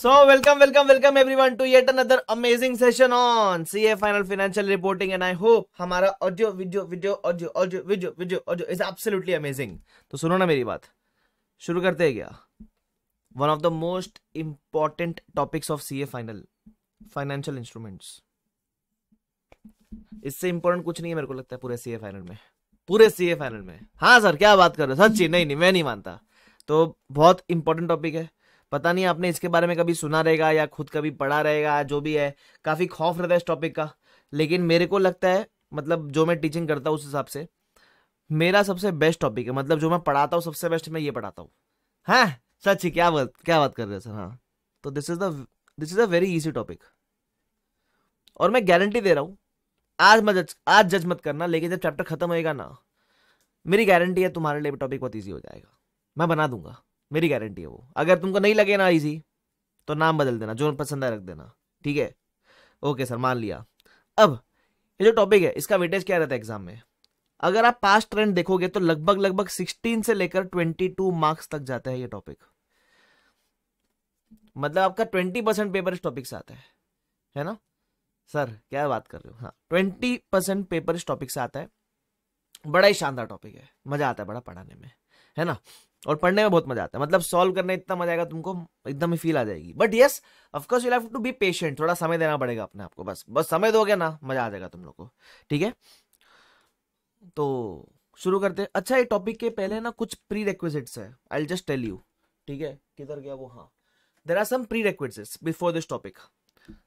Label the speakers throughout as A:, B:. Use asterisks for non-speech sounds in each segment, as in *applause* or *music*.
A: So welcome welcome, welcome everyone to yet another amazing session on CA final financial reporting and I hope हमारा audio video video audio audio video video audio is absolutely amazing तो सुनो ना मेरी बात शुरू करते हैं क्या one of the most important topics of CA final financial instruments इससे इंपॉर्टेंट कुछ नहीं है मेरे को लगता है पूरे सीए फाइनल में पूरे सीए फाइनल में हाँ सर क्या बात कर रहे हो सच्ची नहीं नहीं मैं नहीं मानता तो बहुत इंपॉर्टेंट टॉपिक है पता नहीं आपने इसके बारे में कभी सुना रहेगा या खुद कभी पढ़ा रहेगा जो भी है काफ़ी खौफ रहता है इस टॉपिक का लेकिन मेरे को लगता है मतलब जो मैं टीचिंग करता हूँ उस हिसाब से मेरा सबसे बेस्ट टॉपिक है मतलब जो मैं पढ़ाता हूँ सबसे बेस्ट मैं ये पढ़ाता हूँ है हाँ, सच ही क्या बात क्या बात कर रहे हैं सर हाँ तो this is the this is a very easy topic और मैं गारंटी दे रहा हूँ आज मत जज आज जज मत करना लेकिन जब चैप्टर खत्म होएगा ना मेरी गारंटी है तुम्हारे लिए टॉपिक बहुत ईजी हो जाएगा मैं बना दूंगा मेरी गारंटी है वो अगर तुमको नहीं लगे ना इजी तो नाम बदल देना जो पसंद है रख देना ठीक है ओके सर मान लिया अब ये जो टॉपिक है इसका वेटेज क्या रहता है एग्जाम में अगर आप पास्ट ट्रेंड देखोगे तो लगभग लगभग 16 से लेकर 22 मार्क्स तक जाता है ये टॉपिक मतलब आपका 20 परसेंट पेपर इस टॉपिक से आता है है ना सर क्या बात कर रहे हो हाँ ट्वेंटी परसेंट पेपर इस टॉपिक से आता है बड़ा ही शानदार टॉपिक है मजा आता है बड़ा पढ़ाने में है ना और पढ़ने में बहुत मजा आता है मतलब सॉल्व करने इतना मजा आएगा तुमको एकदम ही फील आ जाएगी but yes of course you have to be patient थोड़ा समय देना पड़ेगा अपने आपको बस बस समय दोगे ना मजा आ जाएगा तुम लोग को ठीक है तो शुरू करते हैं अच्छा ये टॉपिक के पहले ना कुछ प्री रिक्विजिट्स है आई जस्ट टेल यू ठीक है किधर गया वो हाँ there are some prerequisites before this topic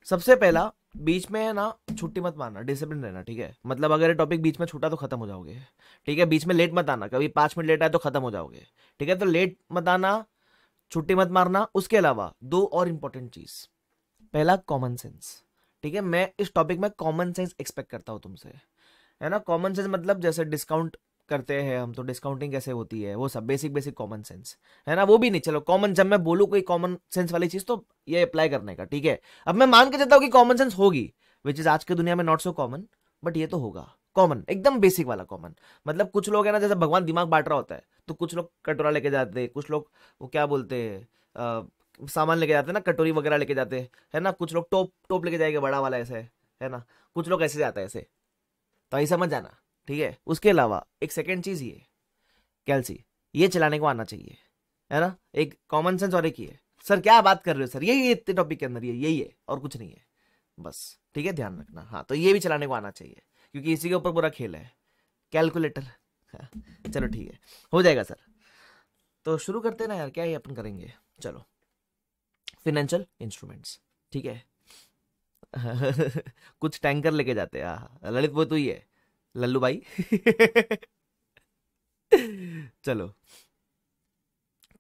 A: सबसे पहला बीच में है ना छुट्टी मत मारना डिसिप्लिन रहना ठीक है मतलब अगर ये टॉपिक बीच में छूटा तो खत्म हो जाओगे ठीक है बीच में लेट मत आना कभी पाँच मिनट लेट आए तो खत्म हो जाओगे ठीक है तो लेट मत आना छुट्टी मत मारना उसके अलावा दो और इम्पोर्टेंट चीज़ पहला कॉमन सेंस ठीक है मैं इस टॉपिक में कॉमन सेंस एक्सपेक्ट करता हूँ तुमसे है ना कॉमन सेंस मतलब जैसे डिस्काउंट करते हैं हम तो डिस्काउंटिंग कैसे होती है वो सब बेसिक बेसिक कॉमन सेंस है ना वो भी नहीं चलो कॉमन जब मैं बोलूँ कोई कॉमन सेंस वाली चीज़ तो ये अप्लाई करने का ठीक है अब मैं मान के चलता हूँ कि कॉमन सेंस होगी विच इज़ आज की दुनिया में नॉट सो कॉमन बट ये तो होगा कॉमन एकदम बेसिक वाला कॉमन मतलब कुछ लोग है ना जैसे भगवान दिमाग बांट रहा होता है तो कुछ लोग कटोरा लेके जाते हैं कुछ लोग वो क्या बोलते हैं सामान लेके जाते हैं ना कटोरी वगैरह लेके जाते हैं है ना कुछ लोग टोप टोप लेके जाएंगे बड़ा वाला ऐसे है ना कुछ लोग ऐसे जाते हैं ऐसे तो यही समझ जाना ठीक है उसके अलावा एक सेकेंड चीज़ ये कैलसी ये चलाने को आना चाहिए है ना एक कॉमन सेंस और एक ये सर क्या बात कर रहे हो सर यही इतने टॉपिक के अंदर ये यही है और कुछ नहीं है बस ठीक है ध्यान रखना हाँ तो ये भी चलाने को आना चाहिए क्योंकि इसी के ऊपर पूरा खेल है कैलकुलेटर हाँ, *laughs* चलो ठीक है हो जाएगा सर तो शुरू करते हैं ना यार क्या ये अपन करेंगे चलो फिनेंशियल इंस्ट्रूमेंट्स ठीक है *laughs* कुछ टैंकर लेके जाते हैं हाँ, ललित वो तो ही है लल्लू भाई चलो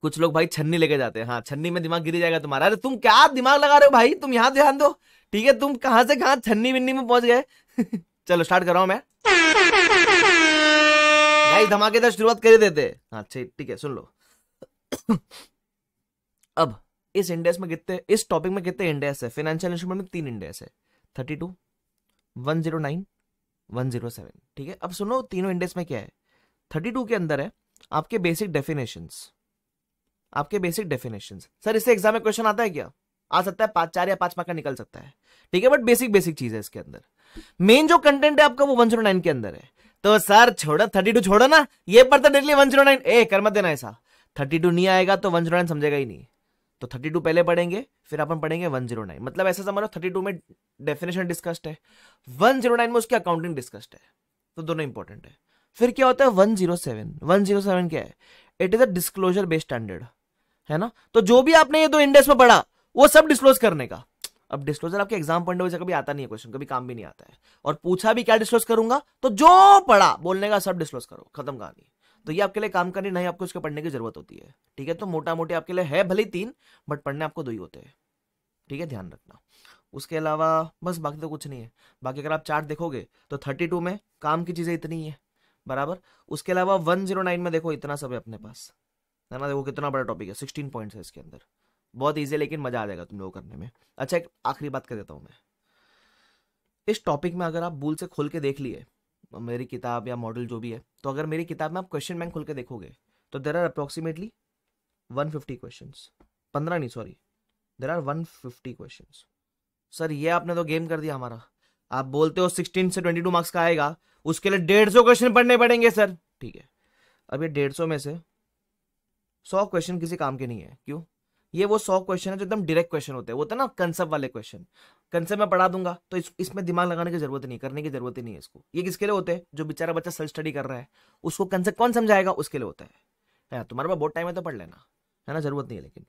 A: कुछ लोग भाई छन्नी लेके जाते हैं हाँ छन्नी में दिमाग गिरी जाएगा तुम्हारा अरे तुम क्या दिमाग लगा रहे हो भाई तुम यहां ध्यान दो ठीक है तुम कहां से कहां छन्नी विन्नी में पहुंच गए *laughs* चलो स्टार्ट कर रहा हूं मैं भाई धमाकेदार शुरुआत कर देते हाँ, अच्छा ठीक है सुन लो *coughs* अब इस इंडेक्स में कितने इस टॉपिक में कितने इंडेक्स है फाइनेंशियल इंस्ट्रूमेंट में तीन इंडेक्स है thirty two one zero nine one zero seven ठीक है अब सुनो तीनों इंडेक्स में क्या है थर्टी टू के अंदर है आपके बेसिक डेफिनेशन आपके बेसिक डेफिनेशन सर इससे एग्जाम में क्वेश्चन आता है क्या आ सकता है पांच चार या पांच मार्क का निकल सकता है ठीक है बट बेसिक बेसिक चीज है इसके अंदर मेन जो कंटेंट है आपका वो वन जीरो नाइन के अंदर है तो सर छोड़ो थर्टी टू छोड़ो ना ये पढ़ता daily one zero nine A कर मत देना ऐसा थर्टी टू नहीं आएगा तो वन जीरो नाइन समझेगा ही नहीं तो टू पहले पढ़ेंगे फिर अपन पढ़ेंगे वन नाइन oh मतलब ऐसा समझ लो टू में डेफिनेशन डिस्कस्ड है नाइन oh में उसकी अकाउंटिंग डिस्कस्ड है तो दोनों इंपॉर्टेंट है फिर क्या होता है जीरो सेवन oh क्या है it is a disclosure based standard है ना तो जो भी आपने ये दो इंडेक्स में पढ़ा वो सब डिस्क्लोज करने का अब डिस्क्लोजर आपके एग्जाम पढ़ने वजह कभी आता नहीं है क्वेश्चन कभी काम भी नहीं आता है और पूछा भी क्या डिस्क्लोज करूंगा तो जो पढ़ा बोलने का सब डिस्क्लोज करो खत्म कहानी तो ये आपके लिए काम करनी नहीं आपको उसके पढ़ने की जरूरत होती है ठीक है तो मोटा मोटी आपके लिए है भले तीन बट पढ़ने आपको दो ही होते हैं ठीक है ध्यान रखना उसके अलावा बस बाकी तो कुछ नहीं है बाकी अगर आप चार्ट देखोगे तो थर्टी टू में काम की चीज़ें इतनी ही है बराबर उसके अलावा वन जीरो नाइन में देखो इतना सब है अपने पास है ना देखो कितना बड़ा टॉपिक है सिक्सटीन पॉइंट्स है इसके अंदर बहुत ईजी है लेकिन मजा आ जाएगा तुम लोग करने में अच्छा एक आखिरी बात कर देता हूँ मैं इस टॉपिक में अगर आप भूल से खोल के देख लिए मेरी किताब या मॉडल जो भी है तो अगर मेरी किताब में आप क्वेश्चन बैंक खोल के देखोगे तो there are approximately one fifty question पंद्रह नहीं sorry there are one fifty question sir ये आपने तो गेम कर दिया हमारा आप बोलते हो सिक्सटीन से ट्वेंटी टू मार्क्स का आएगा उसके लिए डेढ़ सौ क्वेश्चन पढ़ने पड़ेंगे सर ठीक है अब ये डेढ़ सौ में से सौ क्वेश्चन किसी काम के नहीं है क्यों ये वो सौ क्वेश्चन है जो एकदम डायरेक्ट क्वेश्चन होते हैं वो होता ना कंसेप्ट वाले क्वेश्चन कंसेप्ट मैं पढ़ा दूंगा तो इस, इसमें दिमाग लगाने की जरूरत नहीं करने की जरूरत ही नहीं है इसको ये किसके लिए होते हैं जो बेचारा बच्चा सेल्फ स्टडी कर रहा है उसको कंसेप्ट कौन समझाएगा उसके लिए होता है है ना तुम्हारे पास बहुत टाइम है तो पढ़ लेना है ना जरूरत नहीं है लेकिन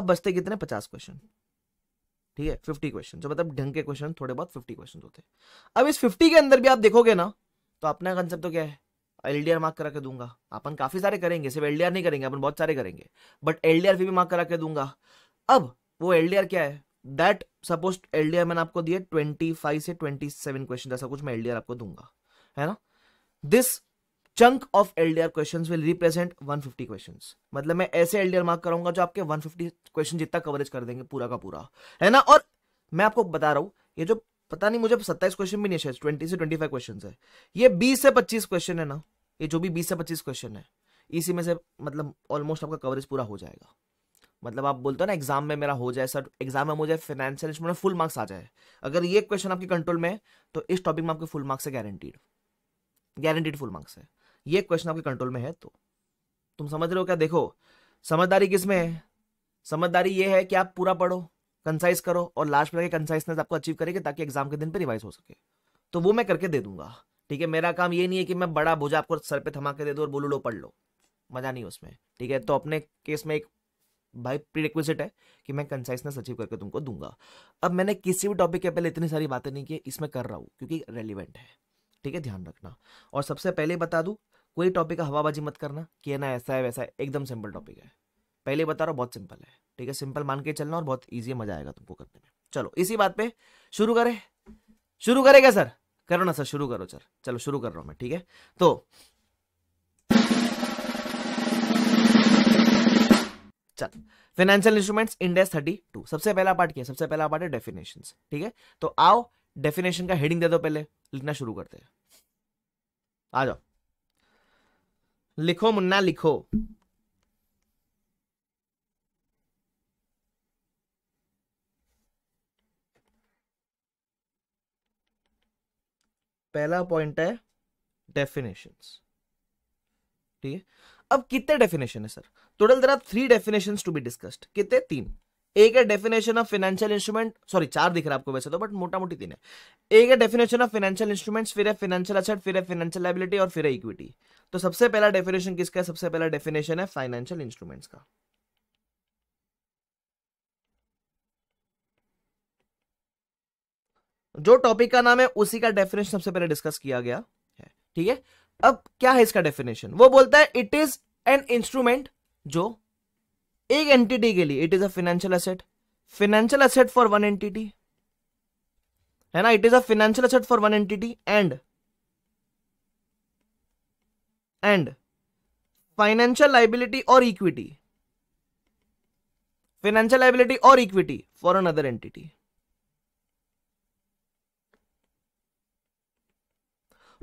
A: अब बचते कितने पचास क्वेश्चन ठीक है फिफ्टी क्वेश्चन जो मतलब ढंग के क्वेश्चन थोड़े बहुत फिफ्टी क्वेश्चन होते हैं अब इस फिफ्टी के अंदर भी आप देखोगे ना तो अपना कंसेप्ट तो क्या है एल डी आर मार्क करा के दूंगा अपन काफी सारे करेंगे सिर्फ एल डी आर नहीं करेंगे अपन बहुत सारे करेंगे बट एल डी आर फिर भी मार्क करा के दूंगा अब वो एल डी आर क्या है that suppose L D R मैंने आपको दिए ट्वेंटी फाइव से ट्वेंटी सेवन क्वेश्चन ऐसा कुछ मैं एल डी आर आपको दूंगा है ना this chunk of L D R question will represent one fifty question मतलब मैं ऐसे एल डी आर मार्क करूंगा जो आपके वन फिफ्टी क्वेश्चन जितना कवरेज कर देंगे पूरा का पूरा है ना और मैं आपको बता रहा हूँ ये जो पता नहीं मुझे सत्ताईस क्वेश्चन भी नहीं ट्वेंटी से ट्वेंटी फाइव क्वेश्चन है ये बीस से पच्चीस क्वेश्चन है ना ये जो भी बीस से पच्चीस क्वेश्चन है इसी में से मतलब ऑलमोस्ट आपका कवरेज पूरा हो जाएगा मतलब आप बोलते हो ना एग्जाम में मेरा हो जाए सर एग्जाम में मुझे फाइनेंशियल इंस्ट्रूमेंट फुल मार्क्स आ जाए अगर ये क्वेश्चन आपके कंट्रोल में है तो इस टॉपिक में आपके फुल मार्क्स है गारंटीड गारंटीड फुल मार्क्स है ये क्वेश्चन आपके कंट्रोल में है तो तुम समझ रहे हो क्या देखो समझदारी किस में है समझदारी ये है कि आप पूरा पढ़ो कंसाइज करो और लास्ट में कंसाइसनेस कंसाइजनेस आपको अचीव करेगी ताकि एग्जाम के दिन पर रिवाइज हो सके तो वो मैं करके दे दूंगा ठीक है मेरा काम ये नहीं है कि मैं बड़ा बोझा आपको सर पे थमा के दे दूँ और बोलू लो पढ़ लो मजा नहीं उसमें ठीक है तो अपने केस में एक भाई प्रीरिक्विजिट है कि मैं कंसाइसनेस अचीव करके तुमको दूंगा अब मैंने किसी भी टॉपिक के पहले इतनी सारी बातें नहीं की इसमें कर रहा हूँ क्योंकि रेलिवेंट है ठीक है ध्यान रखना और सबसे पहले बता दूँ कोई टॉपिक का हवाबाजी मत करना कि ना ऐसा है वैसा है एकदम सिंपल टॉपिक है पहले बता रहा हूँ बहुत सिंपल है ठीक है सिंपल मान के चलना और बहुत ईजी मजा आएगा तुमको करने में चलो इसी बात पे शुरू करें शुरू करेगा सर करो ना सर शुरू करो सर चलो शुरू कर रहा हूं मैं ठीक है तो चल financial instruments index thirty two सबसे पहला पार्ट क्या सबसे पहला पार्ट है डेफिनेशन ठीक है तो आओ डेफिनेशन का हेडिंग दे दो पहले लिखना शुरू करते हैं आ जाओ लिखो मुन्ना लिखो पहला पॉइंट है डेफिनेशन ठीक है अब कितने डेफिनेशन है sir total there are three definition to be discussed कितने तीन एक है definition of financial instrument sorry चार दिख रहा है आपको वैसे तो बट मोटा मोटी तीन है एक है डेफिनेशन ऑफ फाइनेंशियल इंस्ट्रूमेंट्स फिर है फाइनेंशियल असेट फिर है फाइनेंशियल लाइबिलिटी और फिर है इक्विटी तो सबसे पहला डेफिनेशन किसका है सबसे पहला डेफिनेशन है फाइनेंशियल इंस्ट्रूमेंट्स का जो टॉपिक का नाम है उसी का डेफिनेशन सबसे पहले डिस्कस किया गया है ठीक है अब क्या है इसका डेफिनेशन वो बोलता है इट इज एन इंस्ट्रूमेंट जो एक एंटिटी के लिए it is a financial asset financial asset for one entity है ना it is a financial asset for one entity and and financial liability और इक्विटी फाइनेंशियल लाइबिलिटी और इक्विटी फॉर अनदर एंटिटी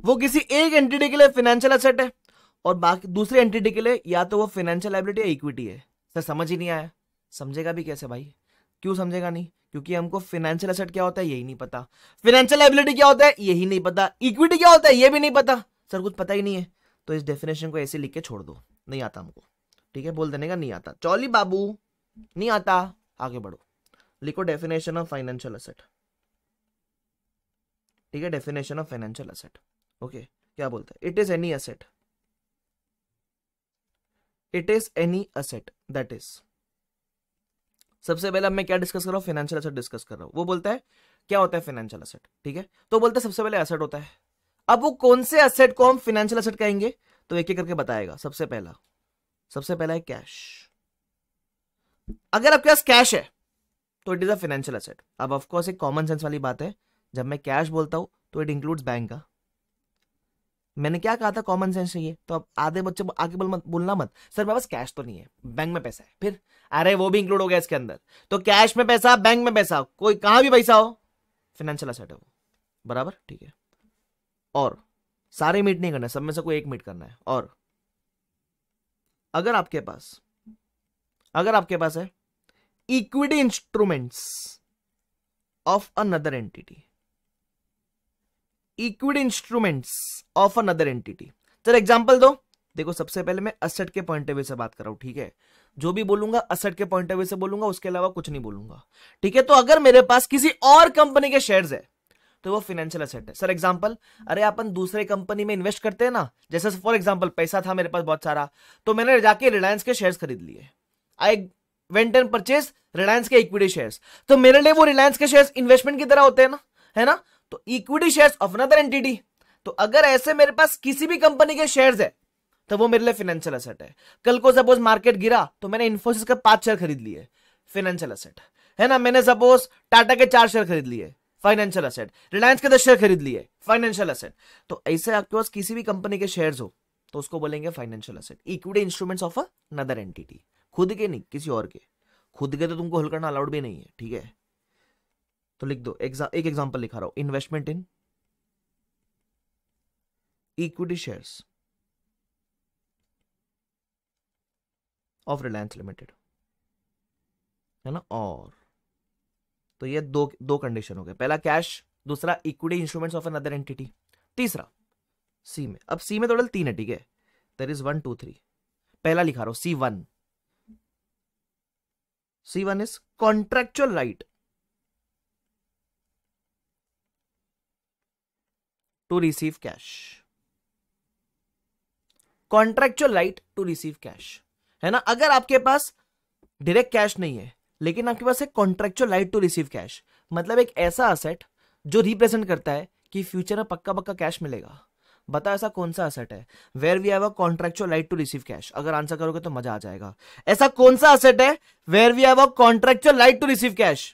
A: वो किसी एक एंटिटी के लिए फाइनेंशियल असेट है और बाकी दूसरे एंटिटी के लिए या तो वो फाइनेंशियल लाइबिलिटी या इक्विटी है सर समझ ही नहीं आया समझेगा भी कैसे भाई क्यों समझेगा नहीं क्योंकि हमको फाइनेंशियल असेट क्या होता है यही नहीं पता फाइनेंशियल लाइबिलिटी क्या होता है यही नहीं पता इक्विटी क्या होता है ये भी नहीं पता सर कुछ पता ही नहीं है तो इस डेफिनेशन को ऐसे लिख के छोड़ दो नहीं आता हमको ठीक है बोल देने का नहीं आता चौली बाबू नहीं आता आगे बढ़ो लिखो डेफिनेशन ऑफ फाइनेंशियल असेट ठीक है definition of financial asset okay क्या बोलता है it is any asset it is any asset that is सबसे पहले अब मैं क्या डिस्कस कर रहा हूँ फाइनेंशियल असेट डिस्कस कर रहा हूँ वो बोलता है क्या होता है फाइनेंशियल असेट ठीक है तो बोलते है सबसे पहले असेट होता है अब वो कौन से असेट को हम फाइनेंशियल असेट कहेंगे तो एक एक करके बताएगा सबसे पहला सबसे पहला है कैश अगर आपके पास कैश है तो it is a financial asset अब ऑफकोर्स एक कॉमन सेंस वाली बात है जब मैं कैश बोलता हूं तो इट इंक्लूड्स बैंक का मैंने क्या कहा था कॉमन सेंस चाहिए तो अब आधे बच्चे आगे बोल मत बोलना मत सर मेरे पास कैश तो नहीं है बैंक में पैसा है फिर अरे वो भी इंक्लूड हो गया इसके अंदर तो कैश में पैसा बैंक में पैसा कोई कहां भी पैसा हो फाइनेंशियल असेट है वो बराबर ठीक है और सारे मीट नहीं करना सब में से कोई एक मीट करना है और अगर आपके पास अगर आपके पास है equity instruments of another entity equity instruments of another entity चल एग्जाम्पल दो देखो सबसे पहले मैं असट के पॉइंट ऑफ व्यू से बात कर रहा हूं ठीक है जो भी बोलूंगा असट के पॉइंट ऑफ व्यू से बोलूंगा उसके अलावा कुछ नहीं बोलूंगा ठीक है तो अगर मेरे पास किसी और कंपनी के शेयर है तो वो फाइनेंशियल असेट है सर एग्जांपल अरे अपन दूसरे कंपनी में इन्वेस्ट करते हैं ना जैसे फॉर एग्जांपल पैसा था मेरे पास बहुत सारा तो मैंने जाके रिलायंस के शेयर्स खरीद लिए I went and purchase Reliance के इक्विटी शेयर्स तो मेरे लिए वो रिलायंस के शेयर्स इन्वेस्टमेंट की तरह होते हैं ना है ना तो equity shares of another entity तो अगर ऐसे मेरे पास किसी भी कंपनी के शेयर्स है तो वो मेरे लिए फाइनेंशियल असेट है कल को सपोज मार्केट गिरा तो मैंने इन्फोसिस का पांच शेयर खरीद लिए फाइनेंशियल असेट है ना मैंने सपोज टाटा के चार शेयर खरीद लिए फाइनेंशियल असेट रिलायंस के दस शेयर खरीद लिए फाइनेंशियल असेट तो ऐसे आपके पास किसी भी कंपनी के शेयर हो तो उसको बोलेंगे financial asset equity instrument of a entity खुद के नहीं किसी और के खुद के तो तुमको हल करना अलाउड भी नहीं है ठीक है तो लिख दो एग्जा, एक एग्जाम्पल लिखा रहा हूं investment in equity shares of Reliance limited है ना और तो ये दो दो कंडीशन हो गए पहला कैश दूसरा equity instruments of another entity तीसरा सी में अब सी में टोटल तो तीन है ठीक है there is one two three पहला लिखा रहा हूं C one C one is contractual right to receive cash contractual right to receive cash है ना अगर आपके पास डायरेक्ट कैश नहीं है लेकिन आपके पास एक contractual right to receive cash मतलब एक ऐसा असेट जो रिप्रेजेंट करता है कि फ्यूचर में पक्का पक्का कैश मिलेगा बता ऐसा कौन सा असेट है where we have a contractual right to receive cash अगर आंसर करोगे तो मजा आ जाएगा ऐसा कौन सा असेट है where we have a contractual right to receive cash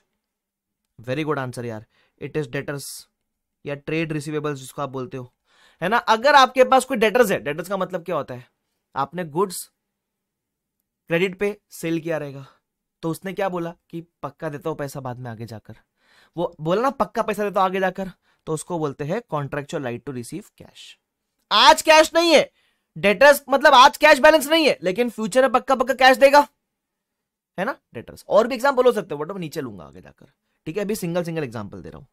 A: very good answer यार इट इज डेटर्स या ट्रेड रिसीवेबल्स जिसको आप बोलते हो है ना अगर आपके पास कोई डेटर्स है डेटर्स का मतलब क्या होता है आपने गुड्स क्रेडिट पे सेल किया रहेगा तो उसने क्या बोला कि पक्का देता हूँ पैसा बाद में आगे जाकर वो बोला ना पक्का पैसा देता हूँ आगे जाकर तो उसको बोलते हैं contractual right to receive cash आज कैश नहीं है डेटर्स मतलब आज कैश बैलेंस नहीं है लेकिन फ्यूचर में पक्का पक्का कैश देगा है ना डेटर्स और भी एग्जाम्पल हो सकते हैं बट नीचे लूंगा आगे जाकर ठीक है अभी सिंगल सिंगल एग्जाम्पल दे रहा हूं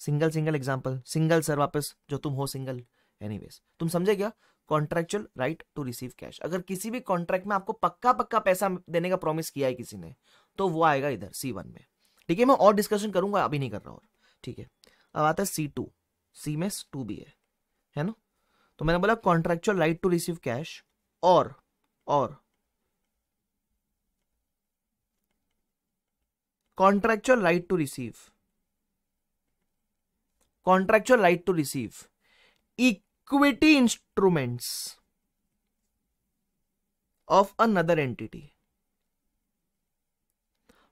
A: single single example single sir वापस जो तुम हो सिंगल एनीवेज तुम समझे क्या contractual right to receive cash अगर किसी भी कॉन्ट्रैक्ट में आपको पक्का पक्का पैसा देने का प्रॉमिस किया है किसी ने तो वो आएगा इधर सी वन में ठीक है मैं और डिस्कशन करूंगा अभी नहीं कर रहा और ठीक है अब आता है सी टू सी में टू भी है है ना तो मैंने बोला contractual right to receive cash और और contractual right to receive contractual right to receive equity instruments of another entity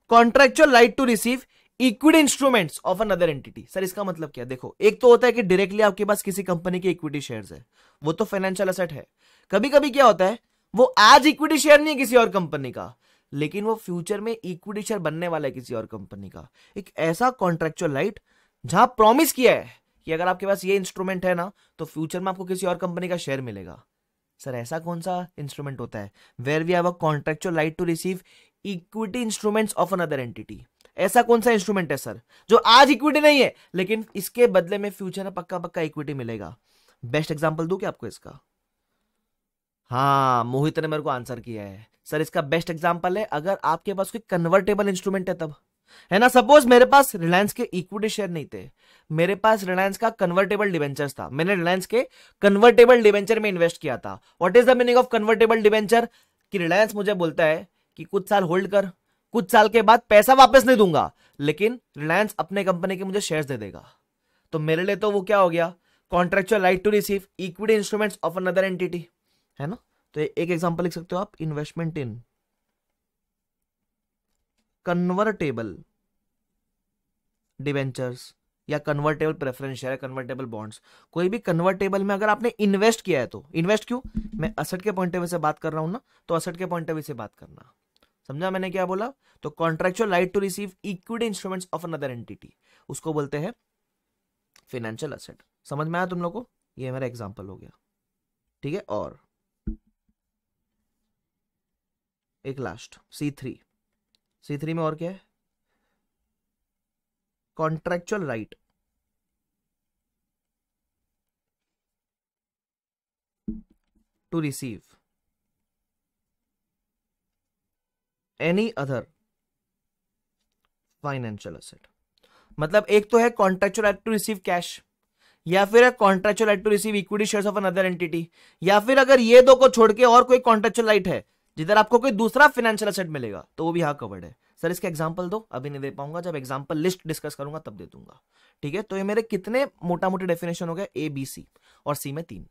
A: contractual right to receive equity instruments of another entity sir इसका मतलब क्या देखो एक तो होता है कि डायरेक्टली आपके पास किसी कंपनी के इक्विटी शेयर्स है वो तो फाइनेंशियल असेट है कभी कभी क्या होता है वो आज इक्विटी शेयर नहीं है किसी और कंपनी का लेकिन वो फ्यूचर में इक्विटी शेयर बनने वाला है किसी और कंपनी का एक ऐसा कॉन्ट्रेक्चुअल राइट right, जहां प्रॉमिस किया है कि अगर आपके पास ये इंस्ट्रूमेंट है ना तो फ्यूचर में आपको किसी और कंपनी का शेयर मिलेगा सर ऐसा कौन सा इंस्ट्रूमेंट होता है where we have a contractual right to receive equity instrument of another entity ऐसा कौन सा इंस्ट्रूमेंट है सर जो आज इक्विटी नहीं है लेकिन इसके बदले में फ्यूचर में पक्का पक्का इक्विटी मिलेगा बेस्ट एग्जाम्पल दू क्या आपको इसका हाँ मोहित ने मेरे को आंसर किया है सर इसका बेस्ट एग्जाम्पल है अगर आपके पास कोई कन्वर्टेबल इंस्ट्रूमेंट है तब है ना सपोज मेरे पास रिलायंस के इक्विटी शेयर नहीं थे मेरे पास रिलायंस का कन्वर्टेबल डिवेंचर था मैंने रिलायंस के कन्वर्टेबल डिवेंचर में इन्वेस्ट किया था what is the meaning of convertible debenture कि रिलायंस मुझे बोलता है कि कुछ साल होल्ड कर कुछ साल के बाद पैसा वापस नहीं दूंगा लेकिन रिलायंस अपने कंपनी के मुझे शेयर दे देगा तो मेरे लिए तो वो क्या हो गया contractual right to receive equity instruments of another entity है ना तो एक एग्जांपल लिख सकते हो आप इन्वेस्टमेंट इन कन्वर्टेबल डिवेंचर्स या convertible preference share convertible bonds कोई भी कन्वर्टेबल में अगर आपने इन्वेस्ट किया है तो इन्वेस्ट क्यों मैं असट के पॉइंट ऑफ व्यू से बात कर रहा हूं ना तो असट के पॉइंट ऑफ व्यू से बात करना समझा मैंने क्या बोला तो contractual right to receive equity instruments of another entity उसको बोलते हैं फिनेंशियल असेट समझ में आया तुम लोग को ये मेरा एग्जाम्पल हो गया ठीक है और एक last C three C three में और क्या है contractual right to receive any other financial asset मतलब एक तो है contractual right to receive cash या फिर contractual right to receive equity shares of another entity या फिर अगर ये दो को छोड़ के और कोई कॉन्ट्रेक्चुअल राइट है जिधर आपको कोई दूसरा फाइनेंशियल असेट मिलेगा तो वो भी यहाँ कवर्ड है सर इसके एग्जाम्पल दो अभी नहीं दे पाऊंगा जब एग्जाम्पल लिस्ट डिस्कस करूंगा तब दे दूंगा ठीक है तो ये मेरे कितने मोटा मोटे डेफिनेशन हो गए ए बी सी और सी में तीन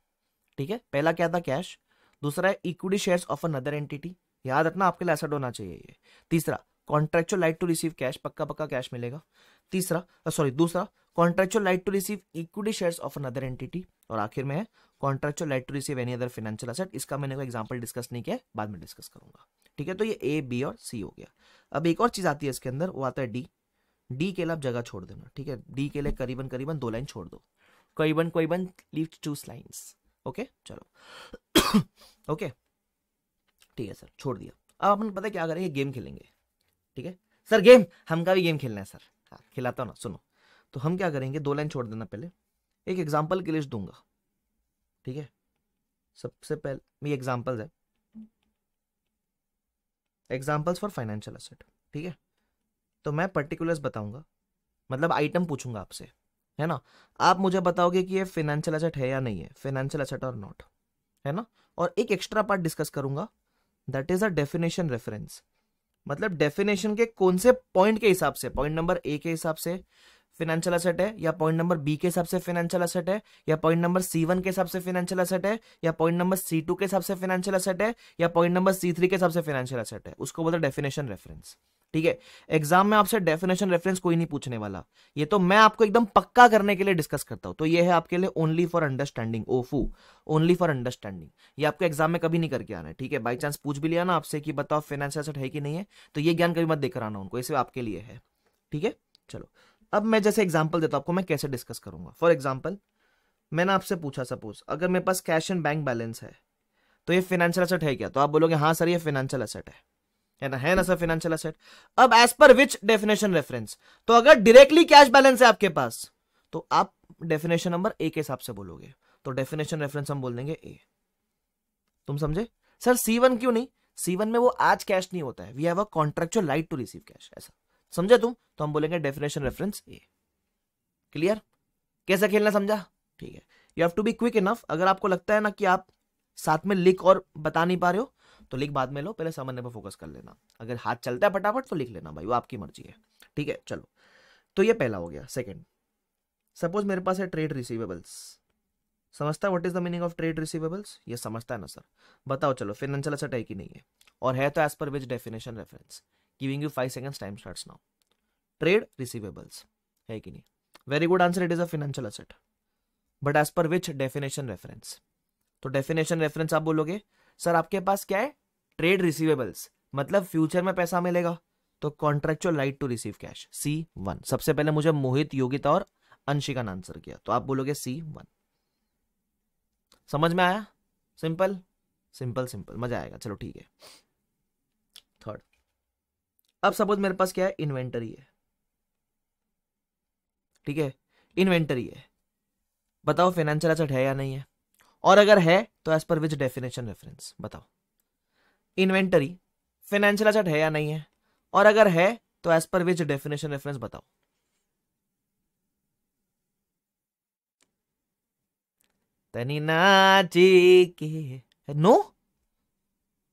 A: ठीक है पहला क्या था कैश दूसरा है equity shares of another entity याद रखना आपके लिए असेट होना चाहिए ये तीसरा contractual right to receive cash पक्का पक्का कैश मिलेगा तीसरा सॉरी दूसरा contractual right to receive equity shares of another entity और आखिर में contractual right to receive any other financial asset इसका मैंने कोई एग्जाम्पल डिस्कस नहीं किया बाद में डिस्कस करूंगा ठीक है तो ये ए बी और सी हो गया अब एक और चीज आती है इसके अंदर वो आता है डी डी के लिए आप जगह छोड़ देना ठीक है डी के लिए करीबन करीबन दो लाइन छोड़ दो करीबन करीबन लीव टू लाइन्स ओके चलो ओके *coughs* ठीक है सर छोड़ दिया अब अपन पता क्या करेंगे गेम खेलेंगे ठीक है सर गेम हमका भी गेम खेलना है सर हाँ खिलाता हूँ ना सुनो तो हम क्या करेंगे दो लाइन छोड़ देना पहले एक एग्जाम्पल की लिस्ट दूंगा ठीक है सबसे पहले ये एग्जाम्पल्स है एग्जाम्पल्स फॉर फाइनेंशियल असेट ठीक है तो मैं पर्टिकुलर्स बताऊंगा मतलब आइटम पूछूंगा आपसे है ना आप मुझे बताओगे कि ये फाइनेंशियल असेट है या नहीं है फाइनेंशियल असेट और नॉट है ना और एक एक्स्ट्रा पार्ट डिस्कस करूंगा that is a definition reference मतलब डेफिनेशन के कौन से पॉइंट के हिसाब से पॉइंट नंबर ए के हिसाब से फाइनेंशियल असेट है या पॉइंट नंबर बी के हिसाब से फाइनेंशियल असेट है या पॉइंट नंबर सी वन के हिसाब से फाइनेंशियल असेट है या पॉइंट नंबर सी टू के हिसाब से फाइनेंशियल असेट है या पॉइंट नंबर सी थ्री के हिसाब से फाइनेंशियल असेट है उसको बोलते हैं डेफिनेशन रेफरेंस ठीक है एग्जाम में आपसे डेफिनेशन रेफरेंस कोई नहीं पूछने वाला ये तो मैं आपको एकदम पक्का करने के लिए डिस्कस करता हूं तो ये है आपके लिए ओनली फॉर अंडरस्टैंडिंग ओफू ओनली फॉर अंडरस्टैंडिंग ये आपको एग्जाम में कभी नहीं करके आना है ठीक है बाई चांस पूछ भी लिया ना आपसे कि बताओ फाइनेंशियल असेट है कि नहीं है तो ये ज्ञान कभी मत देकर आना उनको इसे आपके लिए है ठीक है चलो अब मैं जैसे एग्जाम्पल देता हूँ आपको मैं कैसे डिस्कस करूंगा फॉर एग्जाम्पल मैंने आपसे पूछा सपोज अगर मेरे पास कैश एंड बैंक बैलेंस है तो ये फाइनेंशियल असेट है क्या तो आप बोलोगे हाँ सर ये फाइनेंशियल असेट है है ना है ना सर फाइनेंशियल असेट अब as per which definition reference तो अगर डायरेक्टली कैश बैलेंस है आपके पास तो आप डेफिनेशन नंबर ए के हिसाब से बोलोगे तो डेफिनेशन रेफरेंस हम बोल देंगे ए तुम समझे सर सी वन क्यों नहीं सी वन में वो आज कैश नहीं होता है we have a contractual right to receive cash ऐसा समझे तुम तो हम बोलेंगे डेफिनेशन रेफरेंस ए क्लियर कैसे खेलना समझा ठीक है you have to be quick enough अगर आपको लगता है ना कि आप साथ में लिख और बता नहीं पा रहे हो तो लिख बाद में लो पहले समझने पर फोकस कर लेना अगर हाथ चलता है फटाफट तो लिख लेना भाई वो आपकी मर्जी है ठीक है चलो तो ये पहला हो गया सेकेंड सपोज मेरे पास है ट्रेड रिसीवेबल्स समझता है what is the meaning of trade receivables ये समझता है ना सर बताओ चलो फिनेंशियल असट है कि नहीं है और है तो as per which definition reference giving you 5 seconds time starts now trade receivables है कि नहीं very good answer it is a financial asset but as per which definition reference तो डेफिनेशन रेफरेंस आप बोलोगे सर आपके पास क्या है ट्रेड रिसीवेबल्स मतलब फ्यूचर में पैसा मिलेगा तो contractual right to receive cash C one सबसे पहले मुझे मोहित योगिता और अंशिका ने आंसर किया तो आप बोलोगे सी वन समझ में आया सिंपल सिंपल सिंपल मजा आएगा चलो ठीक है थर्ड अब सपोज मेरे पास क्या है इन्वेंटरी है ठीक है इन्वेंटरी है बताओ फाइनेंशियल एसेट है या नहीं है और अगर है तो as per which definition reference बताओ इन्वेंटरी फाइनेंशियल एसेट है या नहीं है और अगर है तो as per which definition reference बताओ तनी नाची के नो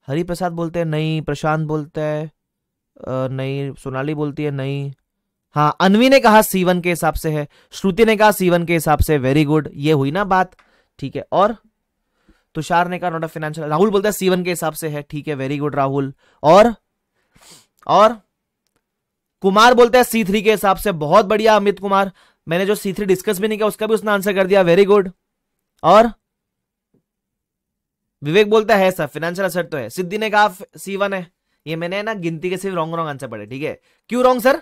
A: हरि प्रसाद बोलते हैं नहीं प्रशांत बोलते हैं नहीं सोनाली बोलती है नहीं हाँ अनवी ने कहा सीवन के हिसाब से है श्रुति ने कहा सीवन के हिसाब से वेरी गुड ये हुई ना बात ठीक है और तुषार ने कहा नॉट अ फाइनेंशियल राहुल बोलता है सीवन के हिसाब से है ठीक है वेरी गुड राहुल और और कुमार बोलता है सी थ्री के हिसाब से बहुत बढ़िया अमित कुमार मैंने जो सी थ्री डिस्कस भी नहीं किया उसका भी उसने आंसर कर दिया वेरी गुड और विवेक बोलता है सर फिनेंशियल असर तो है सिद्धि ने कहा सीवन है ये मैंने ना गिनती के सिर्फ रॉन्ग रॉन्ग आंसर पड़े ठीक है क्यों रॉन्ग सर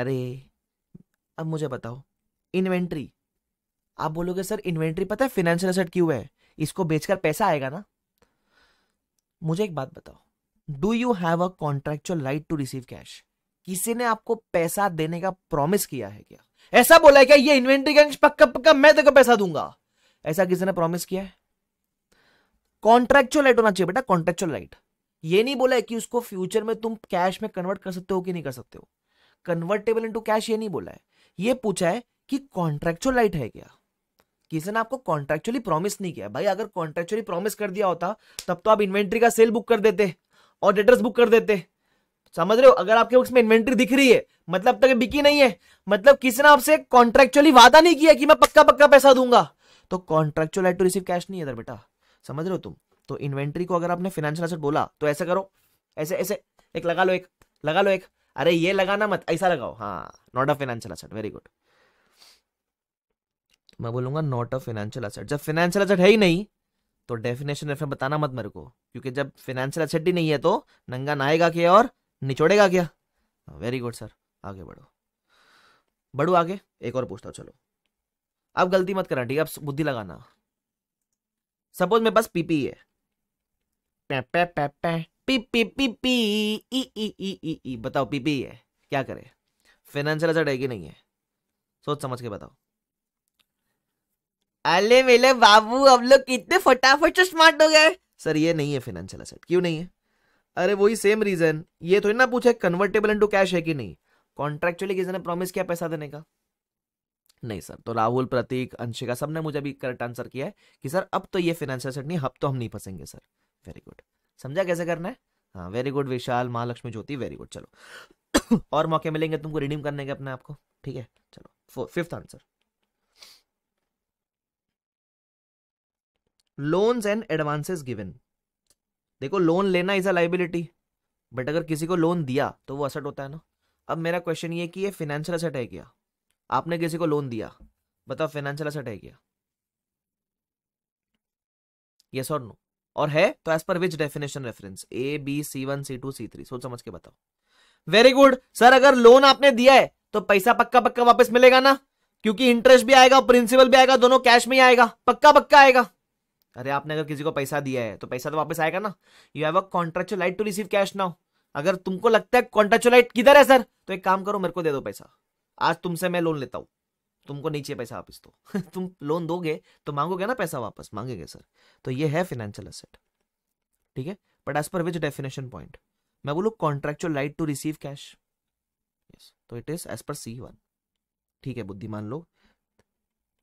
A: अरे अब मुझे बताओ इन्वेंट्री आप बोलोगे सर इन्वेंट्री पता है फिनेंशियल असेट क्यों है इसको बेचकर पैसा आएगा ना मुझे एक बात बताओ do you have a contractual right to receive cash किसी ने आपको पैसा देने का प्रॉमिस किया है क्या ऐसा बोला है क्या ये इन्वेंट्री गैंग पक्का पक्का मैं तेरे पैसा दूंगा ऐसा किसी ने प्रॉमिस किया है कॉन्ट्रेक्चुअल राइट होना चाहिए बेटा कॉन्ट्रेक्चुअल राइट ये नहीं बोला है कि उसको फ्यूचर में तुम कैश में कन्वर्ट कर सकते हो कि नहीं कर सकते हो कन्वर्टेबल इनटू कैश ये नहीं बोला है ये पूछा है कि कॉन्ट्रेक्चुअल राइट है क्या किसी ने आपको कॉन्ट्रेक्चुअली प्रॉमिस नहीं किया भाई अगर कॉन्ट्रेक्चुअली प्रॉमिस कर दिया होता तब तो आप इन्वेंट्री का सेल बुक कर देते और डेटर्स बुक कर देते समझ रहे हो अगर आपके बुक्स में इन्वेंट्री दिख रही है मतलब तक बिकी नहीं है मतलब किसी ने आपसे कॉन्ट्रेक्चुअली वादा नहीं किया कि मैं पक्का पक्का पैसा दूंगा तो contractual right to receive cash नहीं है बेटा समझ रहे हो तुम तो इन्वेंट्री को अगर आपने फाइनेंशियल एसेट बोला तो ऐसे करो ऐसे ऐसे एक लगा लो एक लगा लो एक अरे ये लगाना मत ऐसा लगाओ हाँ not a financial asset very good मैं बोलूंगा नॉट अ फाइनेंशियल एसेट जब फाइनेंशियल एसेट है ही नहीं तो डेफिनेशन में बताना मत मेरे को क्योंकि जब फाइनेंशियल एसेट ही नहीं है तो नंगा नहाएगा क्या और निचोड़ेगा क्या वेरी गुड सर आगे बढ़ो बढ़ो आगे एक और पूछता चलो अब गलती मत करना ठीक है अब बुद्धि लगाना सपोज मेरे पास पीपी है पै पै पै पै P P P P E E E E E बताओ पीपी है क्या करे फाइनेंशियल असर है कि नहीं है सोच समझ के बताओ अले मेले बाबू अब लोग कितने फटाफट से स्मार्ट हो गए सर ये नहीं है फाइनेंशियल असर क्यों नहीं है अरे वही सेम रीजन ये थोड़ी ना पूछे कन्वर्टेबल इनटू कैश है कि नहीं कॉन्ट्रेक्चुअली किसी ने प्रॉमिस किया पैसा देने का नहीं सर तो राहुल प्रतीक अंशिका सबने मुझे अभी करेक्ट आंसर किया है कि सर अब तो ये फाइनेंशियल सेट नहीं अब तो हम नहीं फंसेंगे सर वेरी गुड समझा कैसे करना है हाँ very good Vishal Mahalakshmi Jyoti very good चलो *coughs* और मौके मिलेंगे तुमको रिडीम करने के अपने आपको ठीक है चलो fifth answer loans and advances given देखो लोन लेना इज अ लाइबिलिटी बट अगर किसी को लोन दिया तो वो असट होता है ना अब मेरा क्वेश्चन ये कि ये फाइनेंशियल असट है क्या आपने किसी को लोन दिया बताओ फाइनेंशियल असेट है क्या यस और नो और है तो as per which definition reference A B C one C two C three सोच समझ के बताओ वेरी गुड सर अगर लोन आपने दिया है तो पैसा पक्का पक्का वापस मिलेगा ना क्योंकि इंटरेस्ट भी आएगा प्रिंसिपल भी आएगा दोनों कैश में ही आएगा पक्का पक्का आएगा अरे आपने अगर किसी को पैसा दिया है तो पैसा तो वापस आएगा ना you have a contractual right to receive cash now अगर तुमको लगता है कॉन्ट्रेक्चुअल राइट किधर है सर तो एक काम करो मेरे को दे दो पैसा आज तुमसे मैं लोन लेता हूं तुमको नीचे पैसा वापस दो *laughs* तुम लोन दोगे तो मांगोगे ना पैसा वापस मांगेगे सर तो ये है फाइनेंशियल असेट ठीक है but as per which definition point मैं बोलू contractual right to receive cash तो it is as per C one ठीक है बुद्धिमान लोग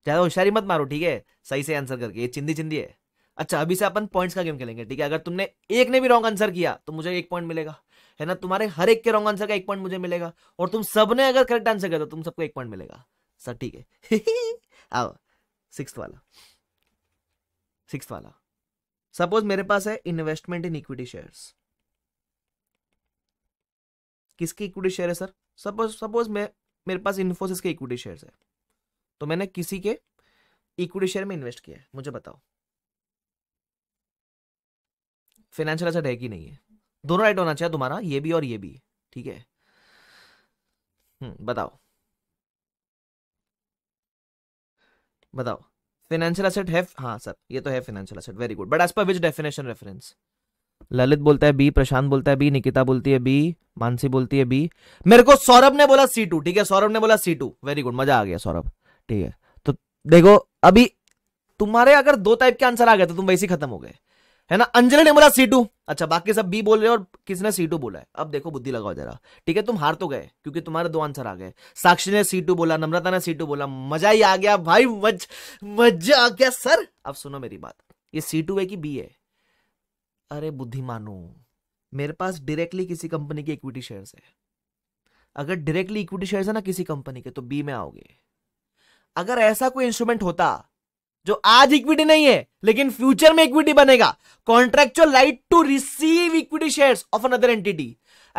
A: ज्यादा होशियारी मत मारो ठीक है सही से आंसर करके ये चिंदी चिंदी है अच्छा अभी से अपन पॉइंट्स का गेम खेलेंगे ठीक है अगर तुमने एक ने भी रॉन्ग आंसर किया तो मुझे एक पॉइंट मिलेगा है ना तुम्हारे हर एक के रॉन्ग आंसर का एक पॉइंट मुझे मिलेगा और तुम सबने अगर करेक्ट आंसर किया तो तुम सबको एक पॉइंट मिलेगा सर ठीक है *laughs* आओ सिक्स वाला सिक्स वाला सपोज मेरे पास है इन्वेस्टमेंट इन इक्विटी शेयर किसकी इक्विटी शेयर है सर सपोज सपोज मैं मेरे पास इन्फोसिस के इक्विटी शेयर है तो मैंने किसी के इक्विटी शेयर में इन्वेस्ट किया है मुझे बताओ फाइनेंशियल असर है कि नहीं है दोनों राइट होना चाहिए तुम्हारा ये भी और ये भी ठीक है हम्म, बताओ बताओ फाइनेंशियल असेट है हाँ सर ये तो है financial asset very good but as per which definition reference Lalit बोलता है बी प्रशांत बोलता है बी निकिता बोलती है बी मानसी बोलती है बी मेरे को सौरभ ने बोला सी टू ठीक है सौरभ ने बोला सी टू वेरी गुड मजा आ गया सौरभ ठीक है तो देखो अभी तुम्हारे अगर दो टाइप के आंसर आ गए तो तुम वैसे खत्म हो गए है ना अंजलि ने बोला सी टू अच्छा बाकी सब बी बोल रहे और किसने सी टू बोला है अब देखो बुद्धि लगाओ जरा ठीक है तुम हार तो गए क्योंकि तुम्हारे दो आंसर आ गए साक्षी ने सी टू बोला नम्रता ने सी टू बोला मजा ही आ गया भाई मज मजा आ गया सर अब सुनो मेरी बात ये सी टू है कि बी है अरे बुद्धि मानो मेरे पास डायरेक्टली किसी कंपनी के इक्विटी शेयर है अगर डायरेक्टली इक्विटी शेयर है ना किसी कंपनी के तो बी में आओगे अगर ऐसा कोई इंस्ट्रूमेंट होता जो आज इक्विटी नहीं है लेकिन फ्यूचर में इक्विटी बनेगा contractual right to receive equity shares of another entity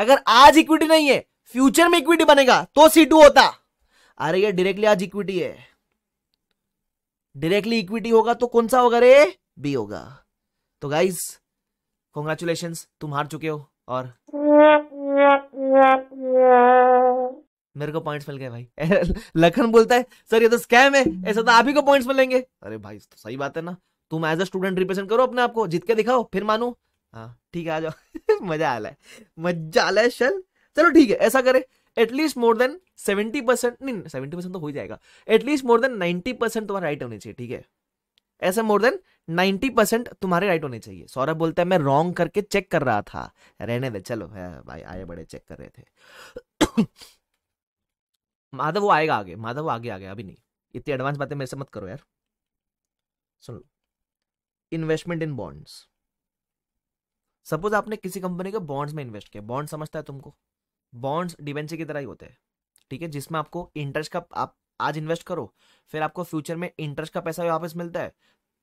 A: अगर आज इक्विटी नहीं है फ्यूचर में इक्विटी बनेगा तो सी टू होता अरे ये डायरेक्टली आज इक्विटी है डायरेक्टली इक्विटी होगा तो कौन सा होगा रे बी होगा तो गाइज कॉन्ग्रेचुलेशन तुम हार चुके हो और *laughs* मेरे को पॉइंट्स मिल गए भाई *laughs* लखन बोलता है सर ये तो स्कैम है ऐसा तो आप ही को पॉइंट्स मिलेंगे अरे भाई तो सही बात है ना तुम एज अ स्टूडेंट रिप्रेजेंट करो अपने आपको को जीत के दिखाओ फिर मानो हाँ ठीक है आ जाओ *laughs* मजा आला है मजा आला है शल चलो ठीक है ऐसा करे at least more than seventy percent नहीं सेवेंटी परसेंट तो हो ही जाएगा at least more than ninety percent तुम्हारा राइट होनी चाहिए ठीक है ऐसे मोर देन नाइनटी परसेंट तुम्हारे राइट होने चाहिए सौरभ बोलता है मैं रॉन्ग करके चेक कर रहा था रहने दे चलो हाँ, भाई आए बड़े चेक कर रहे थे माधव वो आएगा आगे माधव वो आगे आ गया अभी नहीं इतनी एडवांस बातें मेरे से मत करो यार सुन लो इन्वेस्टमेंट इन बॉन्ड्स सपोज आपने किसी कंपनी के बॉन्ड्स में इन्वेस्ट किया बॉन्ड समझता है तुमको बॉन्ड्स डिवेंचर की तरह ही होते हैं ठीक है जिसमें आपको इंटरेस्ट का आप आज इन्वेस्ट करो फिर आपको फ्यूचर में इंटरेस्ट का पैसा भी वापस मिलता है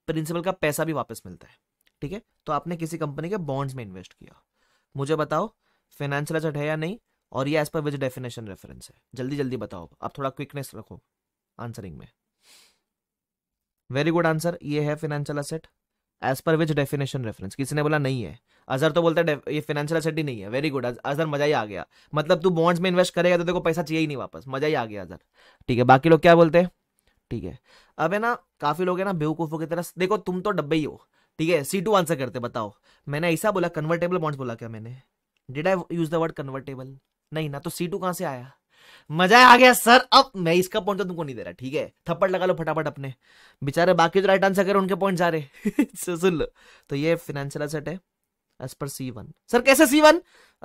A: प्रिंसिपल का पैसा भी वापस मिलता है ठीक है तो आपने किसी कंपनी के बॉन्ड्स में इन्वेस्ट किया मुझे बताओ फाइनेंशियल असट है या नहीं और ये as per which definition reference है जल्दी जल्दी बताओ आप थोड़ा क्विकनेस रखो आंसरिंग में वेरी गुड आंसर ये है financial asset as per which definition reference किसी ने बोला नहीं है अजहर तो बोलता है ये फिनेंशियल असेट ही नहीं है वेरी गुड अजहर मजा ही आ गया मतलब तू बॉन्ड्स में इन्वेस्ट करेगा तो देखो पैसा चाहिए ही नहीं वापस मजा ही आ गया अजहर ठीक है बाकी लोग क्या बोलते हैं ठीक है अब है ना काफी लोग है ना बेवकूफों की तरह देखो तुम तो डब्बे ही हो ठीक है सी टू आंसर करते बताओ मैंने ऐसा बोला कन्वर्टेबल बॉन्ड्स बोला क्या मैंने did I use the word convertible नहीं ना तो सी टू कहां से आया मजा आ गया सर अब मैं इसका पॉइंट तो तुमको नहीं दे रहा ठीक है थप्पड़ लगा लो फटाफट अपने बेचारे बाकी जो राइट आंसर करो उनके पॉइंट जा रहे *laughs* सुन लो तो ये फिनेंशियल असेट है as per C one sir कैसे सी वन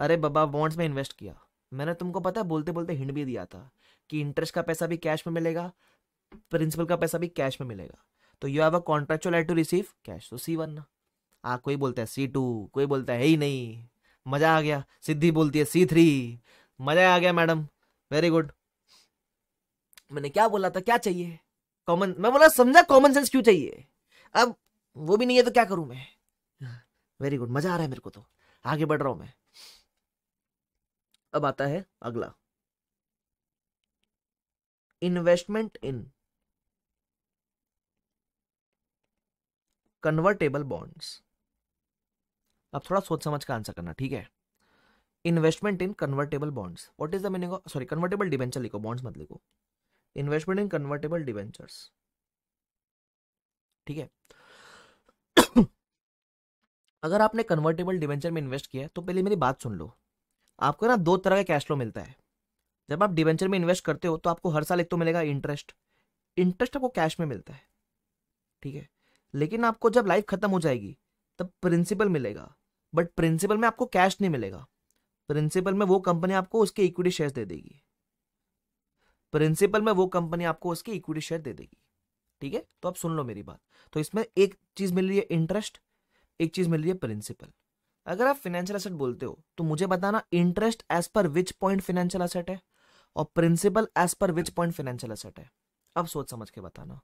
A: अरे बाबा बॉन्ड्स में इन्वेस्ट किया मैंने तुमको पता है बोलते बोलते हिंड भी दिया था कि इंटरेस्ट का पैसा भी कैश में मिलेगा प्रिंसिपल का पैसा भी कैश में मिलेगा तो you have a contractual to receive cash तो सी वन ना आ हाँ, कोई बोलता है सी टू कोई बोलता है ही नहीं मजा आ गया सिद्धि बोलती है सी थ्री मजा आ गया मैडम वेरी गुड मैंने क्या बोला था क्या चाहिए कॉमन मैं बोला समझा कॉमन सेंस क्यों चाहिए अब वो भी नहीं है तो क्या करूं मैं वेरी गुड मजा आ रहा है मेरे को तो आगे बढ़ रहा हूं मैं अब आता है अगला इन्वेस्टमेंट इन कन्वर्टेबल बॉन्ड्स अब थोड़ा सोच समझ का आंसर करना ठीक है investment in convertible bonds what is the meaning of sorry convertible debenture लिखो बॉन्ड्स मत लिखो इन्वेस्टमेंट इन कन्वर्टेबल डिवेंचर्स ठीक है *coughs* अगर आपने कन्वर्टेबल डिवेंचर में इन्वेस्ट किया है तो पहले मेरी बात सुन लो आपको ना दो तरह का कैश फ्लो मिलता है जब आप डिवेंचर में इन्वेस्ट करते हो तो आपको हर साल एक तो मिलेगा इंटरेस्ट इंटरेस्ट आपको कैश में मिलता है ठीक है लेकिन आपको जब लाइफ खत्म हो जाएगी तब प्रिंसिपल मिलेगा बट प्रिंसिपल में आपको कैश नहीं मिलेगा प्रिंसिपल में वो कंपनी आपको उसके इक्विटी शेयर दे देगी प्रिंसिपल में वो कंपनी आपको उसके इक्विटी शेयर दे देगी ठीक है तो आप सुन लो मेरी बात तो इसमें एक चीज मिल रही है इंटरेस्ट एक चीज मिल रही है प्रिंसिपल अगर आप फाइनेंशियल एसेट बोलते हो तो मुझे बताना interest as per which point financial asset है और principal as per which point financial asset है अब सोच समझ के बताना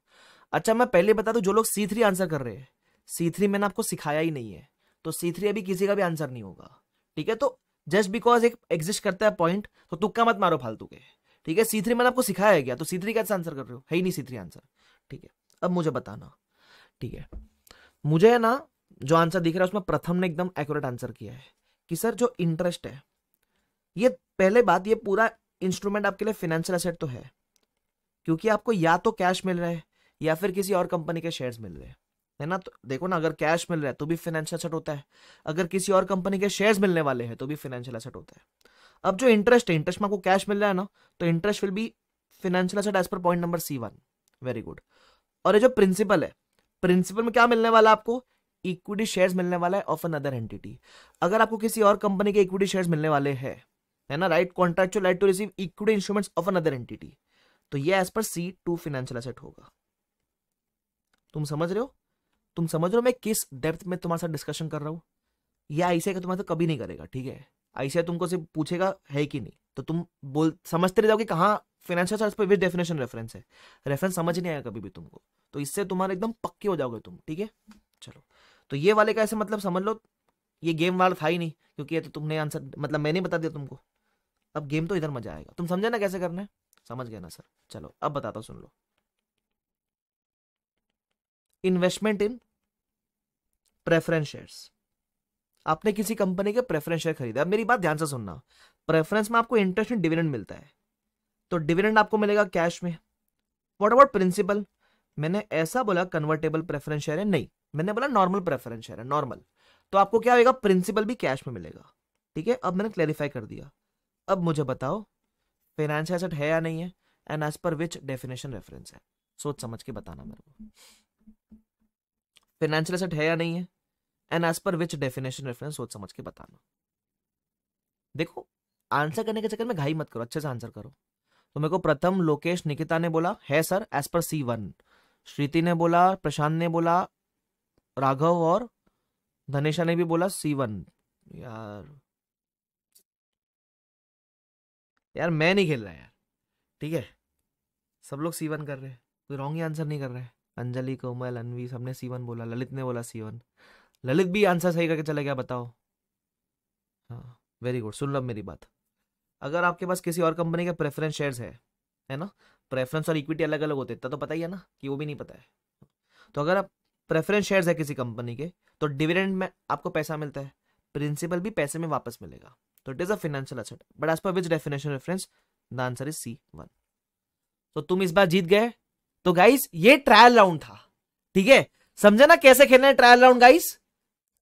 A: अच्छा मैं पहले बता दू जो लोग सी थ्री आंसर कर रहे हैं सी थ्री मैंने आपको सिखाया ही नहीं है तो सी थ्री अभी किसी का भी आंसर नहीं होगा ठीक है तो जस्ट बिकॉज एक एग्जिस्ट करता है पॉइंट तो तुक्का मत मारो फालतू के ठीक है सी थ्री मैंने आपको सिखाया गया तो सी थ्री कैसे आंसर कर रहे हो है ही नहीं सी थ्री आंसर ठीक है अब मुझे बताना ठीक है मुझे ना जो आंसर दिख रहा है उसमें प्रथम ने एकदम एक्यूरेट आंसर किया है कि सर जो इंटरेस्ट है ये पहले बात ये पूरा इंस्ट्रूमेंट आपके लिए फिनेंशियल असेट तो है क्योंकि आपको या तो कैश मिल रहा है या फिर किसी और कंपनी के शेयर्स मिल रहे हैं है ना तो देखो ना अगर कैश मिल रहा है तो भी फाइनेंशियल असेट होता है अगर किसी और कंपनी के शेयर्स मिलने वाले हैं तो भी फाइनेंशियल असेट होता है अब जो इंटरेस्ट है इंटरेस्ट में आपको कैश मिल रहा है ना तो interest will be financial asset as per point number C one very good और ये जो प्रिंसिपल है प्रिंसिपल में क्या मिलने वाला है आपको इक्विटी शेयर्स मिलने वाला है ऑफ अनदर एंटिटी अगर आपको किसी और कंपनी के इक्विटी शेयर्स मिलने वाले हैं है ना right contractual right to receive equity instruments of another entity तो ये as per C to financial asset होगा तुम समझ रहे हो तुम समझ रहे हो मैं किस डेप्थ में तुम्हारे साथ डिस्कशन कर रहा हूँ यह आईसीआई का तुम्हारे साथ कभी नहीं करेगा ठीक है आईसीआई तुमको सिर्फ पूछेगा है कि नहीं तो तुम बोल समझते रह जाओ कि कहाँ फाइनेंशियल सर्विस पर विद डेफिनेशन रेफरेंस है रेफरेंस समझ नहीं आया कभी भी तुमको तो इससे तुम्हारे एकदम पक्के हो जाओगे तुम ठीक है चलो तो ये वाले का ऐसे मतलब समझ लो ये गेम वाला था ही नहीं क्योंकि ये तो तुमने आंसर मतलब मैंने बता दिया तुमको अब गेम तो इधर मजा आएगा तुम समझे ना कैसे करना है समझ गए ना सर चलो अब बताता हूँ सुन लो इन्वेस्टमेंट इन प्रेफरेंस शेयर्स आपने किसी कंपनी के प्रेफरेंस शेयर खरीदा अब मेरी बात ध्यान से सुनना प्रेफरेंस में आपको इंटरेस्ट इन डिविडेंड मिलता है तो डिविडेंड आपको मिलेगा कैश में वॉट अबाउट प्रिंसिपल मैंने ऐसा बोला कन्वर्टेबल प्रेफरेंस शेयर है नहीं मैंने बोला नॉर्मल प्रेफरेंस शेयर है नॉर्मल तो आपको क्या होगा प्रिंसिपल भी कैश में मिलेगा ठीक है अब मैंने क्लैरिफाई कर दिया अब मुझे बताओ फाइनेंशियल एसेट है या नहीं है and as per which definition reference है सोच समझ के बताना मेरे को फाइनेंशियल एसेट है या नहीं है and as per which definition reference सोच समझ के बताना देखो आंसर करने के चक्कर में घाई मत करो अच्छे से आंसर करो तो मेरे को प्रथम लोकेश निकिता ने बोला है sir as per C one श्रीति ने बोला प्रशांत ने बोला राघव और धनेशा ने भी बोला सी वन यार यार मैं नहीं खेल रहा यार ठीक है सब लोग सी वन कर रहे हैं कोई रॉन्ग ही आंसर नहीं कर रहे अंजलि कोमल अनवी सबने सी वन बोला ललित ने बोला सी वन ललित भी आंसर सही करके चले गया बताओ हाँ वेरी गुड सुन लो मेरी बात अगर आपके पास किसी और कंपनी के प्रेफरेंस शेयर्स है है ना प्रेफरेंस और इक्विटी अलग अलग होते इतना तो पता ही है ना कि वो भी नहीं पता है तो अगर आप प्रेफरेंस शेयर्स है किसी कंपनी के तो डिविडेंड में आपको पैसा मिलता है प्रिंसिपल भी पैसे में वापस मिलेगा तो it is a financial asset but as per which definition reference the answer is C one तो तुम इस बार जीत गए तो गाइस ये ट्रायल राउंड था ठीक है समझे ना कैसे खेलना है ट्रायल राउंड गाइस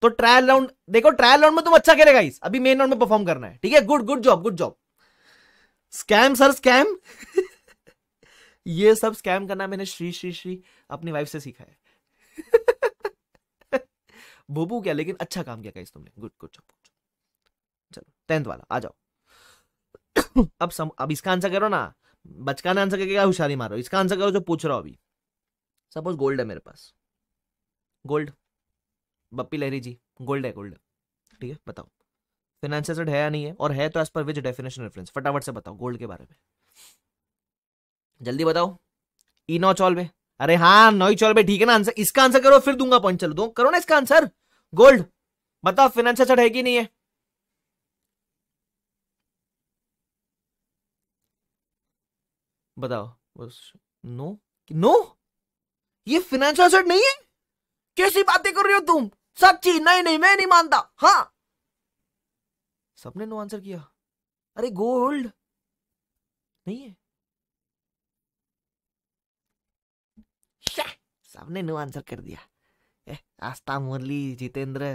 A: तो ट्रायल राउंड देखो ट्रायल राउंड में तुम अच्छा खेले गाइस अभी मेन राउंड में परफॉर्म करना है ठीक है good good job good job scam sir scam ये सब स्कैम करना मैंने श्री श्री श्री अपनी वाइफ से सीखा है *laughs* बोबू क्या लेकिन अच्छा काम किया गाइस तुमने good good job good job चलो टेंथ वाला आ जाओ *coughs* अब सम अब इसका आंसर करो ना बचकाने आंसर करके क्या होशियारी मारो इसका आंसर करो जो पूछ रहा हो अभी सपोज गोल्ड है मेरे पास गोल्ड बप्पी लहरी जी गोल्ड है गोल्ड ठीक है बताओ फिनेंशियल सेट है या नहीं है और है तो as per which definition reference फटाफट से बताओ गोल्ड के बारे में जल्दी बताओ इनो चौल में अरे हाँ नोई चौल में ठीक है ना आंसर इसका आंसर करो फिर दूंगा पॉइंट चलो दो करो ना इसका आंसर गोल्ड बताओ फिनेंशियल सेट है कि नहीं है बताओ बस नो नो ये फिनेंशियल सेट नहीं है कैसी बातें कर रही हो तुम सच्ची नहीं नहीं मैं नहीं मानता हाँ सबने नो आंसर किया अरे गोल्ड नहीं है सबने नो आंसर कर दिया ए, आस्था मुरली जितेंद्र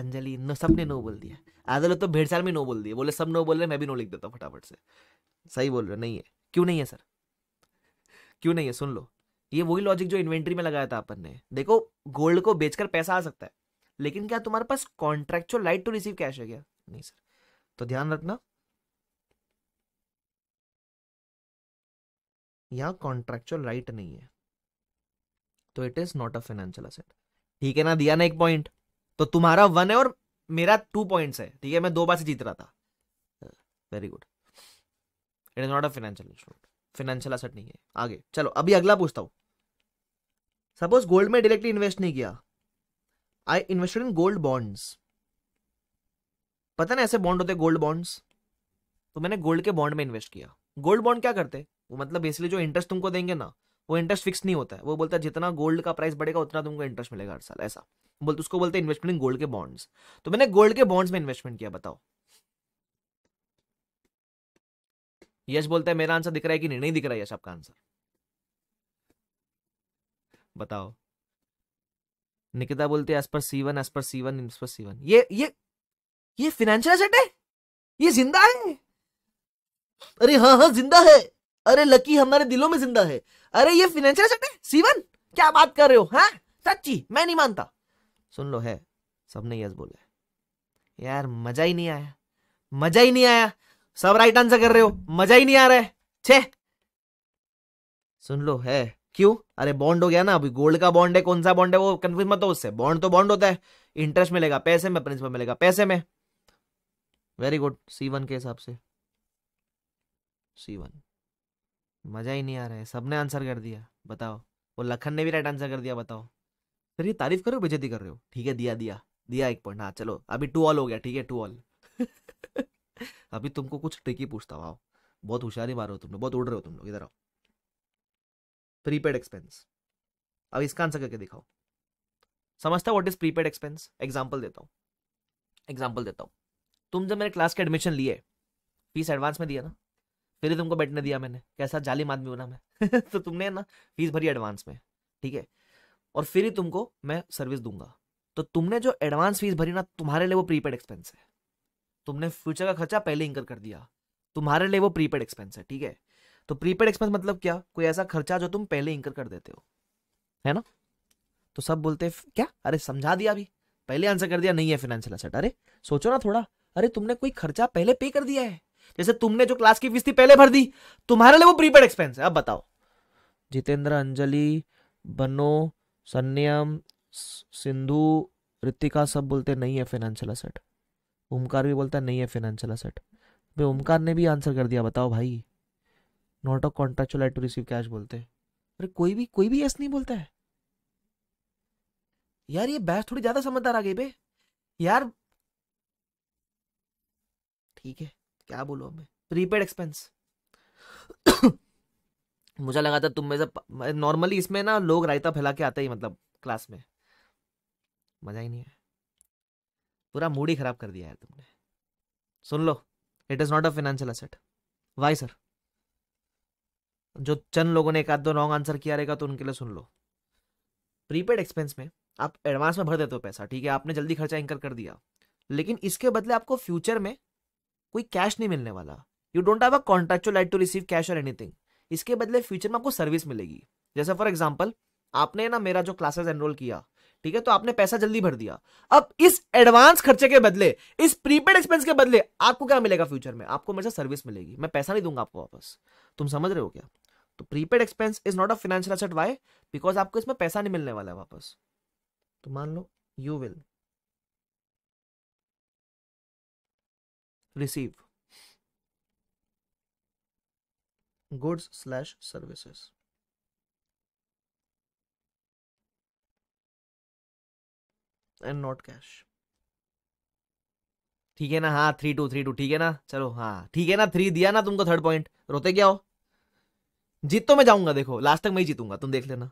A: अंजलि नो सबने नो बोल दिया आदल तो भेड़साल में नो बोल दिया बोले सब नो बोल रहे मैं भी नो लिख देता हूँ फटाफट से सही बोल रहे नहीं है क्यों नहीं है सर क्यों नहीं है सुन लो ये वही लॉजिक जो इन्वेंट्री में लगाया था अपन ने देखो गोल्ड को बेचकर पैसा आ सकता है लेकिन क्या तुम्हारे पास contractual right to receive cash है क्या नहीं सर तो ध्यान रखना यहां कॉन्ट्रेक्चुअल राइट नहीं है तो it is not a financial asset ठीक है ना दिया ना एक पॉइंट तो तुम्हारा वन है और मेरा टू पॉइंट है ठीक है मैं दो बार से जीत रहा था very good it is not a financial instrument financial asset नहीं है आगे चलो अभी अगला पूछता हूं सपोज गोल्ड में डायरेक्टली इन्वेस्ट नहीं किया I invested in gold bonds पता ना ऐसे बॉन्ड होते गोल्ड बॉन्ड्स तो मैंने गोल्ड के बॉन्ड में इन्वेस्ट किया गोल्ड बॉन्ड क्या करते वो मतलब बेसिकली जो इंटरेस्ट तुमको देंगे ना वो इंटरेस्ट फिक्स नहीं होता है वो बोलता है जितना गोल्ड का प्राइस बढ़ेगा उतना तुमको इंटरेस्ट मिलेगा हर साल ऐसा बोलते उसको बोलते इन्वेस्टमेंट इन गोल्ड के बॉन्ड्स तो मैंने गोल्ड के बॉन्ड्स में इन्वेस्टमेंट किया बताओ यस बोलता है मेरा आंसर दिख रहा है कि नहीं नहीं दिख रहा है यस आपका आंसर बताओ निकिता बोलते है as per C one as per C one as per C one ये ये ये फिनेंशियल सेट है ये जिंदा है अरे हाँ हाँ जिंदा है अरे लकी हमारे दिलों में जिंदा है अरे ये फिनेंशियल सेट है सीवन क्या बात कर रहे हो हाँ सच्ची मैं नहीं मानता सुन लो है सबने यस बोला है यार मजा ही नहीं आया मजा ही नहीं आया सब राइट आंसर कर रहे हो मजा ही नहीं आ रहा है छे सुन लो है क्यों अरे बॉन्ड हो गया ना अभी गोल्ड का बॉन्ड है कौन सा बॉन्ड है वो कंफ्यूज मत हो उससे बॉन्ड तो बॉन्ड होता है इंटरेस्ट मिलेगा पैसे में प्रिंसिपल मिलेगा पैसे में वेरी गुड सी वन के हिसाब से सी वन मजा ही नहीं आ रहा है सबने आंसर कर दिया बताओ वो लखन ने भी राइट आंसर कर दिया बताओ फिर ये तारीफ करो बेजती कर रहे हो ठीक है दिया दिया दिया एक पॉइंट हाँ चलो अभी टू ऑल हो गया ठीक है टू ऑल *laughs* अभी तुमको कुछ ट्रिकी पूछता हूँ बहुत होशियारी मार रहे हो तुम लोग बहुत उड़ रहे हो तुम लोग इधर आओ प्रीपेड एक्सपेंस अब इसका आंसर करके दिखाओ समझता what is prepaid expense example देता हूँ एग्जाम्पल देता हूँ तुम जब मेरे क्लास के एडमिशन लिए फीस एडवांस में दिया ना फिर तुमको बैठने दिया मैंने कैसा जाली आदमी बना मैं *laughs* तो तुमने ना फीस भरी एडवांस में ठीक है और फिर ही तुमको मैं सर्विस दूंगा तो तुमने जो एडवांस फीस भरी ना तुम्हारे लिए वो प्रीपेड एक्सपेंस है तुमने फ्यूचर का खर्चा पहले इंकर कर दिया तुम्हारे लिए वो प्रीपेड एक्सपेंस है ठीक है तो प्रीपेड एक्सपेंस मतलब क्या कोई ऐसा खर्चा जो तुम पहले इंकर कर देते हो है ना तो सब बोलते हैं क्या अरे समझा दिया अभी पहले आंसर कर दिया नहीं है फाइनेंशियल असेट अरे सोचो ना थोड़ा अरे तुमने कोई खर्चा पहले पे कर दिया है जैसे तुमने जो क्लास की फीस थी पहले भर दी तुम्हारे लिए वो प्रीपेड एक्सपेंस है अब बताओ जितेंद्र अंजलि बनो संयम सिंधु ऋतिका सब बोलते नहीं है फाइनेंशियल असेट ओमकार भी बोलता है नहीं है फिनेंशियल असेट भाई ओमकार ने भी आंसर कर दिया बताओ भाई not a contractual right to receive cash बोलते अरे कोई भी कोई भी यस नहीं बोलता है यार ये बहस थोड़ी ज्यादा समझदार आ गई बे यार ठीक है क्या बोलो मैं प्रीपेड एक्सपेंस *coughs* मुझे लगा था तुम में से नॉर्मली इसमें ना लोग रायता फैला के आते ही मतलब क्लास में मजा ही नहीं है पूरा मूड ही खराब कर दिया यार तुमने सुन लो it is not a financial asset why sir जो चंद लोगों ने एक आध दो रॉन्ग आंसर किया रहेगा तो उनके लिए सुन लो प्रीपेड एक्सपेंस में आप एडवांस में भर देते हो पैसा ठीक है आपने जल्दी खर्चा इंकर कर दिया लेकिन इसके बदले आपको फ्यूचर में कोई कैश नहीं मिलने वाला you don't have a contractual right to receive cash और एनीथिंग इसके बदले फ्यूचर में आपको सर्विस मिलेगी जैसे फॉर एग्जाम्पल आपने ना मेरा जो क्लासेस एनरोल किया ठीक है तो आपने पैसा जल्दी भर दिया अब इस एडवांस खर्चे के बदले इस प्रीपेड एक्सपेंस के बदले आपको क्या मिलेगा फ्यूचर में आपको मेरे सर्विस मिलेगी मैं पैसा नहीं दूंगा आपको वापस तुम समझ रहे हो क्या तो prepaid expense is not a financial asset why because आपको इसमें पैसा नहीं मिलने वाला है वापस तो मान लो you will receive goods slash services and not cash ठीक है ना हाँ थ्री टू थ्री टू ठीक है ना चलो हाँ ठीक है ना थ्री दिया ना तुमको थर्ड पॉइंट रोते क्या हो जीत तो मैं जाऊंगा देखो लास्ट तक मैं ही जीतूंगा तुम देख लेना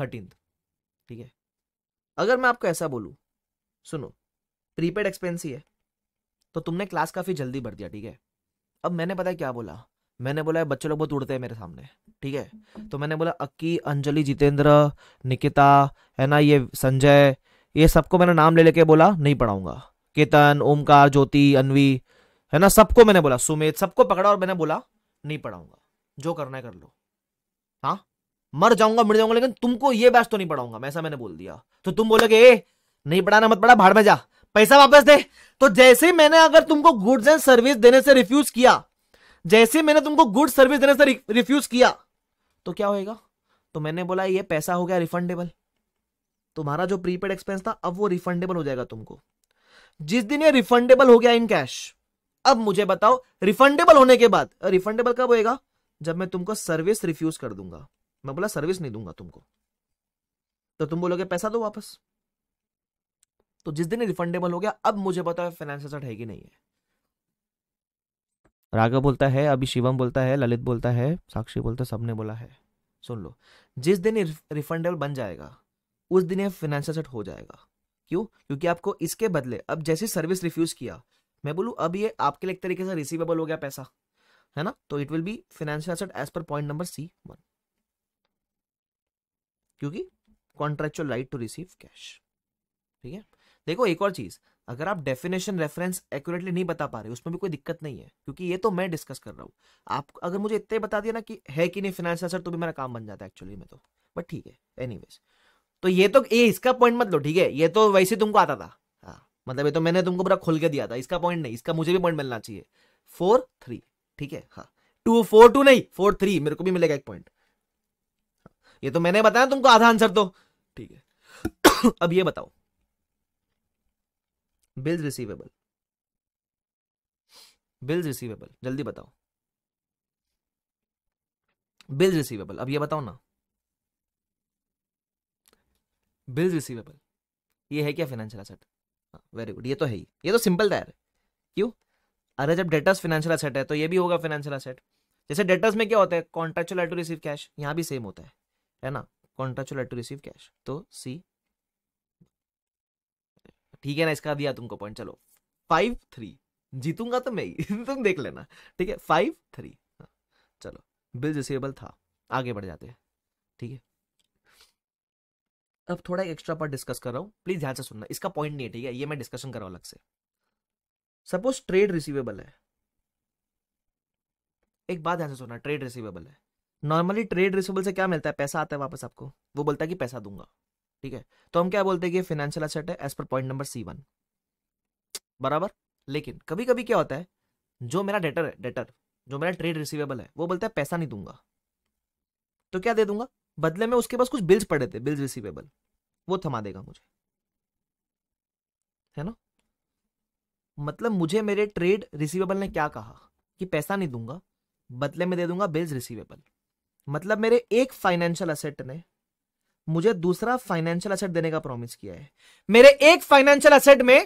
A: थर्टीन हाँ। ठीक है अगर मैं आपको ऐसा बोलू सुनो प्रीपेड एक्सपेंस ही है तो तुमने क्लास काफ़ी जल्दी भर दिया ठीक है अब मैंने पता है क्या बोला मैंने बोला बच्चे लोग बहुत उड़ते हैं मेरे सामने ठीक है तो मैंने बोला अक्की अंजलि जितेंद्र निकिता है ना ये संजय ये सबको मैंने नाम ले लेके बोला नहीं पढ़ाऊंगा केतन ओमकार ज्योति अनवी है ना सबको मैंने बोला सुमित सबको पकड़ा और मैंने बोला नहीं पढ़ाऊंगा जो करना है कर लो हाँ मर जाऊंगा मर जाऊंगा लेकिन तुमको ये बैच तो नहीं पढ़ाऊंगा मैं ऐसा मैंने बोल दिया तो तुम बोलोगे ए नहीं पढ़ाना मत पढ़ा भाड़ में जा पैसा वापस दे तो जैसे मैंने अगर तुमको गुड्स एंड सर्विस देने से रिफ्यूज किया जैसे मैंने तुमको गुड सर्विस देने से रिफ्यूज किया तो क्या होएगा तो मैंने बोला ये पैसा हो गया रिफंडेबल तुम्हारा जो प्रीपेड एक्सपेंस था अब वो रिफंडेबल हो जाएगा तुमको जिस दिन ये रिफंडेबल हो गया इन कैश अब मुझे बताओ रिफंडेबल होने के बाद रिफंडेबल कब होएगा जब मैं तुमको सर्विस रिफ्यूज कर दूंगा मैं बोला सर्विस नहीं दूंगा तुमको तो तुम बोलोगे पैसा दो वापस तो जिस दिन रिफंडेबल हो गया अब मुझे बताओ फाइनेंशियल है कि नहीं है राघव बोलता है अभी शिवम बोलता है ललित बोलता है साक्षी बोलता है सबने बोला है सुन लो जिस दिन रिफंडेबल बन जाएगा उस दिन यह फिनेंशियल सेट हो जाएगा क्यों क्योंकि आपको इसके बदले अब जैसे सर्विस रिफ्यूज किया मैं बोलूँ अब ये आपके लिए एक तरीके से रिसीवेबल हो गया पैसा है ना तो it will be financial asset as per point number C one क्योंकि contractual right to receive cash ठीक है देखो एक और चीज अगर आप डेफिनेशन रेफरेंस एक्यूरेटली नहीं बता पा रहे उसमें भी कोई दिक्कत नहीं है क्योंकि ये तो मैं डिस्कस कर रहा हूँ आप अगर मुझे इतने बता दिया ना कि है कि नहीं फिनेंशियल असर तो भी मेरा काम बन जाता है एक्चुअली में तो बट ठीक है एनी तो ये तो ये इसका पॉइंट मत लो ठीक है ये तो वैसे तुमको आता था हाँ मतलब ये तो मैंने तुमको पूरा खोल के दिया था इसका पॉइंट नहीं इसका मुझे भी पॉइंट मिलना चाहिए फोर थ्री ठीक है हाँ टू फोर टू नहीं फोर थ्री मेरे को भी मिलेगा एक पॉइंट हाँ। ये तो मैंने बताया तुमको आधा आंसर तो ठीक है *coughs* अब ये बताओ बिल्स रिसीवेबल बिल्स रिसीवेबल जल्दी बताओ बिल्स रिसीवेबल अब ये बताओ ना बिल्स रिसीवेबल ये है क्या फाइनेंशियल असेट वेरी गुड ये तो है ही ये तो सिंपल था यार क्यों अरे जब डेटर्स फाइनेंशियल असेट है तो ये भी होगा फाइनेंशियल असेट जैसे डेटर्स में क्या होता है कॉन्ट्रेक्चुअल टू रिसीव कैश यहाँ भी सेम होता है है ना कॉन्ट्रेक्चुअल टू रिसीव कैश तो सी ठीक है ना इसका दिया तुमको पॉइंट चलो फाइव थ्री जीतूंगा तो मैं ही *laughs* तुम देख लेना ठीक है फाइव हाँ। थ्री चलो बिल डिसेबल था आगे बढ़ जाते हैं ठीक है अब थोड़ा एक्स्ट्रा पार्ट डिस्कस कर रहा हूँ प्लीज ध्यान से सुनना इसका पॉइंट नहीं है ठीक है ये मैं डिस्कशन कर रहा हूँ अलग से सपोज ट्रेड रिसीवेबल है एक बात ध्यान से सुनना ट्रेड रिसीवेबल है नॉर्मली ट्रेड रिसीवेबल से क्या मिलता है पैसा आता है वापस आपको वो बोलता है कि पैसा दूंगा ठीक है तो हम क्या बोलते हैं कि फाइनेंशियल असेट है as per point number C one बराबर लेकिन कभी कभी क्या होता है जो मेरा डेटर है डेटर जो मेरा ट्रेड रिसीवेबल है वो बोलता है पैसा नहीं दूंगा तो क्या दे दूंगा बदले में उसके पास कुछ बिल्स पड़े थे बिल्स रिसीवेबल वो थमा देगा मुझे है ना मतलब मुझे मेरे ट्रेड रिसीवेबल ने क्या कहा कि पैसा नहीं दूंगा बदले में दे दूंगा बिल्स रिसीवेबल मतलब मेरे एक फाइनेंशियल असेट ने मुझे दूसरा फाइनेंशियल असेट देने का प्रॉमिस किया है मेरे एक फाइनेंशियल असेट में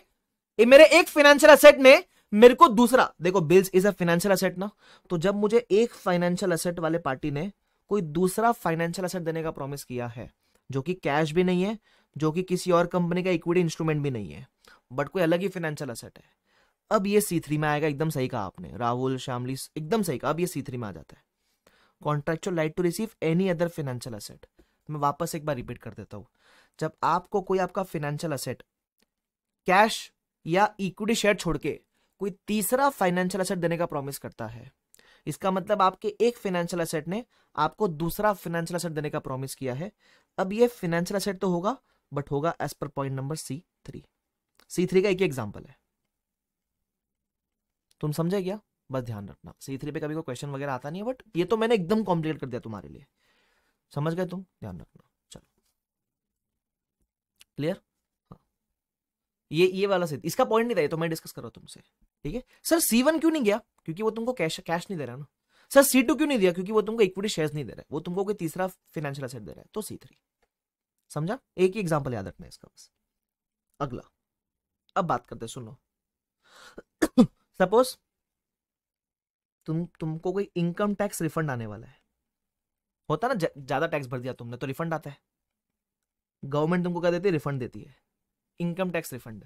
A: मेरे एक फाइनेंशियल असेट ने मेरे को दूसरा देखो bills is a financial asset ना तो जब मुझे एक फाइनेंशियल असेट वाले पार्टी ने कोई दूसरा फाइनेंशियल असेट देने का प्रॉमिस किया है जो कि कैश भी नहीं है जो कि किसी और कंपनी का इक्विटी इंस्ट्रूमेंट भी नहीं है बट कोई अलग ही फाइनेंशियल असेट है अब ये सी थ्री में आएगा एकदम सही कहा आपने राहुल श्यामली एकदम सही कहा अब ये सी थ्री में आ जाता है contractual right to receive any other financial asset मैं वापस एक बार रिपीट कर देता हूं जब आपको कोई आपका फाइनेंशियल असेट कैश या इक्विटी शेयर छोड़ के कोई तीसरा फाइनेंशियल असेट देने का प्रॉमिस करता है इसका मतलब आपके एक फाइनेंशियल असेट ने आपको दूसरा फाइनेंशियल असेट देने का प्रॉमिस किया है अब ये फाइनेंशियल असेट तो होगा बट होगा as per point number C three C three का एक एग्जाम्पल है तुम समझे क्या बस ध्यान रखना सी थ्री पे कभी कोई क्वेश्चन वगैरह आता नहीं है बट ये तो मैंने एकदम कॉम्प्लीट कर दिया तुम्हारे लिए समझ गए तुम ध्यान रखना चलो क्लियर हाँ। ये ये वाला सिद्ध इसका पॉइंट नहीं था तो मैं डिस्कस कर रहा तुमसे ठीक है सर सी वन क्यों नहीं गया क्योंकि वो तुमको कैश कैश नहीं दे रहा ना सर सी टू क्यों नहीं दिया क्योंकि वो तुमको इक्विटी शेयर नहीं दे रहा है वो तुमको कोई तीसरा फाइनेंशियल असेट दे रहा है तो सी थ्री समझा एक ही एग्जाम्पल याद रखना इसका बस अगला अब बात करते सुनो सपोज *coughs* तुम तुमको कोई इनकम टैक्स रिफंड आने वाला है होता ना ज़्यादा टैक्स भर दिया तुमने तो रिफंड आता है गवर्नमेंट तुमको क्या देती है रिफंड देती है इनकम टैक्स रिफंड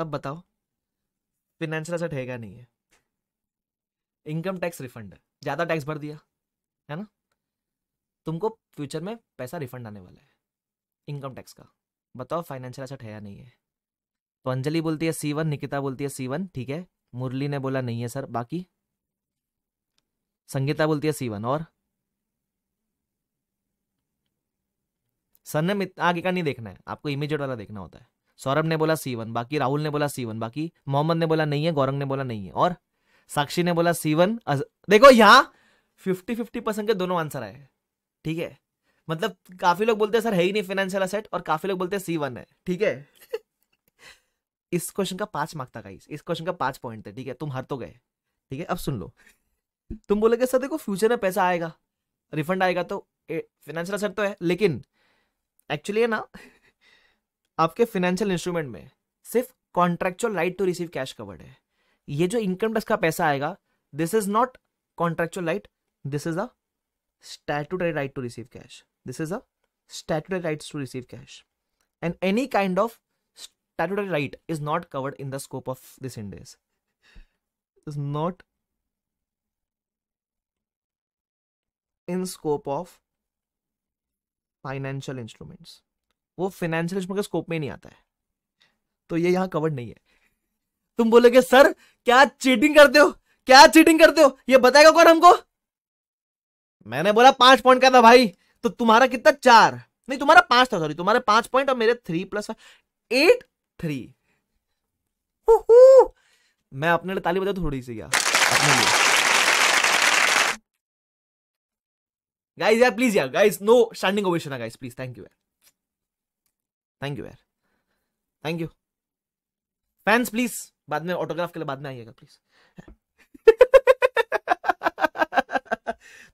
A: अब बताओ फिनेंशियल असेट है क्या नहीं है इनकम टैक्स रिफंड ज़्यादा टैक्स भर दिया है ना तुमको फ्यूचर में पैसा रिफंड आने वाला है इनकम टैक्स का बताओ फाइनेंशियल असेट है या नहीं है तो अंजलि बोलती है सी वन निकिता बोलती है सी वन ठीक है मुरली ने बोला नहीं है सर बाकी संगीता बोलती है सी वन और सरनेम आगे का नहीं देखना है आपको इमीजिएट वाला देखना होता है सौरभ ने बोला सी वन बाकी राहुल ने बोला सी वन बाकी मोहम्मद ने बोला नहीं है गौरंग ने बोला नहीं है और साक्षी ने बोला सी वन देखो यहाँ फिफ्टी फिफ्टी परसेंट के दोनों आंसर आए ठीक है मतलब काफी लोग बोलते हैं सर है ही नहीं फाइनेंशियल असेट और काफी लोग बोलते हैं सी वन है ठीक है *laughs* इस क्वेश्चन का पांच मार्क था इस क्वेश्चन का पांच पॉइंट थे ठीक है तुम हर तो गए ठीक है अब सुन लो तुम बोलोगे सर देखो फ्यूचर में पैसा आएगा रिफंड आएगा तो फाइनेंशियल असेट तो है लेकिन एक्चुअली है ना आपके फिनेंशियल इंस्ट्रूमेंट में सिर्फ contractual right to receive cash covered है ये जो इनकम टैक्स का पैसा आएगा this is not contractual right this is a statutory right to receive cash this is a statutory right to receive cash and any kind of statutory right is not covered in the scope of this index is not in scope of financial instruments वो financial instrument के स्कोप में नहीं आता है तो ये यहां कवर्ड नहीं है तुम बोलोगे सर क्या चीटिंग करते हो क्या चीटिंग करते हो ये बताएगा कौन हमको मैंने बोला पांच पॉइंट का था भाई तो तुम्हारा कितना चार नहीं तुम्हारा पांच था सॉरी तुम्हारे पांच पॉइंट और मेरे थ्री प्लस एट थ्री मैं अपने लिए ताली बजा थोड़ी सी क्या अपने लिए गाइज यार प्लीज यार गाइज नो स्टैंडिंग ओवेशन है गाइज प्लीज थैंक यू यार थैंक यू यार थैंक यू फैंस प्लीज बाद में ऑटोग्राफ के लिए बाद में आइएगा प्लीज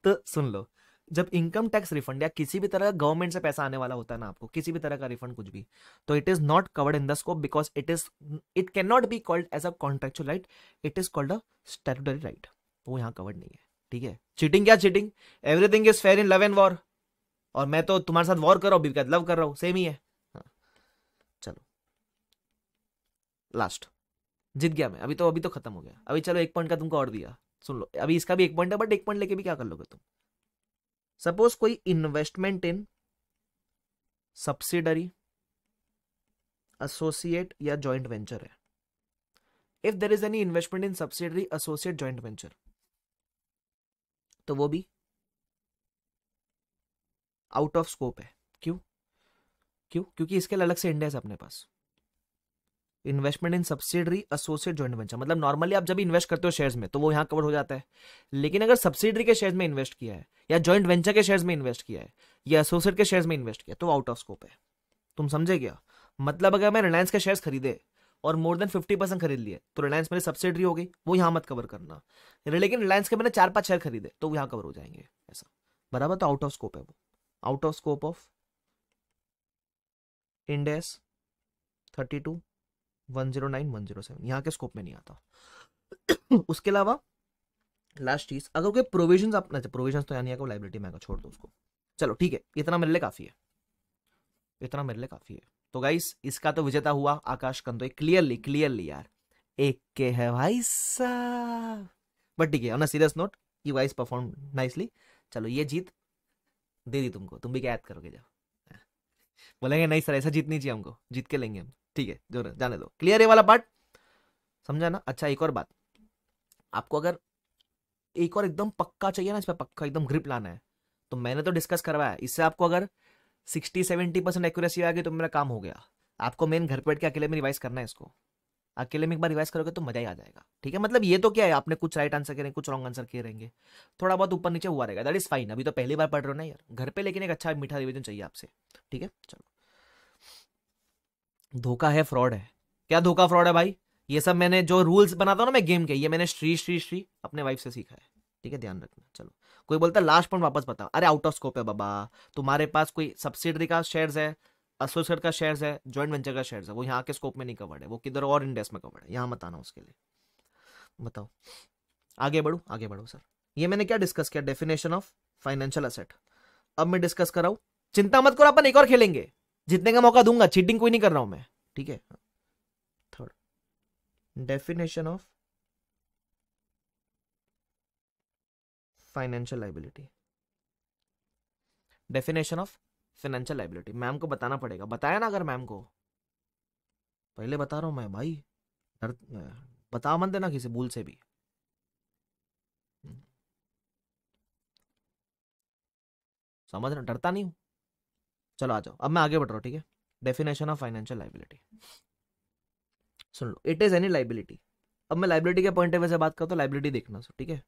A: तो सुन लो जब इनकम टैक्स रिफंड या किसी भी तरह का गवर्नमेंट से पैसा आने वाला होता है ना आपको किसी भी तरह का रिफंड कुछ भी तो it is not covered in the scope because it is it can not be called as a contractual right it is called a statutory right वो यहाँ कवर्ड नहीं है ठीक है चीटिंग क्या cheating everything is fair in love and war और मैं तो तुम्हारे साथ वॉर कर रहा हूं लव कर रहा हूं सेम ही है हाँ। चलो लास्ट जीत गया मैं अभी तो अभी तो खत्म हो गया अभी चलो एक पॉइंट का तुमको और दिया सुन लो अभी इसका भी एक पॉइंट है बट एक पॉइंट लेके भी क्या कर लोगे तुम सपोज कोई इन्वेस्टमेंट इन सब्सिडरी एसोसिएट या जॉइंट वेंचर है if there is any investment in subsidiary associate joint venture तो वो भी आउट ऑफ स्कोप है क्यों क्यों क्योंकि इसके लिए अलग से इंडेक्स अपने पास investment in subsidiary associate joint venture मतलब नॉर्मली आप जब इन्वेस्ट करते हो शेयर्स में तो वो यहां कवर हो जाता है लेकिन अगर सब्सिडरी के शेयर्स में इन्वेस्ट किया है या ज्वाइंट वेंचर के शेयर्स में इन्वेस्ट किया है या एसोसिएट के शेयर्स में इन्वेस्ट किया तो आउट ऑफ स्कोप है तुम समझे क्या मतलब अगर मैं रिलायंस के शेयर्स खरीदे और मोर देन फिफ्टी परसेंट खरीद लिए तो रिलायंस मेरी सब्सिडी हो गई वो यहाँ मत कवर करना लेकिन रिलायंस के मैंने चार पाँच शेयर खरीदे तो वो यहाँ कवर हो जाएंगे ऐसा बराबर तो आउट ऑफ स्कोप है वो out of scope of Ind AS thirty two one zero nine one zero seven यहाँ के स्कोप में नहीं आता उसके अलावा लास्ट चीज अगर कोई प्रोविजन आप प्रोविजन अच्छा, तो यानी लाइब्रेटी महंगा छोड़ दो उसको चलो ठीक है इतना मेरे लिए काफी है इतना मेरे लिए काफी है तो गाइस इसका तो विजेता हुआ आकाश कंदोई क्लियरली क्लियरली यार एक के है भाई साहब बट ठीक है on serious note you guys perform nicely चलो ये जीत दे दी तुमको तुम भी क्या याद करोगे जाओ बोलेंगे नहीं सर ऐसा जीत नहीं चाहिए हमको जीत के लेंगे हम ठीक है जो जाने दो क्लियर है वाला पार्ट समझा ना अच्छा एक और बात आपको अगर एक और एकदम पक्का चाहिए ना इसमें पक्का एकदम ग्रिप लाना है तो मैंने तो डिस्कस करवाया इससे आपको अगर सिक्सटी सेवेंटी परसेंट एक्यूरेसी आ गई तो मेरा काम हो गया आपको मेन घर बैठ के अकेले में रिवाइज करना है इसको अकेले में एक बार रिवाइज करोगे तो मजा ही आ जाएगा ठीक है मतलब ये तो क्या है आपने कुछ राइट आंसर करेंगे कुछ रॉन्ग आंसर किए रहेंगे थोड़ा बहुत ऊपर नीचे हुआ रहेगा दैट इज फाइन अभी तो पहली बार पढ़ रहे हो ना यार घर पे लेकिन एक अच्छा मीठा रिविजन चाहिए आपसे ठीक है चलो धोखा है फ्रॉड है क्या धोखा फ्रॉड है भाई ये सब मैंने जो रूल्स बनाता हूँ ना मैं गेम के ये मैंने श्री श्री श्री अपने वाइफ से सीखा है ठीक है ध्यान रखना चलो कोई बोलता है लास्ट पॉइंट वापस बताओ अरे आउट ऑफ स्कोप है बाबा तुम्हारे पास कोई सब्सिडरी का शेयर्स है एसोसिएट का शेयर्स है जॉइंट वेंचर का शेयर्स है वो यहाँ के स्कोप में नहीं कवर्ड है वो किधर और इंडेस में कवर्ड है यहाँ बताना उसके लिए बताओ आगे बढ़ो आगे बढ़ो सर ये मैंने क्या डिस्कस किया डेफिनेशन ऑफ फाइनेंशियल असेट अब मैं डिस्कस कराऊ चिंता मत करो अपन एक और खेलेंगे जितने का मौका दूंगा चीटिंग कोई नहीं कर रहा हूं मैं ठीक है third definition of financial liability definition of financial liability ma'am को बताना पड़ेगा बताया ना अगर मैम को पहले बता रहा हूं मैं भाई डर बता मन देना किसी भूल से भी समझ रहा डरता नहीं हूं चलो आ जाओ अब मैं आगे बढ़ रहा हूं ठीक है डेफिनेशन ऑफ फाइनेंशियल लाइबिलिटी सुन लो इट इज एनी लाइबिलिटी अब मैं लाइबिलिटी के पॉइंट ऑफ व्यू से बात करता हूँ लाइबिलिटी तो देखना सो ठीक है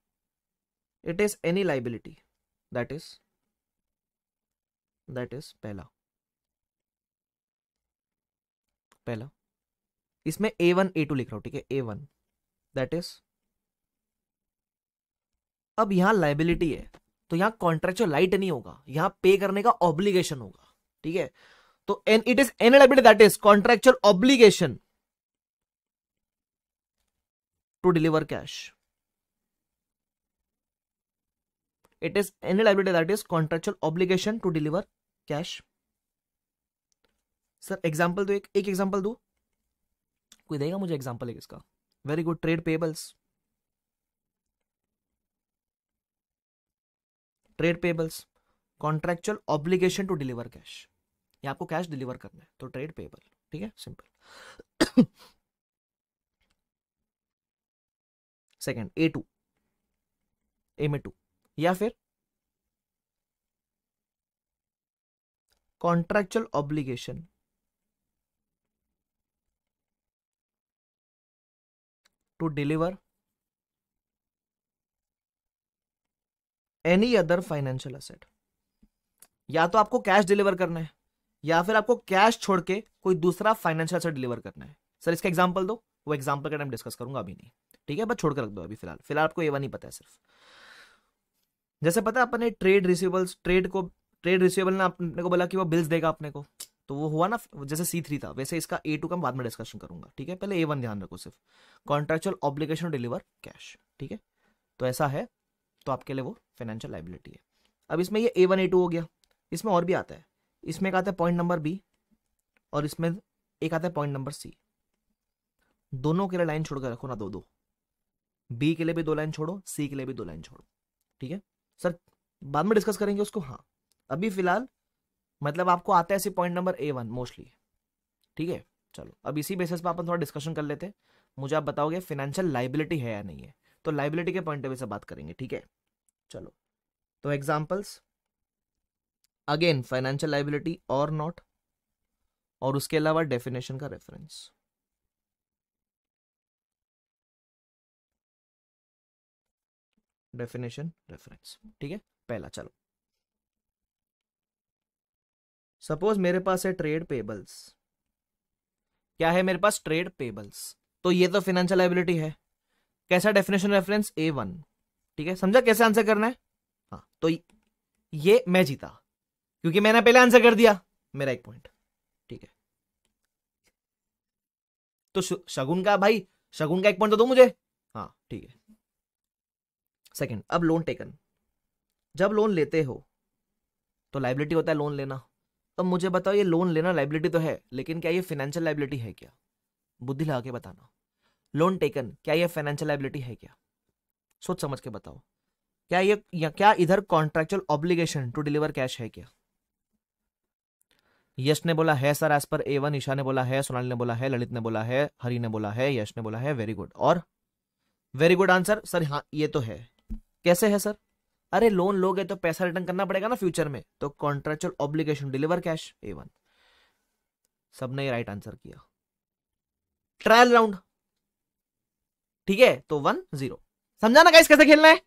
A: it is any liability that is that is पहला पहला इसमें ए वन ए टू लिख रहा हूं ठीक है ए वन दैट इज अब यहां लाइबिलिटी है तो यहां कॉन्ट्रेक्चुअल लाइट नहीं होगा यहां पे करने का ऑब्लिगेशन होगा ठीक है तो an it is an liability that is contractual obligation to deliver cash it is any liability that is contractual obligation to deliver cash sir example दो एक एक एग्जाम्पल दो कोई देगा मुझे एग्जाम्पल एक इसका very good trade payables trade payables contractual obligation to deliver cash या आपको कैश डिलीवर करना है तो ट्रेड पेबल ठीक है simple second A two A में टू या फिर contractual obligation to deliver any other financial asset या तो आपको कैश डिलीवर करना है या फिर आपको कैश छोड़ के कोई दूसरा फाइनेंशियल असेट डिलीवर करना है सर इसका एग्जांपल दो वो एग्जाम्पल का टाइम डिस्कस करूंगा अभी नहीं ठीक है बस छोड़ के रख दो अभी फिलहाल फिलहाल आपको ये वन ही पता है सिर्फ जैसे पता है अपने ट्रेड रिसीवेबल्स ट्रेड को ट्रेड रिसीवेबल ने अपने को बोला कि वो बिल्स देगा अपने को तो वो हुआ ना जैसे सी थ्री था वैसे इसका ए टू का बाद में डिस्कशन करूंगा ठीक है पहले ए वन ध्यान रखो सिर्फ कॉन्ट्रेक्चुअल ऑब्लिगेशन डिलीवर कैश ठीक है तो ऐसा है तो आपके लिए वो फाइनेंशियल लाइबिलिटी है अब इसमें ये ए वन ए टू हो गया इसमें और भी आता है इसमें एक आता है पॉइंट नंबर बी और इसमें एक आता है पॉइंट नंबर सी दोनों के लिए लाइन छोड़कर रखो ना दो दो बी के लिए भी दो लाइन छोड़ो सी के लिए भी दो लाइन छोड़ो ठीक है सर बाद में डिस्कस करेंगे उसको हाँ अभी फिलहाल मतलब आपको आता है ऐसे point number A one mostly ठीक है चलो अब इसी बेसिस पर अपन थोड़ा डिस्कशन कर लेते हैं मुझे आप बताओगे फिनेंशियल लाइबिलिटी है या नहीं है तो लाइबिलिटी के पॉइंट ऑफ व्यू से बात करेंगे ठीक है चलो तो एग्जाम्पल्स अगेन फाइनेंशियल लाइबिलिटी और नॉट और उसके अलावा डेफिनेशन का रेफरेंस डेफिनेशन रेफरेंस ठीक है पहला चलो सपोज मेरे पास है ट्रेड पेबल्स क्या है मेरे पास ट्रेड पेबल्स तो ये तो फिनेंशियल लाइबिलिटी है कैसा डेफिनेशन रेफरेंस ए वन ठीक है समझा कैसे आंसर करना है हाँ तो ये मैं जीता क्योंकि मैंने पहले आंसर कर दिया मेरा एक पॉइंट ठीक है तो शगुन का भाई शगुन का एक पॉइंट तो दो मुझे हाँ ठीक है सेकेंड अब लोन टेकन जब लोन लेते हो तो लाइबिलिटी होता है लोन लेना अब मुझे बताओ ये लोन लेना लाइबिलिटी तो है लेकिन क्या ये फाइनेंशियल लाइबिलिटी है क्या बुद्धि लगा के बताना लोन टेकन क्या ये फाइनेंशियल लाइबिलिटी है क्या सोच समझ के बताओ क्या ये या क्या इधर contractual obligation to deliver cash है क्या यश ने बोला है sir as per A one Isha ने बोला है सोनाल ने बोला है ललित ने बोला है हरि ने बोला है यश ने बोला है वेरी गुड और वेरी गुड आंसर सर हाँ ये तो है कैसे है सर अरे लोन लोगे तो पैसा रिटर्न करना पड़ेगा ना फ्यूचर में तो contractual obligation deliver cash A one सबने राइट आंसर किया ट्रायल राउंड ठीक है तो वन जीरो समझा ना गाइस कैसे खेलना है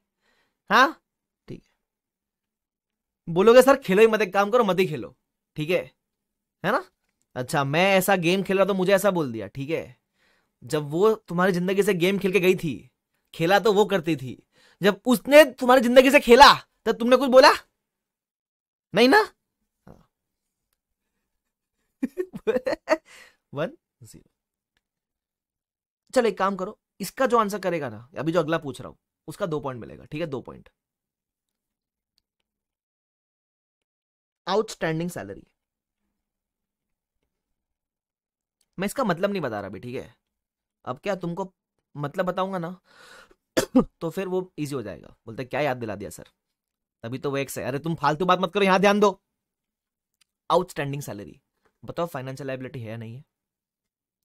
A: हाँ ठीक है बोलोगे सर खेलो ही मत एक काम करो मत ही खेलो ठीक है है ना अच्छा मैं ऐसा गेम खेल रहा तो मुझे ऐसा बोल दिया ठीक है जब वो तुम्हारी जिंदगी से गेम खेल के गई थी खेला तो वो करती थी जब उसने तुम्हारी जिंदगी से खेला तब तुमने कुछ बोला नहीं ना वन *laughs* जीरो चलो एक काम करो इसका जो आंसर करेगा ना अभी जो अगला पूछ रहा हूं उसका दो पॉइंट मिलेगा ठीक है दो पॉइंट आउटस्टैंडिंग सैलरी मैं इसका मतलब नहीं बता रहा अभी ठीक है अब क्या तुमको मतलब बताऊंगा ना *coughs* तो फिर वो इजी हो जाएगा बोलते क्या याद दिला दिया सर तभी तो वो एक से अरे तुम फालतू बात मत करो यहां ध्यान दो आउटस्टैंडिंग सैलरी बताओ फाइनेंशियल लाइबिलिटी है या नहीं है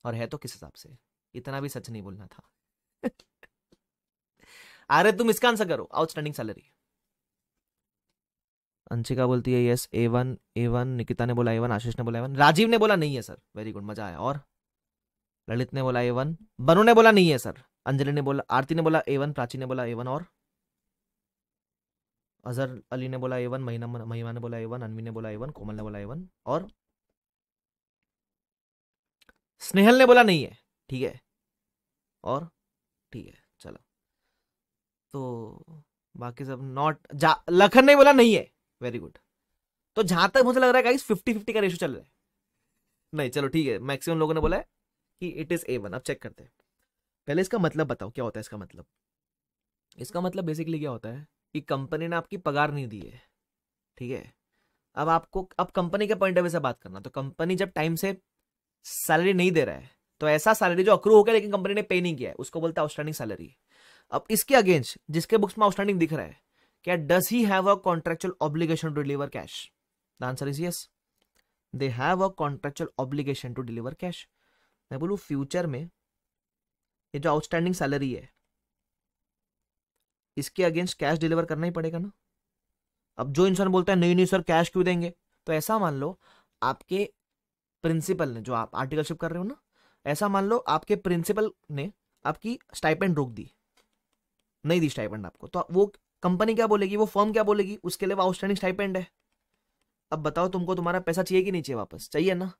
A: और है तो किस हिसाब से इतना भी सच नहीं बोलना था *laughs* अरे तुम इसका आंसर करो आउटस्टैंडिंग सैलरी अंशिका बोलती है yes A one A one Nikita ने बोला ए वन आशीष ने बोला ए वन राजीव ने बोला नहीं है सर वेरी गुड मजा आया और ललित ने बोला ए वन बनु ने बोला नहीं है सर अंजलि ने बोला आरती ने बोला ए वन प्राची ने बोला ए वन और अजहर अली ने बोला ए वन महिना महिमा ने बोला ए वन अनवी ने बोला ए वन कोमल ने बोला ए वन और स्नेहल ने बोला नहीं है ठीक है और ठीक है चलो तो बाकी सब नॉट जा लखन ने बोला नहीं है वेरी गुड तो जहां तक मुझे लग रहा है फिफ्टी फिफ्टी का रेशो चल रहा है नहीं चलो ठीक है मैक्सिमम लोगों ने बोला है कि इट इज ए वन अब चेक करते हैं पहले इसका मतलब बताओ क्या होता है इसका मतलब इसका मतलब बेसिकली क्या होता है कि कंपनी ने आपकी पगार नहीं दी है ठीक है अब आपको अब कंपनी के पॉइंट ऑफ व्यू से बात करना तो कंपनी जब टाइम से सैलरी नहीं दे रहा है तो ऐसा सैलरी जो अक्रू हो गया लेकिन कंपनी ने पे नहीं किया है उसको बोलता है आउटस्टैंडिंग सैलरी अब इसके अगेंस्ट जिसके बुक्स में आउटस्टैंडिंग दिख रहा है क्या does he have a contractual obligation to deliver cash the answer is yes they have a contractual obligation to deliver cash मैं बोलूँ फ्यूचर में ये जो आउटस्टैंडिंग सैलरी है इसके अगेंस्ट कैश डिलीवर करना ही पड़ेगा ना अब जो इंसान बोलता है नहीं नहीं सर कैश क्यों देंगे तो ऐसा मान लो आपके प्रिंसिपल ने जो आप आर्टिकलशिप कर रहे हो ना ऐसा मान लो आपके प्रिंसिपल ने आपकी स्टाइपेंड रोक दी नहीं दी स्टाइपेंड आपको तो वो कंपनी क्या बोलेगी वो फर्म क्या बोलेगी उसके लिए वो आउटस्टैंडिंग स्टाइपेंड है अब बताओ तुमको तुम्हारा पैसा चाहिए कि नहीं चाहिए वापस चाहिए ना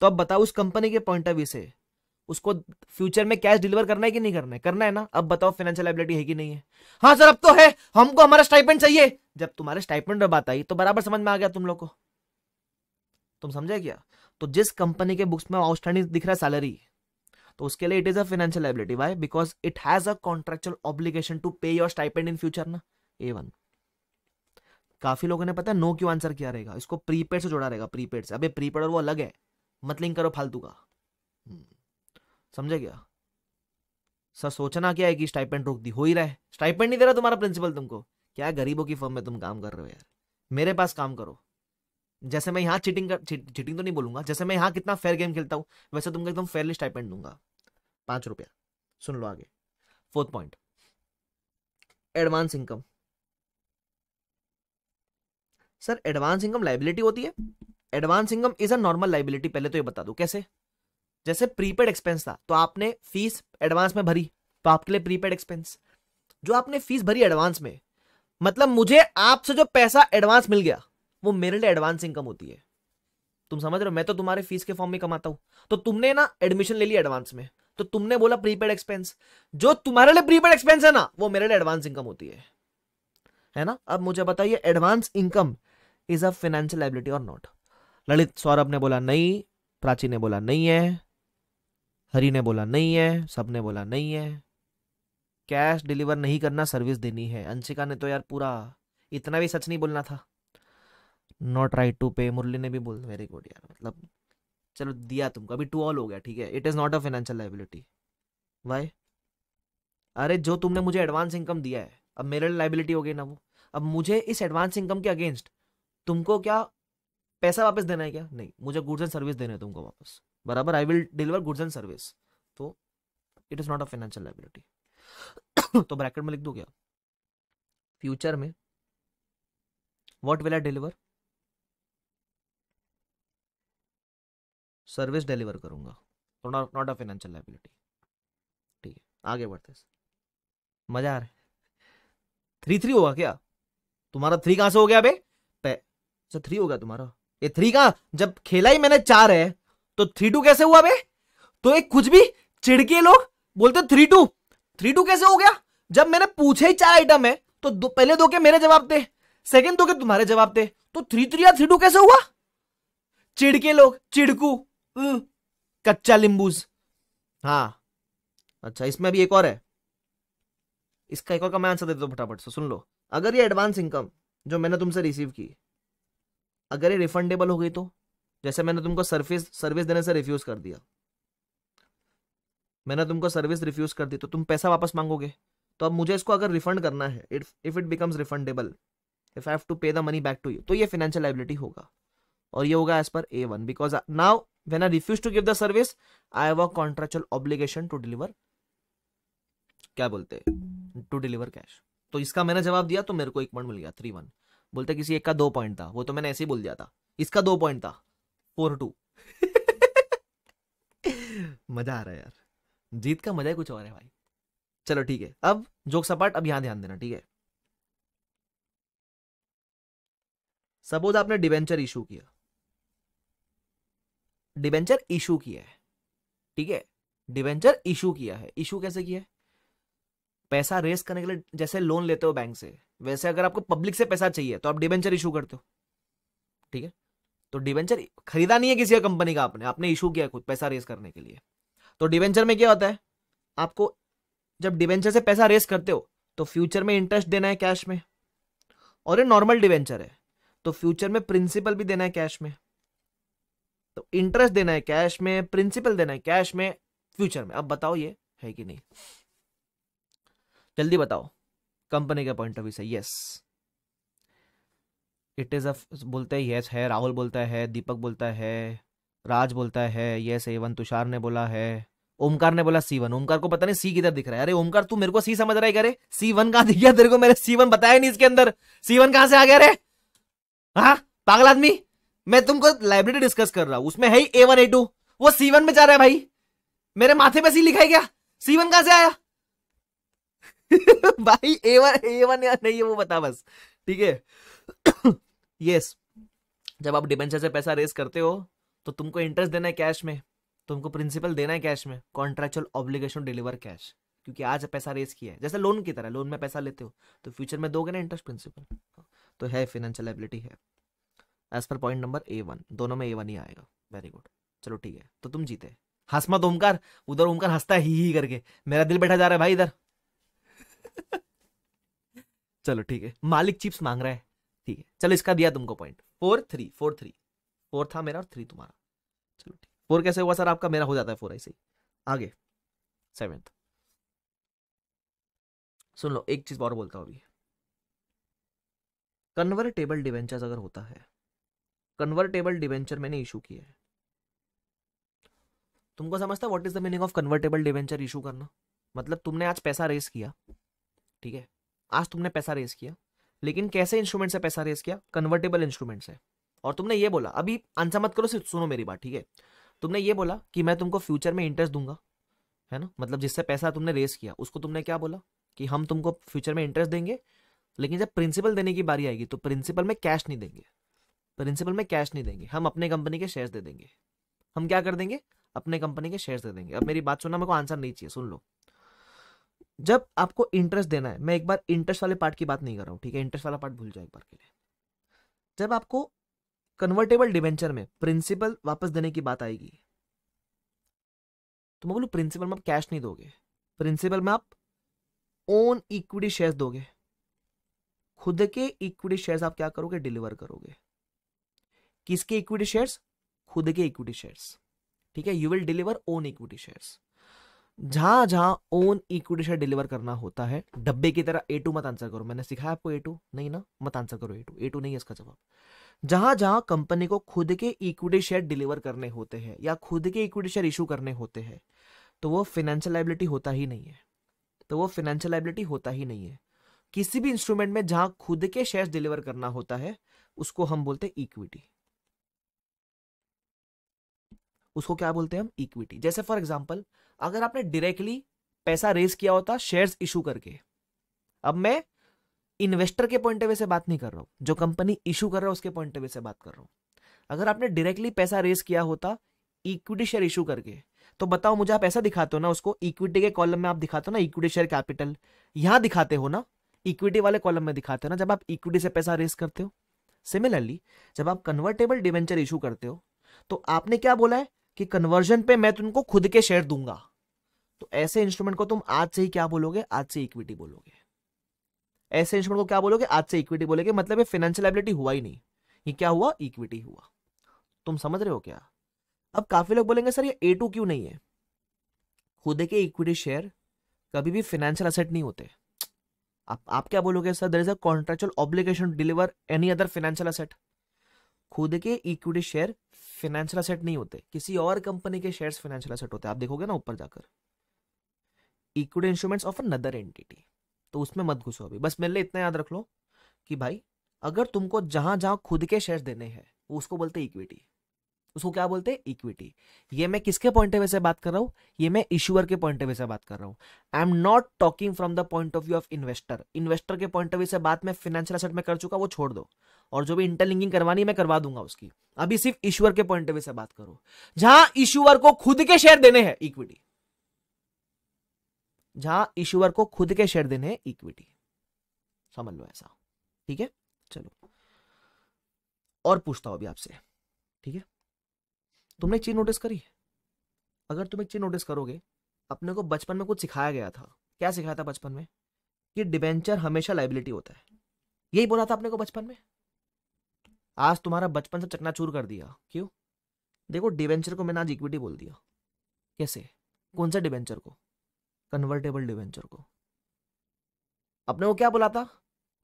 A: तो अब बताओ उस कंपनी के पॉइंट ऑफ व्यू से उसको फ्यूचर में कैश डिलीवर करना है कि नहीं करना है करना है ना अब बताओ फाइनेंशियल एबिलिटी है कि नहीं है हाँ सर अब तो है हमको हमारा स्टाइपेंट चाहिए जब तुम्हारे स्टाइपेंट में बात आई तो बराबर समझ में आ गया तुम लोग को तुम समझे क्या तो जिस कंपनी के बुक्स में आउटस्टैंडिंग दिख रहा है सैलरी तो उसके लिए it is a financial ability why because it has a contractual obligation to pay your stipend in future ना ए वन काफी लोगों ने पता है नो क्यों आंसर किया रहेगा इसको प्रीपेड से जोड़ा रहेगा प्रीपेड से अबे प्रीपेड और वो अलग है मत लिंक करो फालतू का समझे क्या सर सोचना क्या है कि स्टाइपेंट रोक दी हो ही रहा है स्टाइपेंट नहीं दे रहा तुम्हारा प्रिंसिपल तुमको क्या गरीबों की फर्म में तुम काम कर रहे हो यार मेरे पास काम करो जैसे मैं यहाँ चीटिंग कर चीटिंग तो नहीं बोलूंगा जैसे मैं यहाँ कितना फेयर गेम खेलता हूँ वैसे तुमको एकदम फेयरली स्टाइपेंट दूंगा पांच रुपया सुन लो आगे fourth point advance income sir advance income liability होती है advance income is a normal liability पहले तो ये बता दो कैसे जैसे प्रीपेड एक्सपेंस था तो आपने फीस एडवांस में भरी तो आपके लिए प्रीपेड एक्सपेंस जो आपने फीस भरी एडवांस में मतलब मुझे आपसे जो पैसा एडवांस मिल गया वो मेरे लिए एडवांस इनकम होती है तुम समझ रहे हो मैं तो तुम्हारे फीस के फॉर्म में कमाता हूं तो तुमने ना एडमिशन ले लिया एडवांस में तो तुमने बोला प्रीपेड एक्सपेंस जो तुम्हारे लिए प्रीपेड एक्सपेंस है ना वो मेरे लिए एडवांस इनकम होती है है ना अब मुझे बताइए advance income is a financial ability और नॉट ललित सौरभ ने बोला नहीं प्राची ने बोला नहीं है हरी ने बोला नहीं है सब ने बोला नहीं है कैश डिलीवर नहीं करना सर्विस देनी है अंशिका ने तो यार पूरा इतना भी सच नहीं बोलना था नॉट राइट टू पे मुरली ने भी बोल वेरी गुड यार मतलब चलो दिया तुमको अभी टू ऑल हो गया ठीक है it is not a financial liability why अरे जो तुमने मुझे एडवांस इनकम दिया है अब मेरे लिए लाइबिलिटी हो गई ना वो अब मुझे इस एडवांस इनकम के अगेंस्ट तुमको क्या पैसा वापस देना है क्या नहीं मुझे गुड्स एंड सर्विस देने तुमको वापस बराबर I will deliver goods and service तो it is not a financial liability तो ब्रैकेट में लिख दो क्या फ्यूचर में what will I deliver service deliver करूंगा नॉट अ फाइनेंशियल लाइबिलिटी ठीक है आगे बढ़ते मजा आ रहा है थ्री थ्री होगा क्या तुम्हारा थ्री कहां से हो गया अबे? अच्छा थ्री होगा तुम्हारा ये थ्री का जब खेला ही मैंने चार है तो थ्री टू कैसे हुआ बे तो एक कुछ भी चिड़के लोग बोलते थ्री टू थ्री टू कैसे हो गया जब मैंने पूछे ही चार आइटम है तो दो, पहले दो के मेरे जवाब थे सेकंड दो के तुम्हारे जवाब थे तो थ्री थ्री या थ्री टू कैसे हुआ चिड़के लोग चिड़कू कच्चा लिंबूज हाँ अच्छा इसमें भी एक और है इसका एक और का मैं आंसर दे दो फटाफट से सुन लो अगर ये एडवांस इनकम जो मैंने तुमसे रिसीव की अगर ये रिफंडेबल हो गई तो जैसे मैंने तुमको सर्विस सर्विस देने से रिफ्यूज कर दिया मैंने तुमको सर्विस रिफ्यूज कर दी तो तुम पैसा वापस मांगोगे तो अब मुझे इसको अगर रिफंड करना है if if it becomes refundable if I have to pay the money back to you तो ये फाइनेंशियल लाइबिलिटी होगा और ये होगा as per A one because now when I refuse to give the service I have a contractual obligation to deliver क्या बोलते to deliver cash तो इसका मैंने जवाब दिया तो मेरे को एक पॉइंट मिल गया थ्री वन बोलते किसी एक का दो पॉइंट था वो तो मैंने ऐसे ही बोल दिया था इसका दो पॉइंट था फोर टू मजा आ रहा है यार जीत का मजा ही कुछ और है भाई चलो ठीक है अब जोक सपाट अब यहां ध्यान देना ठीक है सपोज आपने डिवेंचर इशू किया डिबेंचर इशू किया है ठीक है डिवेंचर इशू किया है इशू कैसे किया है पैसा रेस करने के लिए जैसे लोन लेते हो बैंक से वैसे अगर आपको पब्लिक से पैसा चाहिए तो आप डिवेंचर इशू करते हो ठीक है तो डिवेंचर खरीदा नहीं है किसी कंपनी का आपने आपने इशू किया खुद पैसा रेस करने के लिए तो डिवेंचर में क्या होता है आपको जब डिवेंचर से पैसा रेस करते हो तो फ्यूचर में इंटरेस्ट देना है कैश में और ये नॉर्मल डिवेंचर है तो फ्यूचर में प्रिंसिपल भी देना है कैश में तो इंटरेस्ट देना है कैश में प्रिंसिपल देना है कैश में फ्यूचर में अब बताओ ये है कि नहीं जल्दी बताओ कंपनी के पॉइंट ऑफ व्यू से यस इट इज़ अ बोलते हैं येस है राहुल बोलता है दीपक बोलता है राज बोलता है येस एवन तुषार ने बोला है ओमकार ने बोला सी वन ओमकार को पता नहीं सी किधर दिख रहा है अरे ओमकार तू मेरे को सी समझ रहा है अरे सी वन कहाँ दिख गया तेरे को मेरे सी वन बताया नहीं इसके अंदर सी वन कहाँ से आ गया अरे हाँ पागल आदमी मैं तुमको लाइब्रेरी डिस्कस कर रहा हूँ उसमें है ए वन ए टू वो सी वन में जा रहा है भाई मेरे माथे पे सी लिखा है क्या सी वन कहाँ से आया *laughs* भाई ए वन ए वन नहीं है वो बता बस ठीक है यस जब आप डिबेंचर से पैसा रेस करते हो तो तुमको इंटरेस्ट देना है कैश में तो तुमको प्रिंसिपल देना है कैश में कॉन्ट्रेक्चुअल ऑब्लिगेशन डिलीवर कैश क्योंकि आज पैसा रेस किया है जैसे लोन की तरह लोन में पैसा लेते हो तो फ्यूचर में दोगे ना इंटरेस्ट प्रिंसिपल तो है फाइनेंशियल एबिलिटी है as per point number A one दोनों में ए वन ही आएगा वेरी गुड चलो ठीक है तो तुम जीते हंसमत ओमकार उधर ओमकार हंसता ही ही करके मेरा दिल बैठा जा रहा है भाई इधर *laughs* चलो ठीक है मालिक चिप्स मांग रहा है ठीक है चलो इसका दिया तुमको point four three four three four था मेरा और थ्री तुम्हारा चलो ठीक फोर कैसे हुआ सर आपका मेरा हो जाता है फोर ऐसे ही आगे सेवेंथ सुन लो एक चीज और बोलता हूँ अभी कन्वर्टेबल डिवेंचर अगर होता है कन्वर्टेबल डिवेंचर मैंने इशू किया है तुमको समझता what is the meaning of convertible debenture issue करना मतलब तुमने आज पैसा रेस किया ठीक है आज तुमने पैसा रेस किया लेकिन कैसे इंस्ट्रूमेंट से पैसा रेस किया कन्वर्टेबल इंस्ट्रूमेंट से और तुमने ये बोला अभी आंसर मत करो सिर्फ सुनो मेरी बात ठीक है तुमने ये बोला कि मैं तुमको फ्यूचर में इंटरेस्ट दूंगा है ना मतलब जिससे पैसा तुमने रेस किया उसको तुमने क्या बोला कि हम तुमको फ्यूचर में इंटरेस्ट देंगे लेकिन जब प्रिंसिपल देने की बारी आएगी तो प्रिंसिपल में कैश नहीं देंगे प्रिंसिपल में कैश नहीं देंगे हम अपने कंपनी के शेयर्स दे देंगे हम क्या कर देंगे अपने कंपनी के शेयर्स दे देंगे अब मेरी बात सुनना मेरे को आंसर नहीं चाहिए सुन लो जब आपको इंटरेस्ट देना है मैं एक बार इंटरेस्ट वाले पार्ट की बात नहीं कर रहा हूँ ठीक है इंटरेस्ट वाला पार्ट भूल जाओ एक बार के लिए जब आपको कन्वर्टेबल डिवेंचर में प्रिंसिपल वापस देने की बात आएगी तो मैं बोलूँ प्रिंसिपल में आप कैश नहीं दोगे प्रिंसिपल में आप ओन इक्विटी शेयर्स दोगे खुद के इक्विटी शेयर्स आप क्या करोगे डिलीवर करोगे किसके इक्विटी शेयर्स खुद के इक्विटी शेयर्स ठीक है you will deliver own equity shares जहां जहां ओन इक्विटी शेयर डिलीवर करना होता है डब्बे की तरह ए टू मत आंसर करो मैंने सिखाया आपको ए टू नहीं ना मत आंसर करो ए टू ए टू नहीं है इसका जवाब जहां जहां कंपनी को खुद के इक्विटी शेयर डिलीवर करने होते हैं या खुद के इक्विटी शेयर इशू करने होते हैं तो वो फाइनेंशियल लाइबिलिटी होता ही नहीं है तो वो फाइनेंशियल लाइबिलिटी होता ही नहीं है किसी भी इंस्ट्रूमेंट में जहां खुद के शेयर डिलीवर करना होता है उसको हम बोलते हैं इक्विटी उसको क्या बोलते हैं हम इक्विटी जैसे फॉर एग्जाम्पल अगर आपने डायरेक्टली पैसा रेज किया होता शेयर्स इशू करके अब मैं इन्वेस्टर के पॉइंट ऑफ व्यू से बात नहीं कर रहा हूं जो कंपनी इशू कर रहा है उसके पॉइंट ऑफ व्यू से बात कर रहा हूं अगर आपने डायरेक्टली पैसा रेज किया होता इक्विटी शेयर इशू करके तो बताओ मुझे आप ऐसा दिखाते हो ना उसको इक्विटी के कॉलम में आप दिखाते हो ना इक्विटी शेयर कैपिटल यहां दिखाते हो ना इक्विटी वाले कॉलम में दिखाते हो ना जब आप इक्विटी से पैसा रेस करते हो सिमिलरली जब आप कन्वर्टेबल डिवेंचर इशू करते हो तो आपने क्या बोला है कि कन्वर्जन पे मैं तुमको खुद के शेयर दूंगा तो ऐसे इंस्ट्रूमेंट को तुम आज से ही क्या बोलोगे आज से इक्विटी बोलोगे ऐसे इंस्ट्रूमेंट को क्या बोलोगे आज से इक्विटी बोलोगे मतलब ये फाइनेंशियल एबिलिटी हुआ ही नहीं ये क्या हुआ इक्विटी हुआ तुम समझ रहे हो क्या अब काफी लोग बोलेंगे सर ये ए टू क्यों नहीं है खुद के इक्विटी शेयर कभी भी फाइनेंशियल असेट नहीं होते आप आप क्या बोलोगे sir there is a contractual obligation deliver any other financial asset खुद के इक्विटी शेयर फाइनेंशियल असेट नहीं होते किसी और कंपनी के शेयर्स फाइनेंशियल असेट होते आप देखोगे ना ऊपर जाकर equity instruments of another entity तो उसमें मत घुसो अभी बस मेरे लिए इतना याद रख लो कि भाई अगर तुमको जहां जहां खुद के शेयर देने हैं उसको बोलते इक्विटी उसको क्या बोलते हैं इक्विटी ये मैं किसके पॉइंट ऑफ से बात कर रहा हूँ ये मैं इश्यूअर के पॉइंट ऑफ से बात कर रहा हूँ I am not talking from the point of view of investor investor के पॉइंट ऑफ व्यू से बात मैं फाइनेंशियल असेट में कर चुका वो छोड़ दो और जो भी इंटरलिंकिंग करवानी है मैं करवा दूंगा उसकी अभी सिर्फ ईश्वर के पॉइंट ऑफ व्यू से बात करो जहां ईश्वर को खुद के शेयर देने हैं इक्विटी जहां ईश्वर को खुद के शेयर देने हैं इक्विटी समझ लो ऐसा ठीक है चलो और पूछता हूं अभी आपसे ठीक है तुमने एक चीज नोटिस करी अगर तुम एक चीज नोटिस करोगे अपने को बचपन में कुछ सिखाया गया था क्या सिखाया था बचपन में कि डिबेंचर हमेशा लाइबिलिटी होता है यही बोला था अपने को बचपन में आज तुम्हारा बचपन से चकनाचूर कर दिया क्यों देखो डिवेंचर को मैंने आज इक्विटी बोल दिया कैसे कौन सा डिवेंचर को कन्वर्टेबल डिवेंचर को अपने को क्या बोला था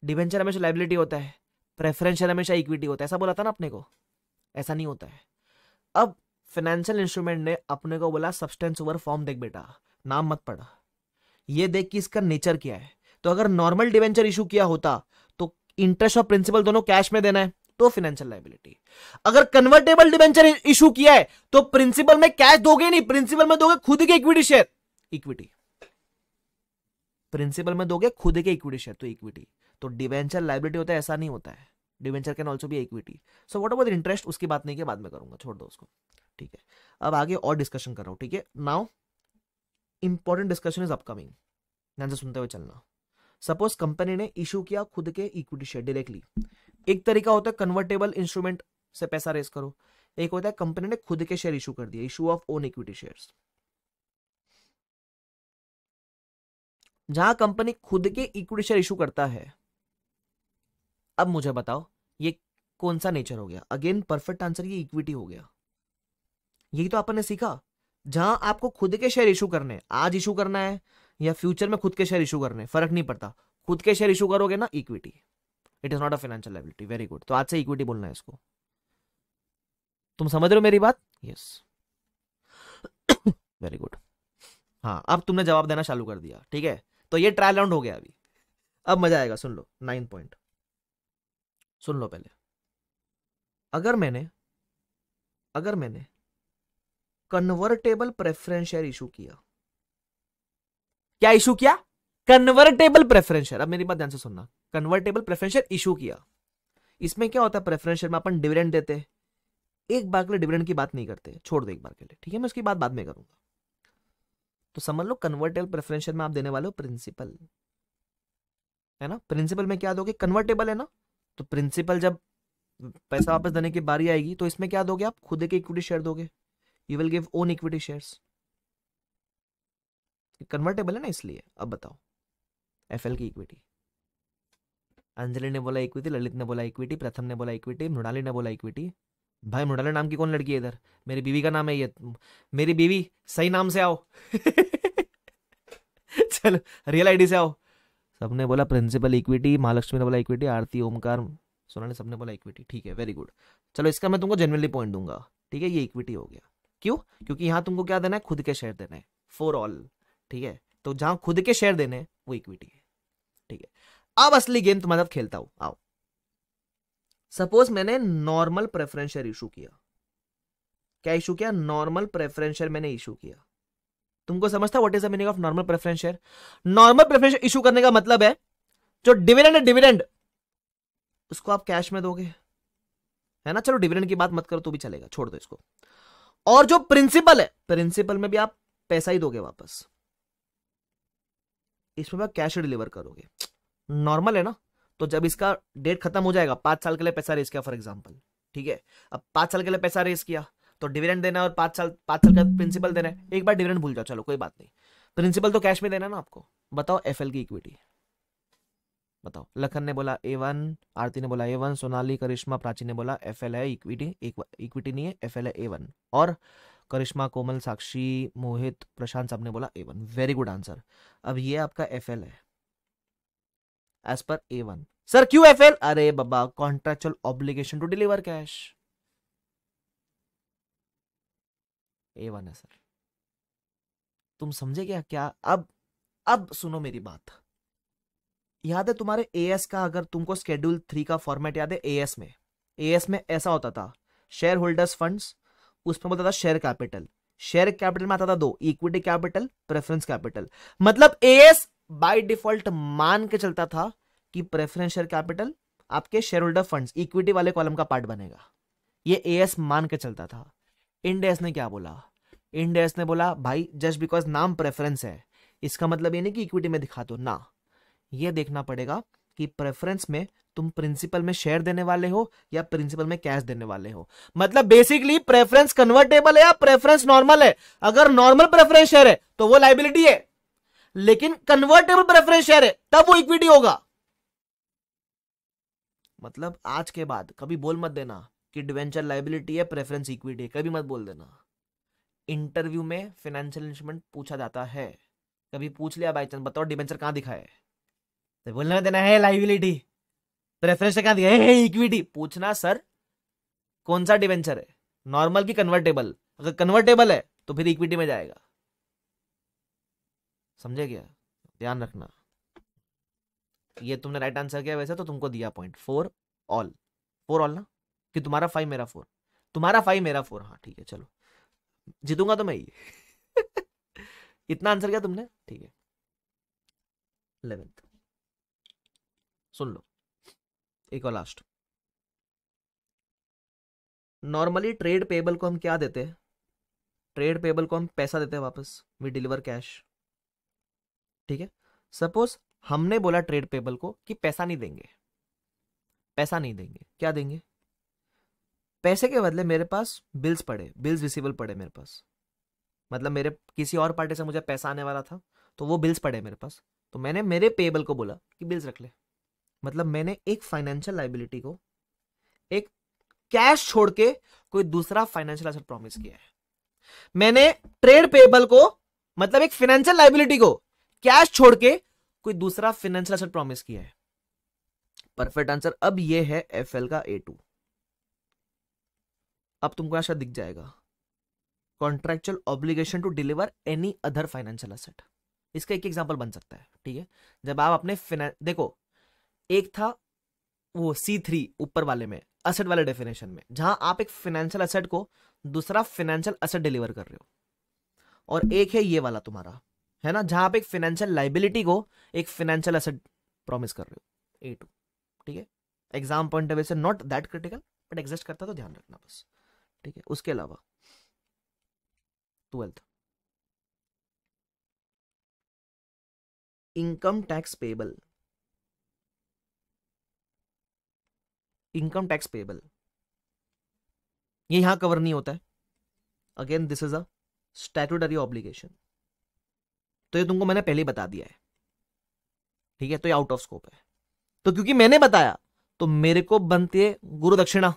A: डिवेंचर हमेशा लाइबिलिटी होता है प्रेफरेंशियल हमेशा इक्विटी होता है ऐसा बोला था ना अपने को ऐसा नहीं होता है अब फाइनेंशियल इंस्ट्रूमेंट ने अपने को बोला सब्सटेंस ओवर फॉर्म देख बेटा नाम मत पढ़ा ये देख कि इसका नेचर क्या है तो अगर नॉर्मल डिवेंचर इशू किया होता तो इंटरेस्ट और प्रिंसिपल दोनों कैश में देना है तो फाइनेंशियल लाइबिलिटी अगर कन्वर्टेबल डिवेंचर इशू किया है तो प्रिंसिपल में कैश दोगे नहीं प्रिंसिपल में दोगे खुद के इक्विटी शेयर इक्विटी प्रिंसिपल में दोगे खुद के इक्विटी शेयर तो इक्विटी तो डिवेंचर लाइबिलिटी होता है ऐसा नहीं होता है डिवेंचर कैन ऑल्सो भी equity so what about interest उसकी बात नहीं के बाद में करूंगा छोड़ दो उसको ठीक है अब आगे और डिस्कशन कर रहा हूं ठीक है now important discussion is upcoming ध्यान से सुनते हुए चलना सपोज कंपनी ने इशू किया खुद के इक्विटी शेयर डायरेक्टली एक तरीका होता है कन्वर्टेबल इंस्ट्रूमेंट से पैसा रेस करो एक होता है कंपनी ने खुद के शेयर इशू कर दिया issue of own equity share जहां कंपनी खुद के इक्विटी शेयर इशू करता है अब मुझे बताओ ये कौन सा नेचर हो गया अगेन परफेक्ट आंसर ये इक्विटी हो गया यही तो आपने सीखा जहां आपको खुद के शेयर इशू करने आज इशू करना है या फ्यूचर में खुद के शेयर इशू करने फर्क नहीं पड़ता खुद के शेयर इशू करोगे ना equity it is not a financial liability very good तो आज से इक्विटी बोलना है इसको तुम समझ रहे हो मेरी बात यस वेरी गुड हाँ अब तुमने जवाब देना चालू कर दिया ठीक है तो ये ट्रायल राउंड हो गया अभी अब मजा आएगा सुन लो नाइन पॉइंट सुन लो पहले अगर मैंने अगर मैंने कन्वर्टेबल प्रेफरेंस शेयर इशू किया क्या इशू किया कन्वर्टेबल प्रेफरेंस शेयर अब मेरी बात ध्यान से सुनना कन्वर्टेबल प्रेफरेंशियल इशू किया इसमें क्या होता है प्रेफरेंशियल में अपन डिविडेंड देते एक बार के लिए डिविडेंड की बात नहीं करते छोड़ दो एक बार के लिए ठीक है मैं उसकी बात बाद में करूंगा तो समझ लो कन्वर्टेबल प्रेफरेंशियल में आप देने वाले हो प्रिंसिपल है ना प्रिंसिपल में क्या दोगे कन्वर्टेबल है ना तो प्रिंसिपल जब पैसा वापस देने की बारी आएगी तो इसमें क्या दोगे आप खुद के इक्विटी शेयर दोगे you will give own equity share convertible है ना इसलिए अब बताओ एफ की इक्विटी अंजलि ने बोला इक्विटी ललित ने बोला इक्विटी प्रथम ने बोला इक्विटी मृणाली ने बोला इक्विटी भाई मृणाली नाम की कौन लड़की है इधर मेरी बीवी का नाम है ये मेरी बीवी सही नाम से आओ *laughs* चलो रियल आईडी से आओ सबने बोला प्रिंसिपल इक्विटी महालक्ष्मी ने बोला इक्विटी आरती ओमकार सोना ने सबने बोला इक्विटी ठीक है वेरी गुड चलो इसका मैं तुमको जनरली पॉइंट दूंगा ठीक है ये इक्विटी हो गया क्यों क्योंकि यहाँ तुमको क्या देना है खुद के शेयर देने फॉर ऑल ठीक है तो जहाँ खुद के शेयर देने वो इक्विटी है ठीक है अब असली गेम तुम्हारे साथ खेलता हूं आओ सपोज मैंने नॉर्मल प्रेफरेंशियल इशू किया क्या इशू किया नॉर्मल प्रेफरेंशियल मैंने इशू किया तुमको समझता what is the meaning of normal preference normal preference issue करने का मतलब है जो डिविडेंड है डिविडेंड उसको आप कैश में दोगे है ना चलो डिविडेंड की बात मत करो तो भी चलेगा छोड़ दो इसको और जो प्रिंसिपल है प्रिंसिपल में भी आप पैसा ही दोगे वापस इसमें भी आप कैश डिलीवर करोगे नॉर्मल है ना तो जब इसका डेट खत्म हो जाएगा पांच साल के लिए पैसा रेस किया फॉर एग्जाम्पल ठीक है अब पांच साल के लिए पैसा रेस किया तो डिविडेंड देना और पांच साल पांच साल का प्रिंसिपल देना है एक बार डिविडेंड भूल जाओ चलो कोई बात नहीं प्रिंसिपल तो कैश में देना ना आपको बताओ एफ की इक्विटी बताओ लखन ने बोला ए वन आरती ने बोला ए वन सोनाली करिश्मा प्राची ने बोला एफ है इक्विटी इक्विटी नहीं है एफ है ए वन और करिश्मा कोमल साक्षी मोहित प्रशांत साहब ने बोला A one very good answer अब ये आपका एफ है as per A one sir Q F L अरे बाबा contractual obligation to deliver cash A one है सर तुम समझे क्या क्या अब अब सुनो मेरी बात याद है तुम्हारे ए एस का अगर तुमको स्केड्यूल थ्री का फॉर्मेट याद है ए एस में एस में ऐसा होता था शेयर होल्डर्स फंड्स उसमें बोलता था शेयर कैपिटल शेयर कैपिटल में आता था दो इक्विटी कैपिटल प्रेफरेंस कैपिटल मतलब एएस बाय डिफॉल्ट मान के चलता था कि प्रेफरेंस शेयर कैपिटल आपके शेयर होल्डर फंड इक्विटी वाले कॉलम का पार्ट बनेगा ये ए मान के चलता था इंडेस ने क्या बोला इंडेस ने बोला भाई जस्ट बिकॉज नाम प्रेफरेंस है इसका मतलब ये नहीं कि इक्विटी में दिखा दो ना ये देखना पड़ेगा कि प्रेफरेंस में तुम प्रिंसिपल में शेयर देने वाले हो या प्रिंसिपल में कैश देने वाले हो मतलब बेसिकली प्रेफरेंस कन्वर्टेबल है या प्रेफरेंस नॉर्मल है अगर नॉर्मल प्रेफरेंस शेयर है तो वो लाइबिलिटी है लेकिन कन्वर्टेबल प्रेफरेंस शेयर है तब वो इक्विटी होगा मतलब आज के बाद कभी बोल मत देना कि डिवेंचर लाइबिलिटी है प्रेफरेंस इक्विटी है कभी मत बोल देना इंटरव्यू में फाइनेंशियल इंस्ट्रूमेंट पूछा जाता है कभी पूछ लिया बाई चांस बताओ डिवेंचर कहां दिखा है तो बोलना देना है लाइबिलिटी प्रेफरेंस कहां दिखा है इक्विटी पूछना सर कौन सा डिवेंचर है नॉर्मल की कन्वर्टेबल अगर कन्वर्टेबल है तो फिर इक्विटी में जाएगा समझे क्या ध्यान रखना ये तुमने राइट आंसर किया वैसे तो तुमको दिया point four all four all ना कि तुम्हारा फाइव मेरा फोर तुम्हारा फाइव मेरा फोर हाँ ठीक है चलो जीतूंगा तो मैं ही *laughs* इतना आंसर किया तुमने ठीक है इलेवेंथ सुन लो एक और लास्ट नॉर्मली ट्रेड पेबल को हम क्या देते हैं ट्रेड पेबल को हम पैसा देते हैं वापस वी डिलीवर कैश ठीक है सपोज हमने बोला ट्रेड पेबल को कि पैसा नहीं देंगे पैसा नहीं देंगे क्या देंगे पैसे के बदले मेरे पास बिल्स पड़े बिल्स रिसीवल पड़े मेरे पास मतलब मेरे किसी और पार्टी से मुझे पैसा आने वाला था तो वो बिल्स पड़े मेरे पास तो मैंने मेरे पेबल को बोला कि बिल्स रख ले मतलब मैंने एक फाइनेंशियल लाइबिलिटी को एक कैश छोड़ के कोई दूसरा फाइनेंशियल असर प्रॉमिस किया है मैंने ट्रेड पेबल को मतलब एक फाइनेंशियल लाइबिलिटी को कैश छोड़ के कोई दूसरा फाइनेंशियल एसेट प्रॉमिस किया है परफेक्ट आंसर अब ये है एफ एल का ए टू अब तुमको ऐसा दिख जाएगा contractual obligation to deliver any other financial asset इसका एक एग्जाम्पल बन सकता है ठीक है जब आप अपने देखो एक था वो सी थ्री ऊपर वाले में असेट वाले डेफिनेशन में जहां आप एक फाइनेंशियल असेट को दूसरा फाइनेंशियल असेट डिलीवर कर रहे हो और एक है ये वाला तुम्हारा है ना जहां पे एक फाइनेंशियल लाइबिलिटी को एक फाइनेंशियल एसेट प्रॉमिस कर रहे हो ए टू ठीक है एग्जाम पॉइंट ऑफ व्यू से not that critical but exist करता तो ध्यान रखना बस ठीक है उसके अलावा twelfth income tax payable income tax payable ये यहां कवर नहीं होता है again this is a statutory obligation तो ये तुमको मैंने पहले ही बता दिया है ठीक है तो ये आउट ऑफ स्कोप है तो क्योंकि मैंने बताया तो मेरे को बनती है गुरु दक्षिणा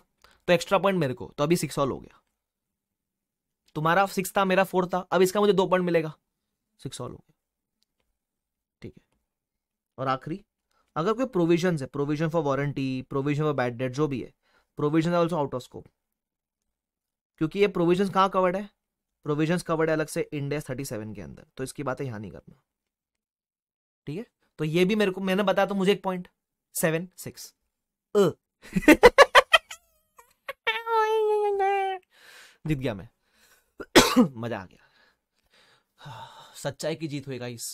A: तो एक्स्ट्रा पॉइंट मेरे को तो अभी सिक्स ऑल हो गया तुम्हारा सिक्स था मेरा फोर था अब इसका मुझे दो पॉइंट मिलेगा सिक्स ऑल हो गया ठीक है और आखिरी अगर कोई प्रोविजन है provision for warranty provision for bad debt जो भी है provision also out of scope क्योंकि ये प्रोविजन कहाँ कवर्ड है प्रोविजंस कवर्ड है अलग से इंडिया थर्टी सेवन के अंदर तो इसकी बातें यहाँ नहीं करना ठीक है तो ये भी मेरे को मैंने बताया तो मुझे एक पॉइंट सेवन सिक्स जीत गया मैं *coughs* मजा आ गया सच्चाई की जीत हुई गाइस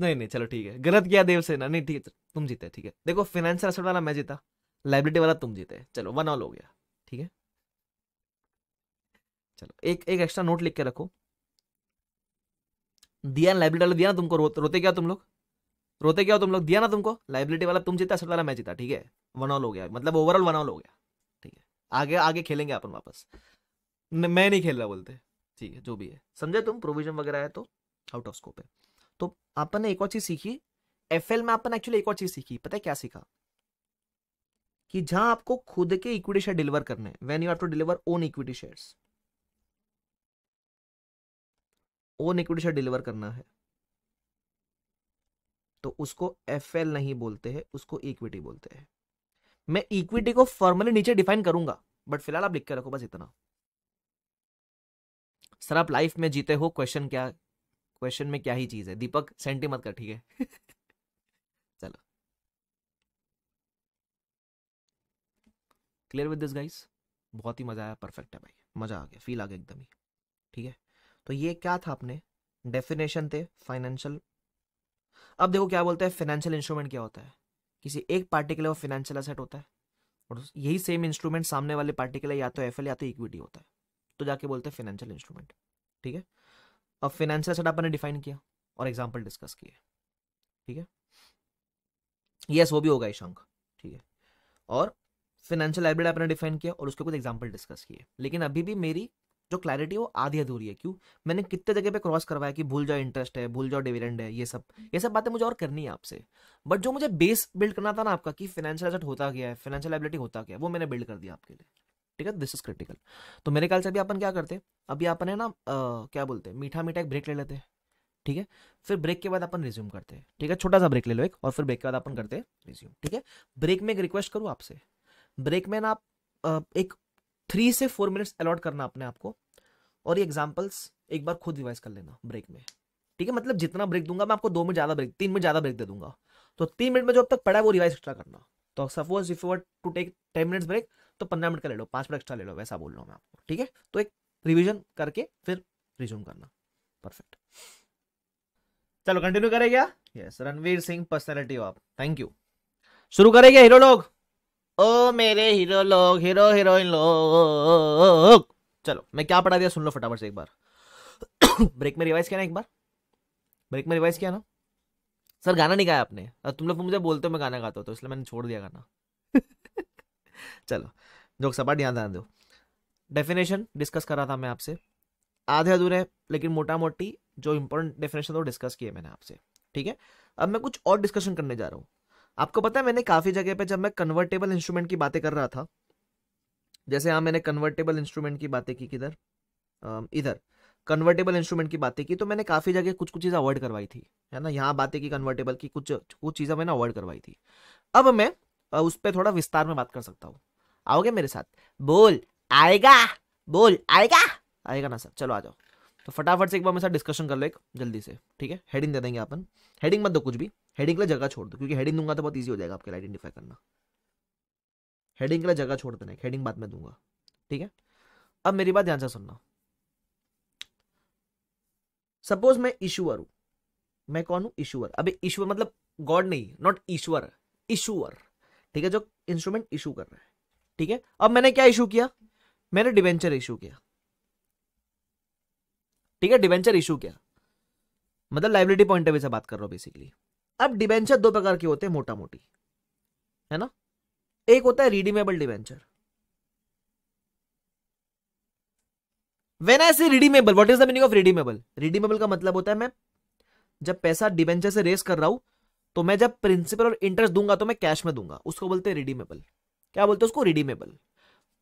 A: नहीं नहीं चलो ठीक है गलत किया देवसेना नहीं ठीक है तुम जीते ठीक है देखो फाइनेंशियल एसेट वाला मैं जीता लाइबिलिटी वाला तुम जीते चलो वन ऑल हो गया ठीक है चलो एक एक एक्स्ट्रा नोट लिख के रखो दिया ना वाला दिया ना तुमको रो, रोते क्या तुम लोग रोते क्या हो तुम लोग दिया ना तुमको लाइब्रेटी वाला तुम जीता एसेट वाला मैं जीता ठीक है वन ऑल हो गया मतलब ओवरऑल वन ऑल हो गया ठीक है आगे आगे खेलेंगे अपन वापस मैं नहीं खेल रहा बोलते ठीक है जो भी है समझे तुम प्रोविजन वगैरह है तो आउट ऑफ स्कोप है तो अपन ने एक और चीज सीखी एफ में अपन एक्चुअली एक और चीज सीखी पता है क्या सीखा कि जहां आपको खुद के इक्विटी शेयर डिलीवर करने when you have to deliver own equity share own equity share deliver करना है तो उसको एफ नहीं बोलते हैं उसको इक्विटी बोलते हैं मैं इक्विटी को फॉर्मली नीचे डिफाइन करूंगा बट फिलहाल आप लिख के रखो बस इतना सर आप लाइफ में जीते हो क्वेश्चन क्या क्वेश्चन में क्या ही चीज है दीपक सेंटी मत कर ठीक है *laughs* चलो क्लियर विद दिस गाइस बहुत ही मजा आया परफेक्ट है भाई मजा आ गया फील आ गया एकदम ही ठीक है तो ये क्या था अपने डेफिनेशन थे फाइनेंशियल अब देखो क्या बोलते हैं फाइनेंशियल इंस्ट्रूमेंट क्या होता है किसी एक पार्टी के लिए वो फाइनेंशियल असेट होता है और यही सेम इंस्ट्रूमेंट सामने वाले पार्टी के लिए या तो एफ या तो इक्विटी होता है तो जाके बोलते हैं फाइनेंशियल इंस्ट्रूमेंट ठीक है अब फिनेंशियल सेटअप ने डिफाइन किया और एग्जाम्पल डिस्कस किए ठीक है यस वो भी होगा ईशांक ठीक है और फिनेंशियल लाइब्रेरी आपने डिफाइन किया और उसके कुछ एग्जाम्पल डिस्कस किए लेकिन अभी भी मेरी जो क्लैरिटी वो आधी अधूरी है क्यों मैंने कितने जगह पे क्रॉस करवाया कि भूल जाओ इंटरेस्ट है भूल जाओ डिविडेंड है ये सब ये सब बातें मुझे और करनी है आपसे बट जो मुझे बेस बिल्ड करना था ना आपका कि फाइनेंशियल एसेट होता गया है फाइनेंशियल एबिलिटी होता गया वो मैंने बिल्ड कर दिया आपके लिए ठीक है दिस इज क्रिटिकल तो मेरे ख्याल से अभी अपन क्या करते हैं अभी अपन है ना आ, क्या बोलते हैं मीठा मीठा एक ब्रेक ले लेते हैं ठीक है फिर ब्रेक के बाद अपन रिज्यूम करते हैं ठीक है छोटा सा ब्रेक ले लो एक और फिर ब्रेक के बाद अपन करते हैं रिज्यूम ठीक है ब्रेक में एक रिक्वेस्ट करूँ आपसे ब्रेक में ना आप एक थ्री से फोर मिनट्स अलॉट करना अपने आपको और ये एग्जाम्पल्स एक बार खुद रिवाइज कर लेना ब्रेक में ठीक है मतलब जितना ब्रेक दूंगा मैं आपको दो मिनट ज्यादा ब्रेक तीन मिनट ज्यादा ब्रेक दे दूंगा तो तीन मिनट में जो अब तक पड़ा है वो रिवाइज एक्स्ट्रा करना तो suppose if you to take ten minutes break तो पंद्रह मिनट का ले लो पांच मिनट एक्स्ट्रा ले लो वैसा बोल रहा हूँ मैं आपको ठीक है तो एक रिविजन करके फिर रिज्यूम करना परफेक्ट चलो कंटिन्यू करेगा yes Ranveer Singh personality of thank you शुरू करेगा हीरो लोग ओ मेरे हीरो लोग हीरो हीरोइन लोग चलो मैं क्या पढ़ा दिया सुन लो फटाफट से एक बार ब्रेक *coughs* में रिवाइज किया ना एक बार ब्रेक में रिवाइज किया ना सर गाना नहीं गाया आपने तुम लोग मुझे बोलते हो मैं गाना गाता हूँ तो इसलिए मैंने छोड़ दिया गाना *laughs* चलो जोक सपाट ध्यान ध्यान दो डेफिनेशन डिस्कस कर रहा था मैं आपसे आधे अधूरे लेकिन मोटा मोटी जो इंपॉर्टेंट डेफिनेशन वो डिस्कस किए मैंने आपसे ठीक है अब मैं कुछ और डिस्कशन करने जा रहा हूँ आपको पता है मैंने काफ़ी जगह पे जब मैं कन्वर्टेबल इंस्ट्रूमेंट की बातें कर रहा था जैसे हाँ मैंने कन्वर्टेबल इंस्ट्रूमेंट की बातें की किधर इधर कन्वर्टेबल इंस्ट्रूमेंट की बातें की तो मैंने काफ़ी जगह कुछ कुछ चीज़ें अवॉइड करवाई थी है ना यहाँ बातें की कन्वर्टेबल की कुछ कुछ चीज़ें मैंने अवॉइड करवाई थी अब मैं उस पर थोड़ा विस्तार में बात कर सकता हूँ आओगे मेरे साथ बोल आएगा बोल आएगा आएगा ना सर चलो आ जाओ तो फटाफट से एक बार मेरे साथ डिस्कशन कर लो एक जल्दी से ठीक है हेडिंग दे देंगे अपन हेडिंग मत दो कुछ भी हेडिंग के लिए जगह छोड़ दो क्योंकि हेडिंग दूंगा तो बहुत ईजी हो जाएगा आपके आइडेंटिफाई करना हेडिंग के लिए जगह छोड़ देना हेडिंग बाद में दूंगा ठीक है अब मेरी बात ध्यान से सुनना सपोज मैं ईश्वर हूं मैं कौन हूं ईश्वर अबे ईश्वर मतलब गॉड नहीं नॉट ईश्वर ईश्वर ठीक है जो इंस्ट्रूमेंट इशू कर रहा है ठीक है अब मैंने क्या इशू किया मैंने डिवेंचर इशू किया ठीक है डिवेंचर इशू किया मतलब लाइबिलिटी पॉइंट ऑफ से बात कर रहा हूं बेसिकली अब डिवेंचर दो प्रकार के होते हैं मोटा मोटी है ना एक होता है redeemable debenture when I see redeemable what is the meaning of redeemable redeemable का मतलब होता है मैं जब पैसा डिवेंचर से रेस कर रहा हूं तो मैं जब प्रिंसिपल और इंटरेस्ट दूंगा तो मैं कैश में दूंगा उसको बोलते हैं रिडीमेबल क्या बोलते हैं उसको रिडीमेबल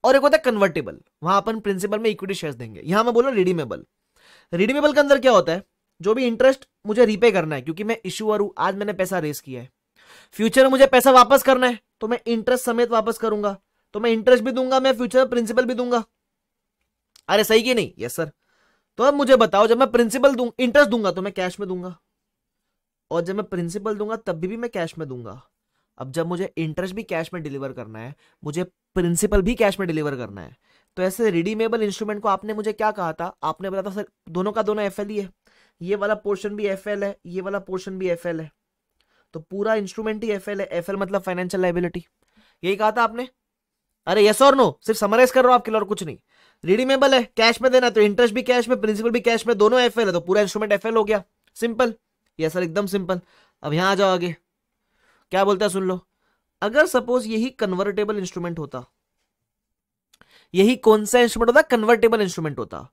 A: और एक होता है कन्वर्टेबल वहां अपन प्रिंसिपल में इक्विटी शेयर देंगे यहां मैं बोला रिडीमेबल रिडीमेबल के अंदर क्या होता है जो भी इंटरेस्ट मुझे रीपे करना है क्योंकि मैं इश्यूअर हूं आज मैंने पैसा रेस किया है फ्यूचर में मुझे पैसा वापस करना है तो मैं इंटरेस्ट समेत वापस करूंगा तो मैं इंटरेस्ट भी दूंगा मैं फ्यूचर प्रिंसिपल भी दूंगा अरे सही कि नहीं यस सर तो अब मुझे बताओ जब मैं प्रिंसिपल दूंगा इंटरेस्ट दूंगा तो मैं कैश में दूंगा और जब मैं प्रिंसिपल दूंगा तब भी, भी मैं कैश में दूंगा अब जब मुझे इंटरेस्ट भी कैश में डिलीवर करना है मुझे प्रिंसिपल भी कैश में डिलीवर करना है तो ऐसे रिडीमेबल इंस्ट्रूमेंट को आपने मुझे क्या कहा था आपने बताया था सर दोनों का दोनों एफ ही है ये वाला पोर्शन भी एफ है ये वाला पोर्शन भी एफ है तो पूरा इंस्ट्रूमेंट ही एफ है एफ मतलब फाइनेंशियल लाइबिलिटी यही कहा था आपने अरे यस और नो सिर्फ समराइज कर रहा हूँ आपके लिए और कुछ नहीं रिडीमेबल है कैश में देना तो इंटरेस्ट भी कैश में प्रिंसिपल भी कैश में दोनों एफ है तो पूरा इंस्ट्रूमेंट एफ हो गया सिंपल ये सर एकदम सिंपल अब यहाँ आ जाओ आगे क्या बोलता है सुन लो अगर सपोज यही कन्वर्टेबल इंस्ट्रूमेंट होता यही कौन सा इंस्ट्रूमेंट होता कन्वर्टेबल इंस्ट्रूमेंट होता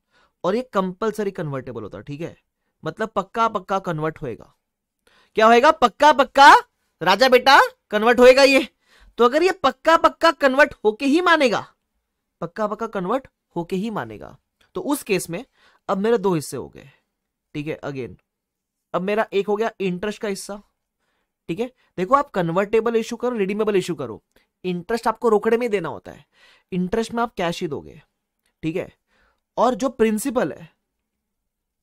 A: और ये कंपलसरी कन्वर्टेबल होता ठीक है मतलब पक्का पक्का कन्वर्ट होएगा क्या होएगा पक्का पक्का राजा बेटा कन्वर्ट होएगा ये तो अगर ये पक्का पक्का कन्वर्ट होके ही मानेगा पक्का पक्का कन्वर्ट होके ही मानेगा तो उस केस में अब मेरे दो हिस्से हो गए ठीक है अगेन अब मेरा एक हो गया इंटरेस्ट का हिस्सा ठीक है देखो आप कन्वर्टेबल इशू करो रिडीमेबल इशू करो इंटरेस्ट आपको रोकड़े में देना होता है इंटरेस्ट में आप कैश ही दोगे ठीक है और जो प्रिंसिपल है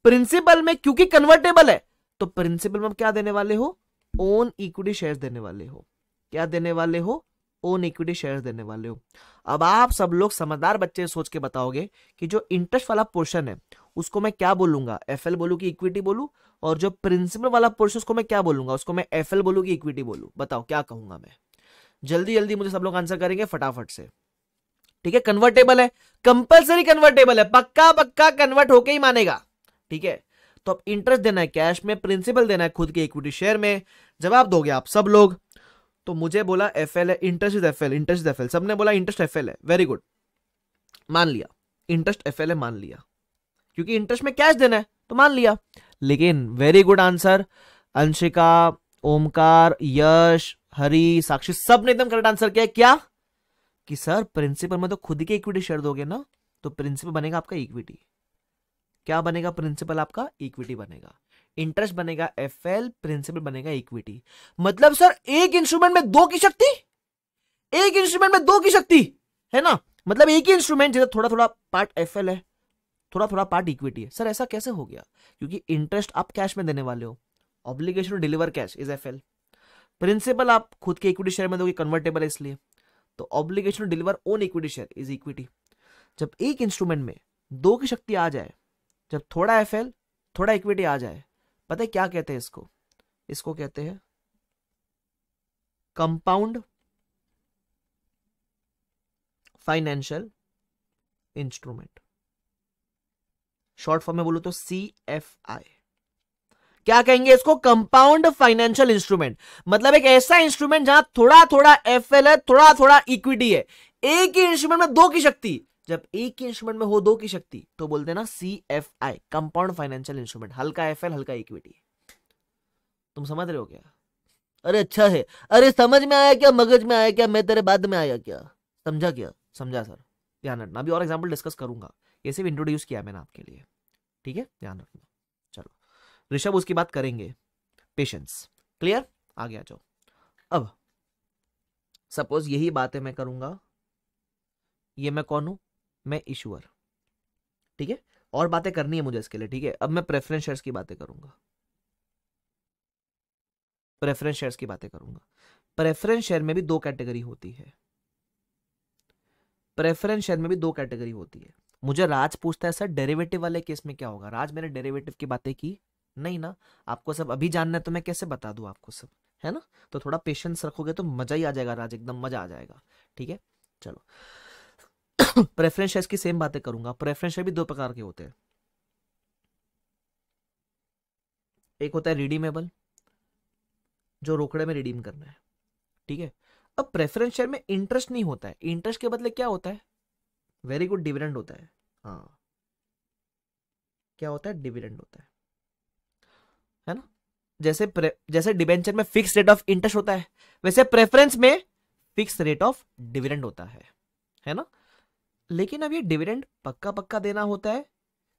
A: प्रिंसिपल में क्योंकि कन्वर्टेबल है तो प्रिंसिपल में क्या देने वाले हो ओन इक्विटी शेयर देने वाले हो क्या देने वाले हो ओन इक्विटी शेयर देने वाले हो अब आप सब लोग समझदार बच्चे सोच के बताओगे कि जो इंटरेस्ट वाला पोर्शन है उसको मैं क्या बोलूंगा एफ एल बोलू की इक्विटी बोलू और जो प्रिंसिपल वाला पोर्स उसको मैं क्या बोलूंगा उसको मैं एफ एल बोलू की इक्विटी बोलू बताओ क्या कहूंगा मैं जल्दी जल्दी मुझे सब लोग आंसर करेंगे फटाफट से ठीक है कन्वर्टेबल है कंपल्सरी कन्वर्टेबल है पक्का पक्का कन्वर्ट होके ही मानेगा ठीक है तो अब इंटरेस्ट देना है कैश में प्रिंसिपल देना है खुद के इक्विटी शेयर में जवाब दोगे आप सब लोग तो मुझे बोला एफ एल है interest is F L interest F L सबने बोला इंटरेस्ट एफ एल है वेरी गुड मान लिया इंटरेस्ट एफ एल है मान लिया क्योंकि इंटरेस्ट में कैश देना है तो मान लिया लेकिन very good answer Anshika Omkar Yash Hari Sakshi सब ने एकदम करेक्ट आंसर किया क्या कि सर प्रिंसिपल में तो खुद की इक्विटी शेयर दोगे ना तो प्रिंसिपल बनेगा आपका इक्विटी क्या बनेगा प्रिंसिपल आपका इक्विटी बनेगा इंटरेस्ट बनेगा एफ एल प्रिंसिपल बनेगा इक्विटी मतलब सर एक इंस्ट्रूमेंट में दो की शक्ति एक इंस्ट्रूमेंट में दो की शक्ति है ना मतलब एक ही इंस्ट्रूमेंट जैसे थोड़ा थोड़ा पार्ट एफ एल है थोड़ा थोड़ा पार्ट इक्विटी है सर ऐसा कैसे हो गया क्योंकि इंटरेस्ट आप कैश में देने वाले हो obligation to deliver cash is F L principal आप खुद के इक्विटी शेयर में दोगे कन्वर्टेबल है इसलिए तो obligation to deliver own equity share is equity जब एक इंस्ट्रूमेंट में दो की शक्ति आ जाए जब थोड़ा एफ एल थोड़ा इक्विटी आ जाए पता है क्या कहते हैं इसको इसको कहते हैं compound financial instrument short form में बोलो तो सी एफ आई क्या कहेंगे इसको कंपाउंड फाइनेंशियल इंस्ट्रूमेंट मतलब एक ऐसा इंस्ट्रूमेंट जहां थोड़ा थोड़ा एफ है थोड़ा थोड़ा इक्विटी है एक ही इंस्ट्रूमेंट में दो की शक्ति जब एक ही इंस्ट्रूमेंट में हो दो की शक्ति तो बोलते हैं ना C F I compound financial instrument हल्का एफ एल हल्का इक्विटी तुम समझ रहे हो क्या अरे अच्छा है अरे समझ में आया क्या मगज में आया क्या मैं तेरे बाद में आया क्या समझा क्या समझा सर ध्यान रखना अभी और एग्जाम्पल डिस्कस करूंगा ये सिर्फ इंट्रोड्यूस किया मैंने आपके लिए ठीक है ध्यान रखना चलो ऋषभ उसकी बात करेंगे पेशेंस क्लियर आगे आ जाओ अब सपोज यही बातें मैं करूंगा ये मैं कौन हूं मैं ईश्वर ठीक है और बातें करनी है मुझे इसके लिए ठीक है अब मैं प्रेफरेंस शेयर्स की बातें करूंगा प्रेफरेंस शेयर्स की बातें करूंगा प्रेफरेंस शेयर में भी दो कैटेगरी होती है प्रेफरेंस शेयर में भी दो कैटेगरी होती है मुझे राज पूछता है सर डेरिवेटिव वाले केस में क्या होगा राज मैंने डेरिवेटिव की बातें की नहीं ना आपको सब अभी जानना है तो मैं कैसे बता दू आपको सब है ना तो थोड़ा पेशेंस रखोगे तो मजा ही आ जाएगा राज एकदम मजा आ जाएगा ठीक है चलो प्रेफरेंस *coughs* शेयर की सेम बातें करूंगा प्रेफरेंस शेयर भी दो प्रकार के होते हैं एक होता है रिडीमेबल जो रोकड़े में रिडीम करना है ठीक है अब प्रेफरेंस शेयर में इंटरेस्ट नहीं होता है इंटरेस्ट के बदले क्या होता है वेरी गुड डिविडेंड होता है हाँ क्या होता है डिविडेंड होता है है ना जैसे जैसे डिबेंचर में फिक्स रेट ऑफ इंटरेस्ट होता है वैसे प्रेफरेंस में फिक्स रेट ऑफ डिविडेंड होता है है ना लेकिन अब ये डिविडेंड पक्का पक्का देना होता है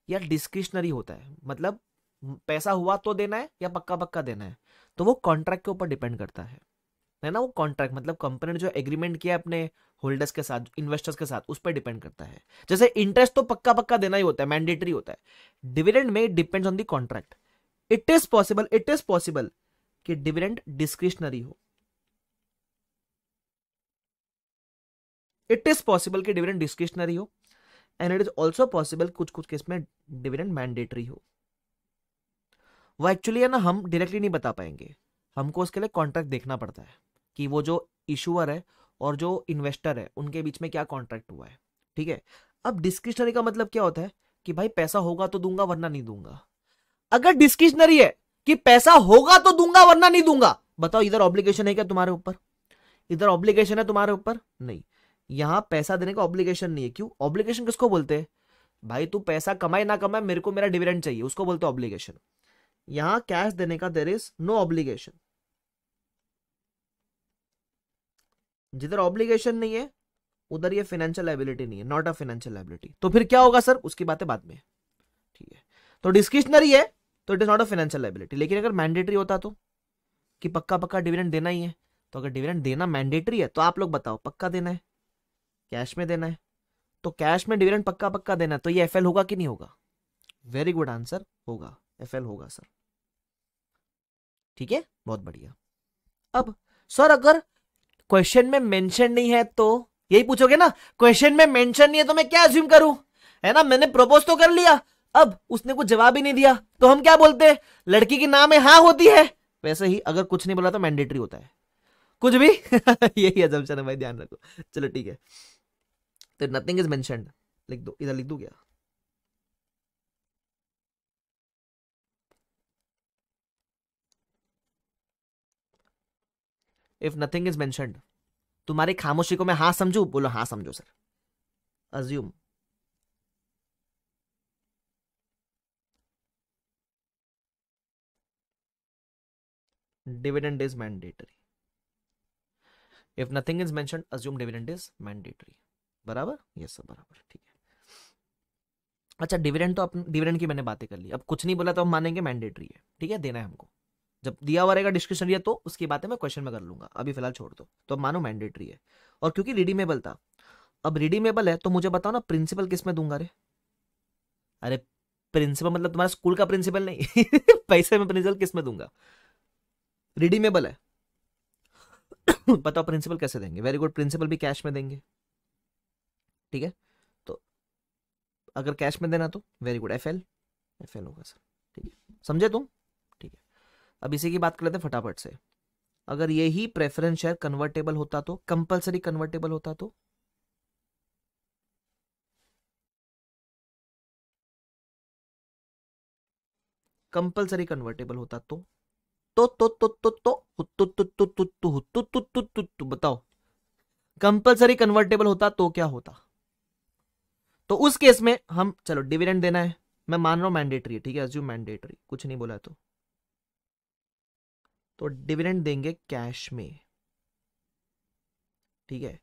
A: या डिस्क्रिशनरी होता है मतलब पैसा हुआ तो देना है या पक्का पक्का देना है तो वो कॉन्ट्रैक्ट के ऊपर डिपेंड करता है है ना वो कॉन्ट्रैक्ट मतलब कंपनी ने जो एग्रीमेंट किया अपने होल्डर्स के साथ इन्वेस्टर्स के साथ उस पर डिपेंड करता है जैसे इंटरेस्ट तो पक्का पक्का देना ही होता है मैंडेटरी होता है डिविडेंड में depends on the contract it is possible it is possible कि डिविडेंड डिस्क्रिशनरी हो इट इज पॉसिबल कि डिविडेंड डिस्क्रिशनरी हो and it is also possible कुछ कुछ केस में डिविडेंड मैंडेटरी हो वो एक्चुअली है ना हम डायरेक्टली नहीं बता पाएंगे हमको उसके लिए कॉन्ट्रैक्ट देखना पड़ता है कि वो जो इशूअर है और जो इन्वेस्टर है उनके बीच में क्या कॉन्ट्रैक्ट हुआ है ठीक है अब डिस्क्रिशनरी का मतलब क्या होता है कि भाई पैसा होगा तो दूंगा वरना नहीं दूंगा अगर डिस्क्रिशनरी है कि पैसा होगा तो दूंगा वरना नहीं दूंगा बताओ इधर ऑब्लिगेशन है क्या तुम्हारे ऊपर इधर ऑब्लिगेशन है तुम्हारे ऊपर नहीं यहां पैसा देने का ऑब्लिगेशन नहीं है क्यों ऑब्लिगेशन किसको बोलते हैं भाई तू पैसा कमाए ना कमाए मेरे को मेरा डिविडेंड चाहिए उसको बोलते ऑब्लिगेशन यहां कैश देने का देर इज नो ऑब्लिगेशन जिधर ऑब्लिगेशन नहीं है उधर ये फाइनेंशियल लाइबिलिटी नहीं है नॉट अ फाइनेंशियल लाइबिलिटी तो फिर क्या होगा सर उसकी बातें बाद में ठीक है तो डिस्क्रिशनरी है तो it is not a financial liability लेकिन अगर मैंडेटरी होता तो कि पक्का पक्का डिविडेंड देना ही है तो अगर डिविडेंड देना मैंडेटरी है तो आप लोग बताओ पक्का देना है कैश में देना है तो कैश में डिविडेंड पक्का पक्का देना है तो ये एफ होगा कि नहीं होगा वेरी गुड आंसर होगा एफ होगा सर ठीक है बहुत बढ़िया अब सर अगर क्वेश्चन में मेंशन नहीं है तो यही पूछोगे ना क्वेश्चन में मेंशन नहीं है तो मैं क्या अज्यूम करूं है ना मैंने प्रपोज तो कर लिया अब उसने कुछ जवाब ही नहीं दिया तो हम क्या बोलते हैं लड़की की नाम है हाँ होती है वैसे ही अगर कुछ नहीं बोला तो मैंडेटरी होता है कुछ भी *laughs* यही अजम्पशन है भाई ध्यान रखो चलो ठीक है तो नथिंग इज मेंशनड लिख दो इधर लिख दो क्या इफ नथिंग इज मैंशनड तुम्हारी खामोशी को मैं हाँ समझू बोलो हाँ समझो sir assume dividend is mandatory if nothing is mentioned assume dividend is mandatory बराबर यस सर बराबर ठीक है अच्छा डिविडेंड तो अपन डिविडेंड की मैंने बातें कर ली अब कुछ नहीं बोला तो हम मानेंगे मैंडेटरी है ठीक है देना है हमको जब दिया हुआ रहेगा डिस्क्रिप्शन तो उसकी बातें तो मैं क्वेश्चन में कर लूंगा अभी फिलहाल छोड़ दो तो मानो मैंडेटरी है और क्योंकि रिडीमेबल था अब रिडीमेबल है तो मुझे बताओ ना प्रिंसिपल किस में दूंगा रे अरे प्रिंसिपल मतलब तुम्हारा स्कूल का प्रिंसिपल नहीं *laughs* पैसे में प्रिंसिपल किस में दूंगा रिडीमेबल है *coughs* बताओ प्रिंसिपल कैसे देंगे वेरी गुड प्रिंसिपल भी कैश में देंगे ठीक है तो अगर कैश में देना तो very good F L F L होगा सर ठीक है समझे तुम अब इसी की बात कर लेते हैं फटाफट से अगर यही प्रेफरेंस शेयर कन्वर्टेबल होता तो कंपलसरी कन्वर्टेबल होता तो कंपलसरी कन्वर्टेबल होता तो तो तो तो तो तो तो बताओ कंपलसरी कन्वर्टेबल होता तो क्या होता तो उस केस में हम चलो डिविडेंड देना है मैं मान रहा हूं मैंडेटरी ठीक है एज्यूम मैंडेटरी कुछ नहीं बोला तो तो डिविडेंड देंगे कैश में ठीक है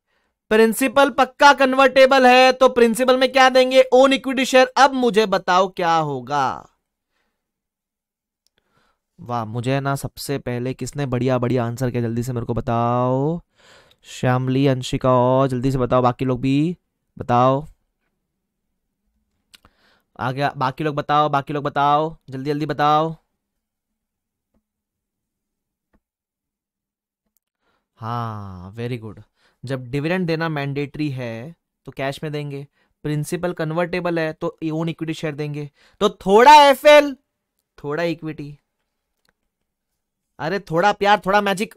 A: प्रिंसिपल पक्का कन्वर्टेबल है तो प्रिंसिपल में क्या देंगे ओन इक्विटी शेयर अब मुझे बताओ क्या होगा वाह मुझे ना सबसे पहले किसने बढ़िया बढ़िया आंसर किया जल्दी से मेरे को बताओ श्यामली अंशिका और जल्दी से बताओ बाकी लोग भी बताओ आ गया बाकी लोग बताओ बाकी लोग बताओ जल्दी जल्दी बताओ हाँ वेरी गुड जब डिविडेंड देना मैंडेटरी है तो कैश में देंगे प्रिंसिपल कन्वर्टेबल है तो ओन इक्विटी शेयर देंगे तो थोड़ा एफ थोड़ा इक्विटी अरे थोड़ा प्यार थोड़ा मैजिक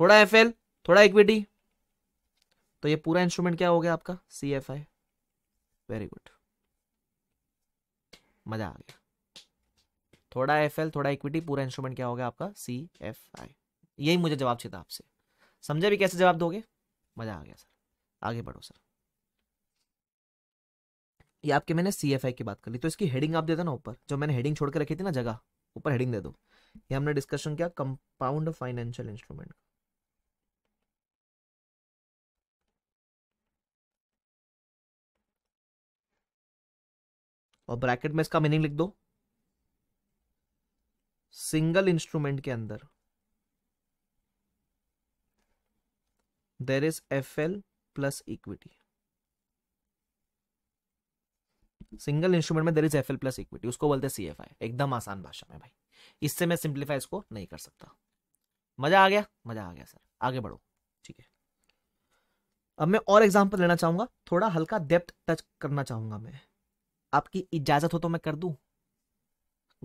A: थोड़ा एफ थोड़ा इक्विटी तो ये पूरा इंस्ट्रूमेंट क्या हो गया आपका C F I very good मजा आ गया थोड़ा एफ थोड़ा इक्विटी पूरा इंस्ट्रूमेंट क्या हो गया आपका सी एफ आई यही मुझे जवाब चाहिए था आपसे समझे भी कैसे जवाब दोगे मजा आ गया सर आगे बढ़ो सर ये आपके मैंने सी एफ आई की बात कर ली तो इसकी हेडिंग आप दे देना ऊपर जो मैंने हेडिंग छोड़ के रखी थी ना जगह ऊपर हेडिंग दे दो ये हमने डिस्कशन किया कंपाउंड फाइनेंशियल इंस्ट्रूमेंट और ब्रैकेट में इसका मीनिंग लिख दो सिंगल इंस्ट्रूमेंट के अंदर there is FL plus equity. Single instrument में there is F L plus equity उसको बोलते हैं सी एफ आई एकदम आसान भाषा में भाई इससे मैं सिंप्लीफाई इसको नहीं कर सकता मजा आ गया मजा आ गया सर आगे बढ़ो ठीक है अब मैं और एग्जाम्पल लेना चाहूंगा थोड़ा हल्का डेप्थ टच करना चाहूंगा मैं आपकी इजाजत हो तो मैं कर दू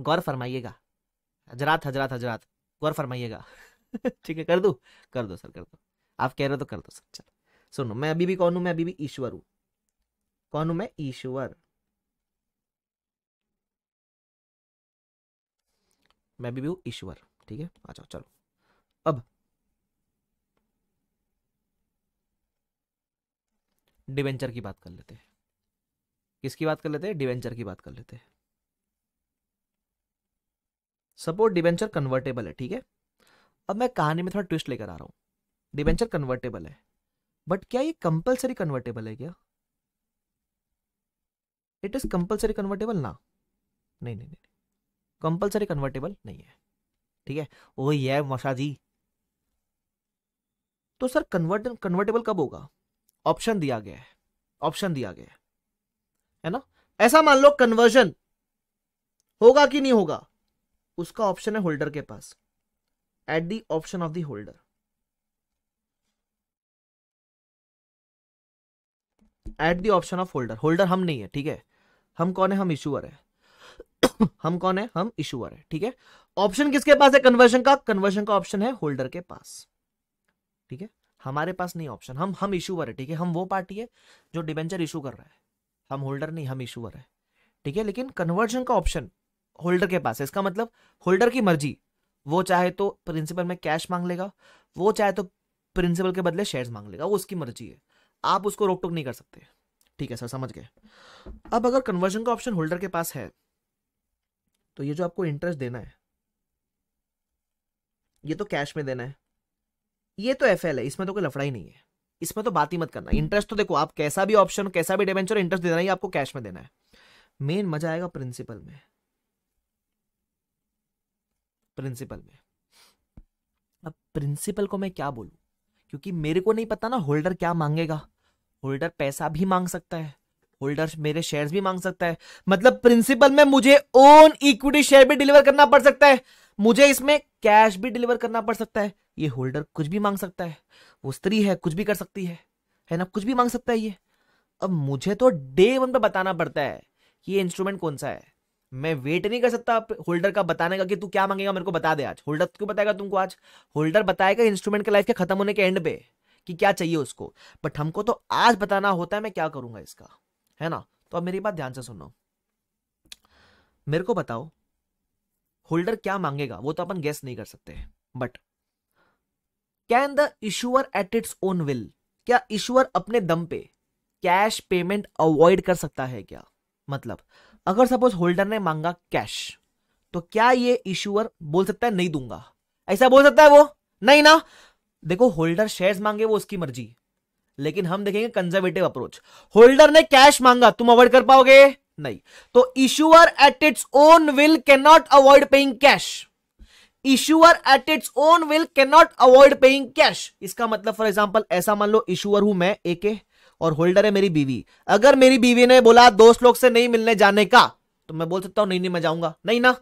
A: गौर फरमाइएगा हजरात हजरात हजरात गौर फरमाइएगा *laughs* ठीक है कर दू कर दो सर कर दो आप कह रहे हो तो कर दो सर चलो सुनो मैं अभी भी कौन हूं मैं अभी भी ईश्वर हूं कौन हूं मैं ईश्वर मैं अभी भी हूं ईश्वर ठीक है जाओ चलो अब डिवेंचर की बात कर लेते हैं किसकी बात कर लेते हैं डिवेंचर की बात कर लेते हैं सपोज डिवेंचर कन्वर्टेबल है ठीक है अब मैं कहानी में थोड़ा ट्विस्ट लेकर आ रहा हूं डिबेंचर कन्वर्टेबल है बट क्या ये कंपल्सरी कन्वर्टेबल है क्या इट इज कंपल्सरी कन्वर्टेबल ना नहीं नहीं नहीं कन्वर्टेबल नहीं है ठीक है ओ ये मशा जी तो सर कन्वर्ट कन्वर्टेबल कब होगा ऑप्शन दिया गया है ऑप्शन दिया गया है है ना ऐसा मान लो कन्वर्जन होगा कि नहीं होगा उसका ऑप्शन है होल्डर के पास at the option of the holder at the option of holder holder हम नहीं है ठीक है हम कौन है हम इशूअर है *coughs* हम कौन है हम इशूअर है ठीक है ऑप्शन किसके पास है कन्वर्शन का कन्वर्शन का ऑप्शन है होल्डर के पास ठीक है हमारे पास नहीं ऑप्शन हम हम इशूअर है ठीक है हम वो पार्टी है जो डिबेंचर इशू कर रहा है हम होल्डर नहीं हम इशूअर है ठीक है लेकिन कन्वर्जन का ऑप्शन होल्डर के पास है इसका मतलब होल्डर की मर्जी वो चाहे तो प्रिंसिपल में कैश मांग लेगा वो चाहे तो प्रिंसिपल के बदले शेयर्स मांग लेगा वो उसकी मर्जी है आप उसको रोक टोक नहीं कर सकते ठीक है सर समझ गए अब अगर कन्वर्जन का ऑप्शन होल्डर के पास है तो ये जो आपको इंटरेस्ट देना है ये तो कैश में देना है ये तो एफ है इसमें तो कोई लफड़ा ही नहीं है इसमें तो बात ही मत करना इंटरेस्ट तो देखो आप कैसा भी ऑप्शन कैसा भी डिवेंचर इंटरेस्ट देना है आपको कैश में देना है मेन मजा आएगा प्रिंसिपल में प्रिंसिपल में अब प्रिंसिपल को मैं क्या बोलू क्योंकि मेरे को नहीं पता ना होल्डर क्या मांगेगा होल्डर पैसा भी मांग सकता है होल्डर मेरे शेयर्स भी मांग सकता है मतलब प्रिंसिपल में मुझे ओन इक्विटी शेयर भी डिलीवर करना पड़ सकता है मुझे इसमें कैश भी डिलीवर करना पड़ सकता है ये होल्डर कुछ भी मांग सकता है वो स्त्री है कुछ भी कर सकती है है ना कुछ भी मांग सकता है ये अब मुझे तो डे वन पे बताना पड़ता है कि ये इंस्ट्रूमेंट कौन सा है मैं वेट नहीं कर सकता होल्डर का बताने का कि तू क्या मांगेगा मेरे को बता दे आज होल्डर क्यों बताएगा तुमको आज होल्डर बताएगा इंस्ट्रूमेंट के लाइफ के खत्म होने के एंड पे कि क्या चाहिए उसको बट हमको तो आज बताना होता है मैं क्या करूंगा इसका है ना तो अब मेरी बात ध्यान से सुनो मेरे को बताओ होल्डर क्या मांगेगा वो तो अपन गेस नहीं कर सकते but can the issuer at its own will क्या इशूअर अपने दम पे कैश पेमेंट अवॉइड कर सकता है क्या मतलब अगर सपोज होल्डर ने मांगा कैश तो क्या ये इशूअर बोल सकता है नहीं दूंगा ऐसा बोल सकता है वो नहीं ना देखो होल्डर शेयर्स मांगे वो उसकी मर्जी लेकिन हम देखेंगे कंजर्वेटिव अप्रोच होल्डर ने कैश मांगा तुम अवॉइड कर पाओगे नहीं तो issuer at its own will can not avoid paying cash issuer at its own will can not avoid paying cash इसका मतलब फॉर एग्जाम्पल ऐसा मान लो इश्यूअर हूं मैं एके और होल्डर है मेरी बीवी अगर मेरी बीवी ने बोला दोस्त लोग से नहीं मिलने जाने का तो मैं बोल सकता हूं नहीं नहीं मैं जाऊंगा नहीं ना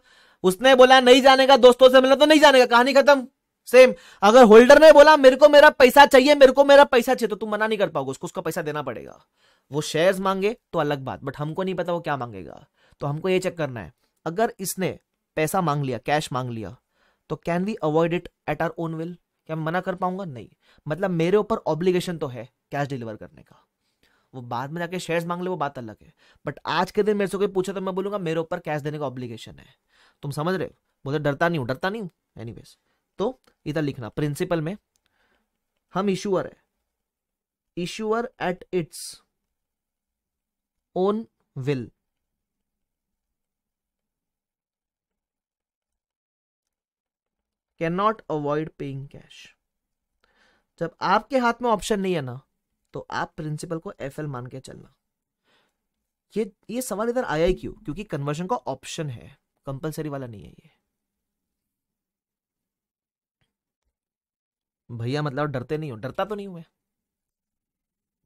A: उसने बोला नहीं जाने का दोस्तों से मिलना तो नहीं जाने का कहानी खत्म सेम अगर होल्डर ने बोला मेरे को मेरा पैसा चाहिए मेरे को मेरा पैसा चाहिए तो तुम मना नहीं कर पाओगे उसको उसका पैसा देना पड़ेगा वो शेयर्स मांगे तो अलग बात बट हमको नहीं पता वो क्या मांगेगा तो हमको ये चेक करना है अगर इसने पैसा मांग लिया कैश मांग लिया तो can we avoid it at our own will क्या मैं मना कर पाऊंगा नहीं मतलब मेरे ऊपर ऑब्लिगेशन तो है कैश डिलीवर करने का वो बाद में जाके शेयर्स मांग ले वो बात अलग है बट आज के दिन मेरे से कोई पूछा तो मैं बोलूंगा मेरे ऊपर कैश देने का ऑब्लिगेशन है तुम समझ रहे हो बोले डरता नहीं हूँ डरता नहीं हूँ एनी वेज तो इधर लिखना प्रिंसिपल में हम इशूअर है issuer at its own will can not avoid paying cash जब आपके हाथ में ऑप्शन नहीं है ना तो आप प्रिंसिपल को एफ मान के चलना ये ये सवाल इधर आया ही क्यों क्योंकि कन्वर्जन का ऑप्शन है कंपलसरी वाला नहीं है ये भैया मतलब डरते नहीं हो डरता तो नहीं हुआ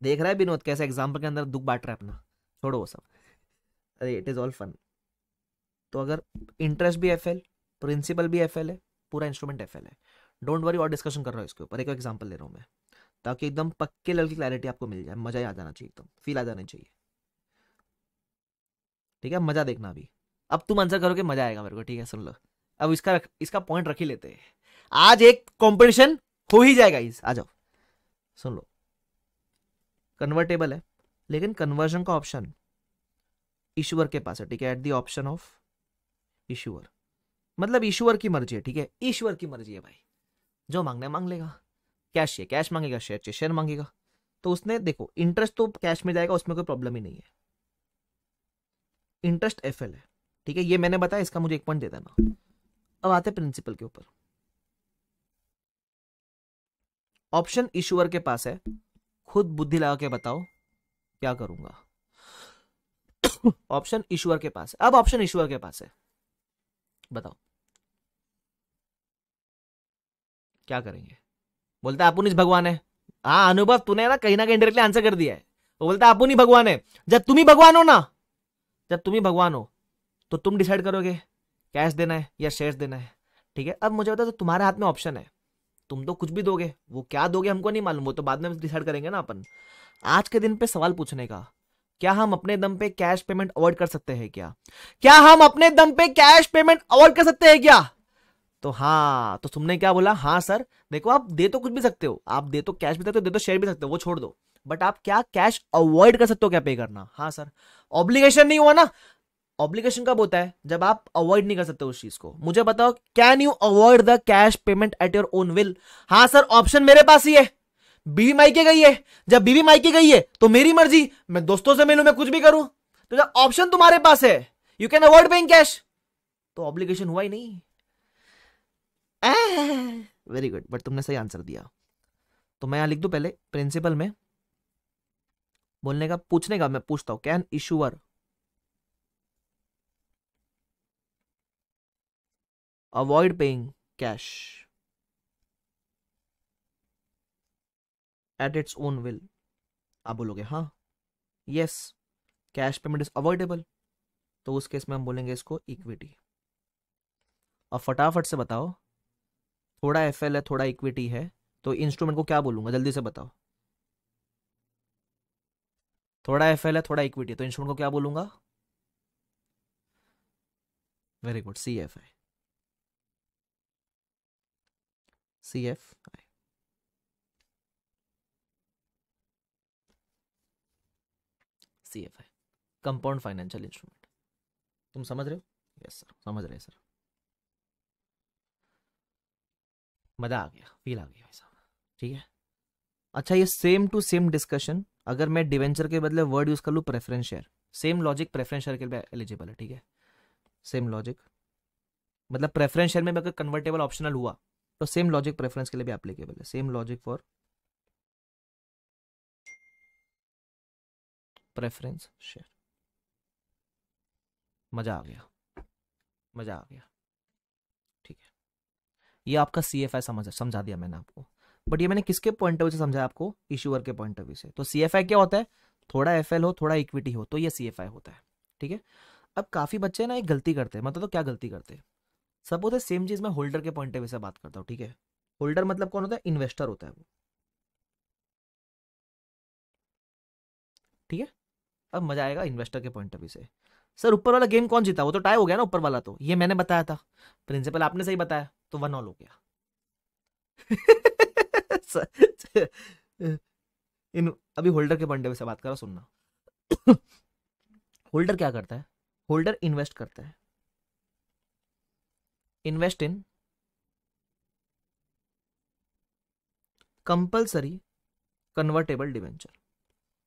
A: देख रहा है विनोद कैसे एग्जाम्पल के अंदर दुख बांट रहा है अपना छोड़ो वो सब अरे इट इज़ ऑल फन तो अगर इंटरेस्ट भी एफ एल प्रिंसिपल भी एफ एल है पूरा इंस्ट्रूमेंट एफ एल है डोंट वरी और डिस्कशन कर रहा हूँ इसके ऊपर एक एग्जाम्पल ले रहा हूँ मैं ताकि एकदम पक्के लेवल की क्लैरिटी आपको मिल जाए मज़ा ही आ जाना चाहिए एकदम फील आ जाना चाहिए ठीक है मज़ा देखना अभी अब तुम आंसर करोगे मज़ा आएगा मेरे को ठीक है सुन लो अब इसका इसका पॉइंट रख ही लेते हैं आज एक कंपटीशन हो ही जाएगा इस आ जाओ सुन लो कन्वर्टेबल है लेकिन कन्वर्जन का ऑप्शन ईश्वर के पास है ठीक है at the option of issuer मतलब ईश्वर की मर्जी है ठीक है ईश्वर की मर्जी है भाई जो मांगना मांग लेगा कैश है कैश मांगेगा शेयर चाहिए शेयर मांगेगा तो उसने देखो इंटरेस्ट तो कैश में जाएगा उसमें कोई प्रॉब्लम ही नहीं है इंटरेस्ट एफ है ठीक है ये मैंने बताया इसका मुझे एक पॉइंट दे देना अब आते हैं प्रिंसिपल के ऊपर ऑप्शन ईश्वर के पास है खुद बुद्धि लगा के बताओ क्या करूंगा *coughs* ऑप्शन ईश्वर के पास है अब ऑप्शन ईश्वर के पास है बताओ क्या करेंगे बोलता है ही भगवान है हाँ अनुभव तूने ना कहीं ना कहीं डायरेक्टली आंसर कर दिया है वो बोलता है ही भगवान है जब तुम ही भगवान हो ना जब तुम ही भगवान हो तो तुम डिसाइड करोगे कैश देना है या शेयर देना है ठीक है अब मुझे बता तो तुम्हारे हाथ में ऑप्शन है तुम तो कुछ भी दोगे वो क्या दोगे हमको नहीं मालूम वो तो बाद में डिसाइड करेंगे ना अपन आज के दिन पे सवाल पूछने का क्या हम अपने दम पे कैश पेमेंट अवॉइड कर सकते हैं क्या क्या हम अपने दम पे कैश पेमेंट अवॉइड कर सकते हैं क्या तो हाँ तो तुमने क्या बोला हाँ सर देखो आप दे तो कुछ भी सकते हो आप दे तो कैश भी सकते हो दे तो शेयर भी सकते हो वो छोड़ दो बट आप क्या कैश अवॉइड कर सकते हो क्या पे करना हाँ सर ऑब्लिगेशन नहीं हुआ ना ऑब्लिगेशन कब होता है जब आप अवॉइड नहीं कर सकते उस चीज को मुझे बताओ can you avoid the cash payment at your own will हाँ सर ऑप्शन मेरे पास ही है बीवी मायके गई है जब बीवी मायके गई है तो मेरी मर्जी मैं दोस्तों से मिलू मैं कुछ भी करूं तो जब ऑप्शन तुम्हारे पास है you can avoid paying cash तो ऑब्लिगेशन हुआ ही नहीं वेरी गुड बट तुमने सही आंसर दिया तो मैं यहां लिख दू पहले प्रिंसिपल में बोलने का पूछने का मैं पूछता हूं can issuer avoid paying cash at its own will. आप बोलोगे हाँ yes cash payment is avoidable तो उस केस में हम बोलेंगे इसको इक्विटी और फटाफट से बताओ थोड़ा एफ है थोड़ा इक्विटी है तो इंस्ट्रूमेंट को क्या बोलूंगा जल्दी से बताओ थोड़ा एफ है थोड़ा इक्विटी तो इंस्ट्रूमेंट को क्या बोलूंगा very good C F I F I compound financial instrument तुम समझ रहे हो यस सर समझ रहे सर मज़ा आ गया फील आ गया ऐसा ठीक है अच्छा ये सेम टू सेम डिस्कशन अगर मैं डिवेंचर के बदले वर्ड यूज़ कर लूँ preference share same logic preference share के लिए एलिजिबल है ठीक है सेम लॉजिक मतलब प्रेफरेंस शेयर में अगर कन्वर्टेबल ऑप्शनल हुआ तो सेम लॉजिक प्रेफरेंस के लिए भी एप्लीकेबल है same logic for preference share मज़ा आ गया मज़ा आ गया ठीक है ये आपका सी एफ आई समझ समझा दिया मैंने आपको बट ये मैंने किसके पॉइंट ऑफ व्यू से समझाया आपको इश्यूअर के पॉइंट ऑफ व्यू से तो सी एफ आई क्या होता है थोड़ा एफ एल हो थोड़ा इक्विटी हो तो ये सी एफ आई होता है ठीक है अब काफ़ी बच्चे ना एक गलती करते हैं मतलब तो क्या गलती करते हैं सपोज सेम चीज मैं होल्डर के पॉइंट ऑफ व्यू से बात करता हूँ ठीक है होल्डर मतलब कौन होता है इन्वेस्टर होता है वो ठीक है अब मजा आएगा इन्वेस्टर के पॉइंट ऑफ व्यू से सर ऊपर वाला गेम कौन जीता वो तो टाई हो गया ना ऊपर वाला तो ये मैंने बताया था प्रिंसिपल आपने सही बताया तो वन ऑल हो गया *laughs* इन अभी होल्डर के पॉइंट ऑफ व्यू से बात करो सुनना होल्डर *coughs* क्या करता है होल्डर इन्वेस्ट करता है invest in compulsory convertible debenture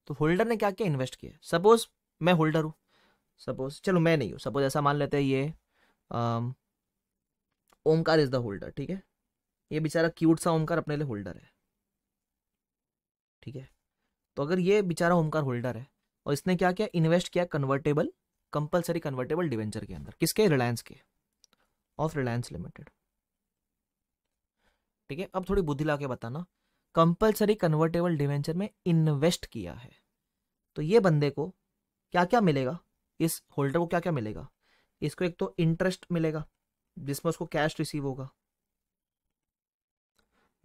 A: तो होल्डर ने क्या किया इन्वेस्ट किया सपोज मैं होल्डर हूं सपोज चलो मैं नहीं हूं सपोज ऐसा मान लेते हैं ये ओमकार इज द होल्डर ठीक है ये बेचारा क्यूट सा ओमकार अपने लिए होल्डर है ठीक है तो अगर ये बेचारा ओमकार होल्डर है और इसने क्या किया इन्वेस्ट किया कन्वर्टेबल कंपलसरी कन्वर्टेबल डिवेंचर के अंदर किसके रिलायंस के ऑफ रिलायंस लिमिटेड ठीक है अब थोड़ी बुद्धि ला के बताना कंपलसरी कन्वर्टेबल डिवेंचर में इन्वेस्ट किया है तो ये बंदे को क्या क्या मिलेगा इस होल्डर को क्या क्या मिलेगा इसको एक तो इंटरेस्ट मिलेगा जिसमें उसको कैश रिसीव होगा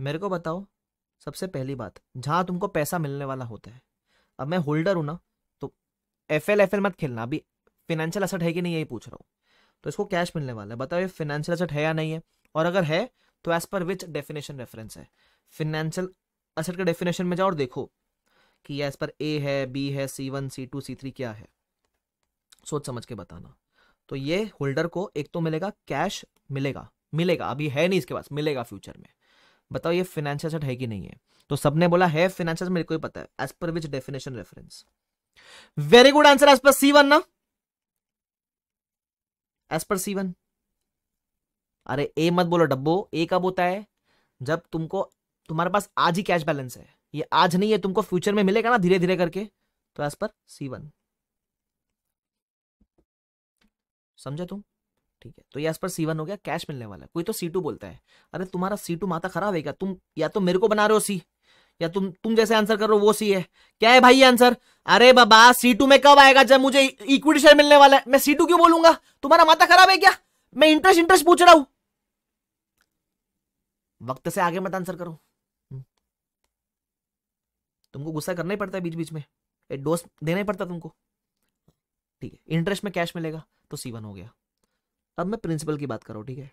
A: मेरे को बताओ सबसे पहली बात जहां तुमको पैसा मिलने वाला होता है अब मैं होल्डर हूं ना तो एफ एल एफ एल मत खेलना अभी फिनेंशियल असर है कि नहीं यही पूछ रहा हूं तो इसको कैश मिलने वाला है बताओ ये फिनेंशियल असेट है या नहीं है और अगर है तो as per which definition reference है फिनेंशियल असेट के डेफिनेशन में जाओ और देखो कि एज पर ए है बी है C one C two C three क्या है सोच समझ के बताना तो ये होल्डर को एक तो मिलेगा कैश मिलेगा मिलेगा अभी है नहीं इसके पास मिलेगा फ्यूचर में बताओ ये फिनेंशियल असेट है कि नहीं है तो सबने बोला है फिनेंशियल मेरे को ही पता है as per which definition reference very good answer as per C one ना एज पर सी वन अरे ए मत बोलो डब्बो ए कब होता है जब तुमको तुम्हारे पास आज ही कैश बैलेंस है ये आज नहीं है तुमको फ्यूचर में मिलेगा ना धीरे धीरे करके तो एज पर सी वन समझा तुम ठीक है तो ये एज पर सी वन हो गया कैश मिलने वाला है कोई तो सी टू बोलता है अरे तुम्हारा सी टू माता खराब है क्या तुम या तो मेरे को बना रहे हो सी या तुम तुम जैसे आंसर कर रहे हो वो सी है क्या है भाई आंसर अरे बाबा सी टू में कब आएगा जब मुझे इक्विटी शेयर मिलने वाला है मैं सी टू क्यों बोलूंगा तुम्हारा माता खराब है क्या मैं इंटरेस्ट इंटरेस्ट पूछ रहा हूं वक्त से आगे मत आंसर करो हम्म। तुमको गुस्सा करना ही पड़ता है बीच बीच में एक डोज देना ही पड़ता तुमको ठीक है इंटरेस्ट में कैश मिलेगा तो सी वन हो गया अब मैं प्रिंसिपल की बात करूँ ठीक है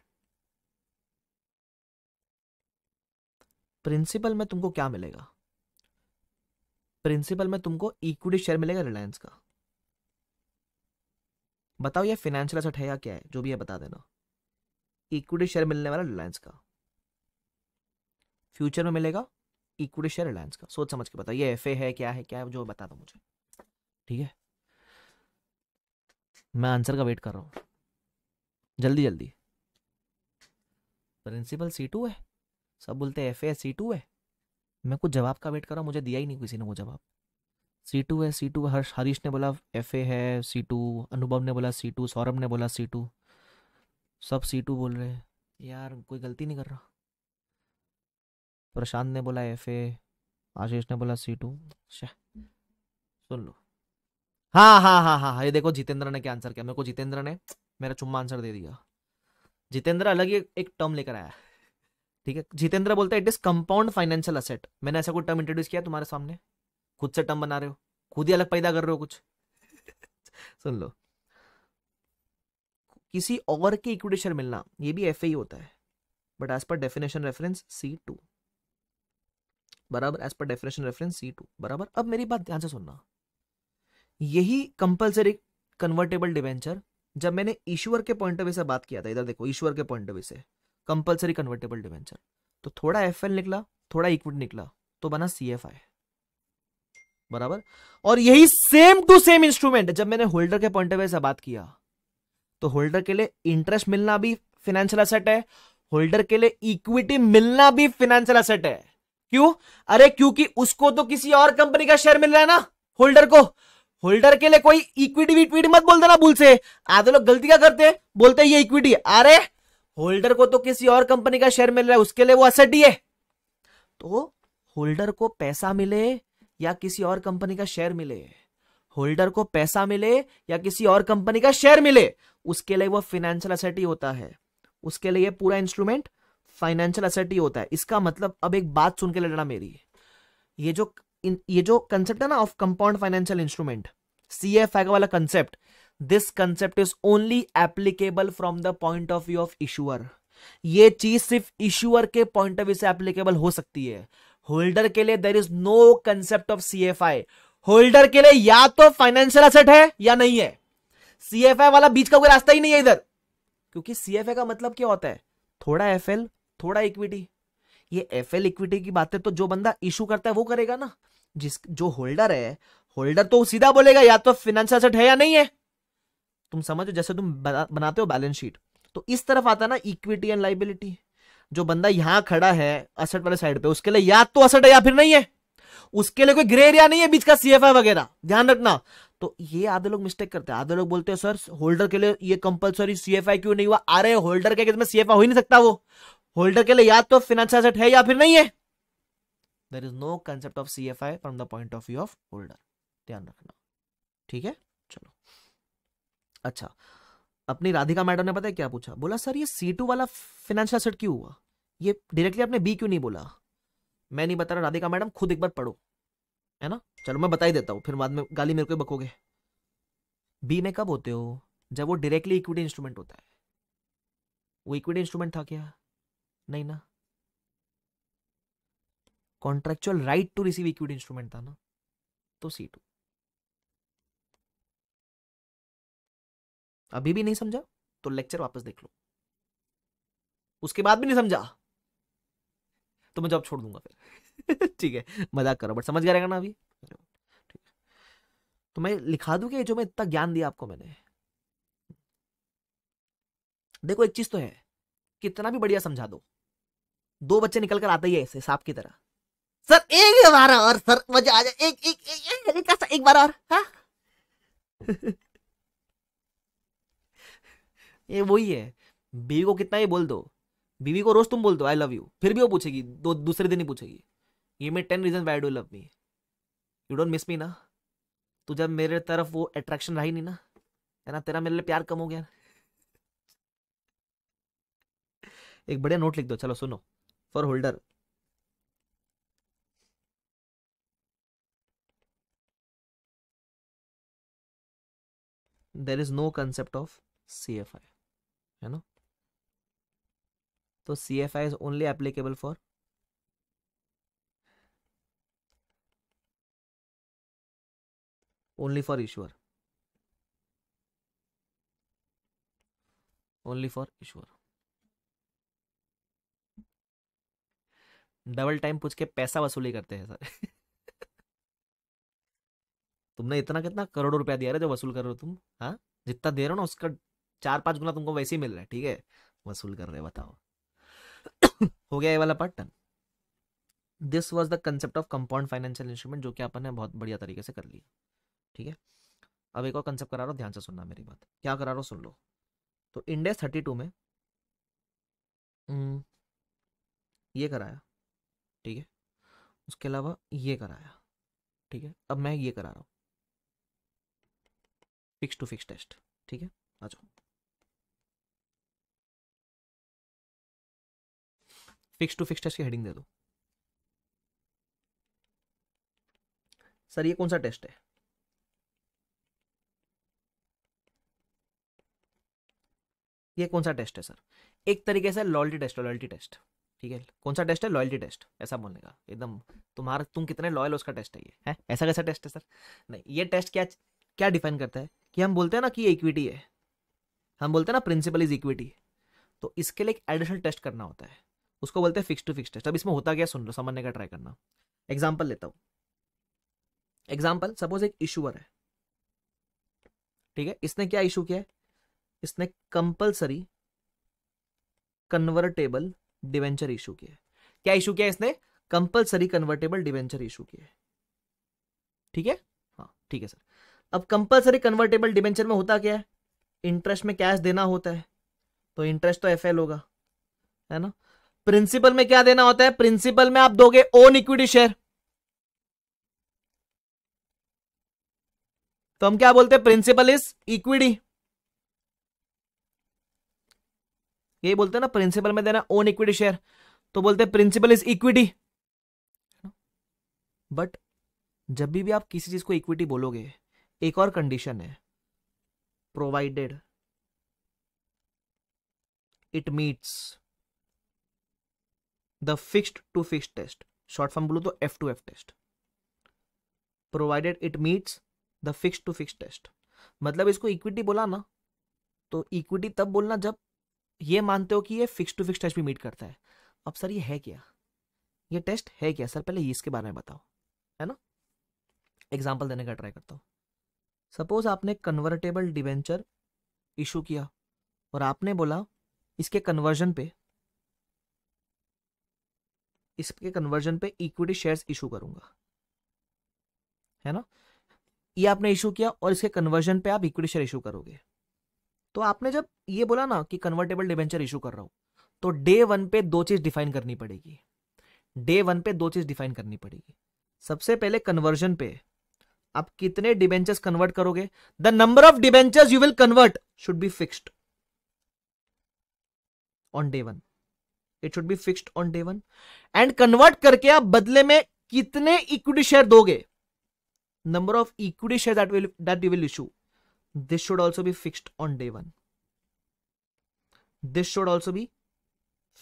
A: प्रिंसिपल में तुमको क्या मिलेगा प्रिंसिपल में तुमको इक्विटी शेयर मिलेगा रिलायंस का बताओ ये फाइनेंशियल एसेट है या क्या है जो भी है बता देना इक्विटी शेयर मिलने वाला रिलायंस का फ्यूचर में मिलेगा इक्विटी शेयर रिलायंस का सोच समझ के बताओ ये एफ है क्या है क्या है जो बता दो मुझे ठीक है मैं आंसर का वेट कर रहा हूं जल्दी जल्दी प्रिंसिपल सी टू है सब बोलते हैं एफ ए सी टू है मैं कुछ जवाब का वेट कर रहा हूँ मुझे दिया ही नहीं किसी ने वो जवाब सी टू है सी टू हर्ष हरीश ने बोला एफ ए है सी टू अनुभव ने बोला सी टू सौरभ ने बोला सी टू सब सी टू बोल रहे हैं यार कोई गलती नहीं कर रहा प्रशांत ने बोला एफ ए आशीष ने बोला सी टू सुन लो हाँ, हाँ हाँ हाँ हाँ ये देखो जितेंद्र ने क्या आंसर किया मेरे को जितेंद्र ने मेरा चुम्मा आंसर दे दिया जितेंद्र अलग ही एक टर्म लेकर आया ठीक है जितेंद्र बोलता है it is compound financial asset मैंने ऐसा कोई टर्म इंट्रोड्यूस किया तुम्हारे सामने खुद से टर्म बना रहे हो खुद ही अलग पैदा कर रहे हो कुछ *laughs* सुन लो किसी और के इक्विटी शेयर मिलना ये भी एफ होता है but as per definition reference C two बराबर as per definition reference C two बराबर अब मेरी बात ध्यान से सुनना यही कंपलसरी कन्वर्टेबल डिवेंचर जब मैंने ईश्वर के पॉइंट ऑफ व्यू से बात किया था इधर देखो ईश्वर के पॉइंट ऑफ व्यू से कंपलसरी कन्वर्टेबल डिवेंचर तो थोड़ा एफ निकला थोड़ा इक्विटी निकला तो बना सी बराबर और यही सेम टू सेम इंस्ट्रूमेंट जब मैंने होल्डर के पॉइंट ऑफ व्यू से बात किया तो होल्डर के लिए इंटरेस्ट मिलना भी फिनेंशियल असेट है होल्डर के लिए इक्विटी मिलना भी फिनेंशियल असेट है क्यों अरे क्योंकि उसको तो किसी और कंपनी का शेयर मिल रहा है ना होल्डर को होल्डर के लिए कोई इक्विटी विक्विटी मत बोल देना भूल से आधे लोग गलती क्या करते हैं बोलते हैं ये इक्विटी अरे होल्डर को तो किसी और कंपनी का शेयर मिल रहा है उसके लिए वो असेट ही है तो होल्डर को पैसा मिले या किसी और कंपनी का शेयर मिले होल्डर को पैसा मिले या किसी और कंपनी का शेयर मिले उसके लिए वो फाइनेंशियल असेट ही होता है उसके लिए पूरा इंस्ट्रूमेंट फाइनेंशियल असेट ही होता है इसका मतलब अब एक बात सुन के लेना मेरी ये जो इन, ये जो कंसेप्ट है ना of compound financial instrument C F I वाला concept this concept is only applicable from the point of view of issuer ये चीज सिर्फ इशूअर के पॉइंट ऑफ व्यू से एप्लीकेबल हो सकती है होल्डर के लिए there is no concept of C F I holder के लिए या तो फाइनेंशियल असेट है या नहीं है सीएफआई वाला बीच का कोई रास्ता ही नहीं है इधर क्योंकि सीएफआई का मतलब क्या होता है थोड़ा एफ एल थोड़ा इक्विटी ये एफ एल इक्विटी की बातें तो जो बंदा इशू करता है वो करेगा ना जिस जो होल्डर है होल्डर तो सीधा बोलेगा या तो फाइनेंशियल असेट है या नहीं है तुम समझो जैसे तुम बनाते हो बैलेंस शीट तो इस तरफ आता है ना इक्विटी एंड लाइबिलिटी जो बंदा यहां खड़ा है असट वाले साइड पे उसके लिए या तो असट है या फिर नहीं है उसके लिए कोई ग्रे एरिया नहीं है बीच का सीएफआई वगैरह ध्यान रखना तो ये आधे लोग मिस्टेक करते हैं आधे लोग बोलते हैं सर होल्डर के लिए ये कंपलसरी सीएफआई क्यों नहीं हुआ अरे होल्डर के में सीएफआई हो ही नहीं सकता वो होल्डर के लिए या तो फिनेंशियल असट है या फिर नहीं है there is no concept of CFI from the point of view of holder ध्यान रखना ठीक है अच्छा अपनी राधिका मैडम ने पता है क्या पूछा बोला सर ये सी टू वाला फाइनेंशियल सेट क्यों हुआ ये डायरेक्टली आपने बी क्यों नहीं बोला मैं नहीं बता रहा राधिका मैडम खुद एक बार पढ़ो है ना चलो मैं बता ही देता हूँ फिर बाद में गाली मेरे को बकोगे बी में कब होते हो जब वो डायरेक्टली इक्विटी इंस्ट्रूमेंट होता है वो इक्विटी इंस्ट्रूमेंट था क्या नहीं ना contractual right to receive equity instrument था ना तो सी टू अभी भी नहीं समझा तो लेक्चर वापस देख लो उसके बाद भी नहीं समझा तो मैं जॉब छोड़ दूंगा फिर *laughs* ठीक है मजाक करो बट समझ गया ना अभी ठीक है तो मैं लिखा दूं कि जो मैं इतना ज्ञान दिया आपको मैंने देखो एक चीज तो है कितना भी बढ़िया समझा दो दो बच्चे निकल कर आते ही है ऐसे सांप की तरह सर एक बार और सर मजा आ जाए एक एक एक, एक, एक, एक, एक बार और हाँ? *laughs* ये वही है बीवी को कितना ही बोल दो बीवी को रोज तुम बोल दो आई लव यू फिर भी वो पूछेगी दो दूसरे दिन ही पूछेगी ये मे ten reason why do love me you don't miss me ना तो जब मेरे तरफ वो अट्रैक्शन रही नहीं ना है ना तेरा मेरे लिए प्यार कम हो गया *laughs* एक बढ़िया नोट लिख दो चलो सुनो for holder there is no concept of C F I है ना तो C F I is only applicable for only for issuer only for issuer double time पूछ के पैसा वसूली करते हैं सर *laughs* तुमने इतना कितना करोड़ों रुपया दिया रहे जो वसूल कर रहे हो तुम हाँ जितना दे रहे हो ना उसका चार पांच गुना तुमको वैसे ही मिल रहा है ठीक है वसूल कर रहे बताओ *coughs* हो गया ये वाला पार्ट टन this was the concept of compound financial instrument जो कि अपन ने बहुत बढ़िया तरीके से कर लिया ठीक है अब एक और कंसेप्ट करा रहा हूँ ध्यान से सुनना मेरी बात क्या करा रहा हूँ सुन लो तो इंडेस थर्टी टू में हम्म, ये कराया ठीक है उसके अलावा ये कराया ठीक है अब मैं ये करा रहा हूँ फिक्स टू फिक्स टेस्ट ठीक है आ जाओ फिक्स टू फिक्स टेस्ट की हेडिंग दे दो सर ये कौन सा टेस्ट है ये कौन सा टेस्ट है सर एक तरीके से लॉयल्टी टेस्ट लॉयल्टी टेस्ट ठीक है कौन सा टेस्ट है लॉयल्टी टेस्ट ऐसा बोलने का एकदम तुम्हारा तुम कितने लॉयल उसका टेस्ट है ये है ऐसा कैसा टेस्ट है सर नहीं ये टेस्ट क्या क्या डिफाइन करता है कि हम बोलते हैं ना कि ये इक्विटी है हम बोलते हैं ना प्रिंसिपल इज इक्विटी तो इसके लिए एक एडिशनल टेस्ट करना होता है उसको बोलते हैं फिक्स टू फिक्स टेस्ट अब इसमें होता क्या सुन लो समझने का ट्राई करना एग्जाम्पल लेता हूँ एग्जाम्पल सपोज एक इशूअर है ठीक है इसने क्या इशू किया है इसने कंपल्सरी कन्वर्टेबल डिवेंचर इशू किया है क्या इशू किया इसने कंपल्सरी कन्वर्टेबल डिवेंचर इशू किया है ठीक है हाँ ठीक है सर अब कंपलसरी कन्वर्टेबल डिवेंचर में होता क्या है इंटरेस्ट में कैश देना होता है तो इंटरेस्ट तो एफ होगा है ना प्रिंसिपल में क्या देना होता है प्रिंसिपल में आप दोगे ओन इक्विटी शेयर तो हम क्या बोलते हैं प्रिंसिपल इज इक्विटी ये बोलते हैं ना प्रिंसिपल में देना ओन इक्विटी शेयर तो बोलते हैं प्रिंसिपल इज इक्विटी बट जब भी, भी आप किसी चीज को इक्विटी बोलोगे एक और कंडीशन है provided it meets the fixed to fixed test short form बोलो तो F to F test provided it meets the fixed to fixed test मतलब इसको इक्विटी बोला ना तो इक्विटी तब बोलना जब ये मानते हो कि ये फिक्स टू फिक्स टेस्ट भी मीट करता है अब सर ये है क्या ये टेस्ट है क्या सर पहले इसके बारे में बताओ है ना एग्जाम्पल देने का ट्राई करता हूँ सपोज आपने कन्वर्टेबल डिवेंचर इशू किया और आपने बोला इसके कन्वर्जन पे इसके कन्वर्जन पे इक्विटी शेयर्स इशू करूंगा है ना ये आपने इशू किया और इसके कन्वर्जन पे आप इक्विटी शेयर इशू करोगे तो आपने जब ये बोला ना कि कन्वर्टेबल डिवेंचर इशू कर रहा हूं तो डे वन पे दो चीज डिफाइन करनी पड़ेगी डे वन पे दो चीज डिफाइन करनी पड़ेगी सबसे पहले कन्वर्जन पे आप कितने डिबेंचर्स कन्वर्ट करोगे the number of debentures you will convert should be fixed on day one it should be fixed on day one and convert करके आप बदले में कितने इक्विटी शेयर दोगे number of equity share that will that you will issue this should also be fixed on day one this should also be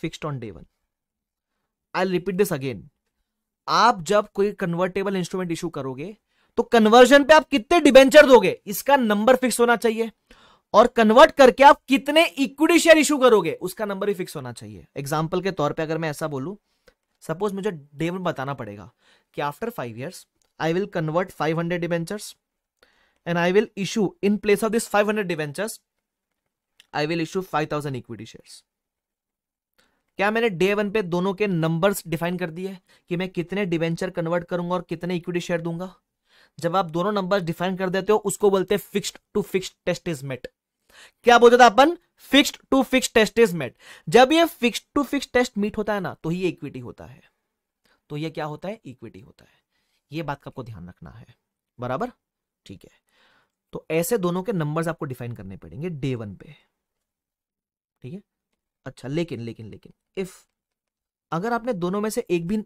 A: fixed on day one I repeat this again आप जब कोई convertible instrument issue करोगे तो conversion पे आप कितने debenture दोगे इसका नंबर फिक्स होना चाहिए और कन्वर्ट करके आप कितने इक्विटी शेयर इशू करोगे उसका नंबर भी फिक्स होना चाहिए एग्जाम्पल के तौर पर अगर मैं ऐसा बोलूँ सपोज मुझे डे में बताना पड़ेगा कि after five years I will convert five hundred debentures and I will issue in place of this five hundred debentures I will issue five thousand equity share क्या मैंने डे वन पे दोनों के नंबर्स डिफाइन कर दिए कि मैं कितने डिवेंचर कन्वर्ट करूंगा और कितने इक्विटी शेयर दूंगा जब आप दोनों नंबर्स डिफाइन कर देते हो उसको बोलते हैं fixed to fixed test is met क्या बोलते था अपन fixed to fixed test is met जब ये fixed to fixed test meet होता है ना तो ये इक्विटी होता है तो ये क्या होता है इक्विटी होता है ये बात का आपको ध्यान रखना है बराबर ठीक है तो ऐसे दोनों के नंबर्स आपको डिफाइन करने पड़ेंगे डे वन पे ठीक है अच्छा लेकिन लेकिन लेकिन इफ अगर आपने दोनों में से एक भी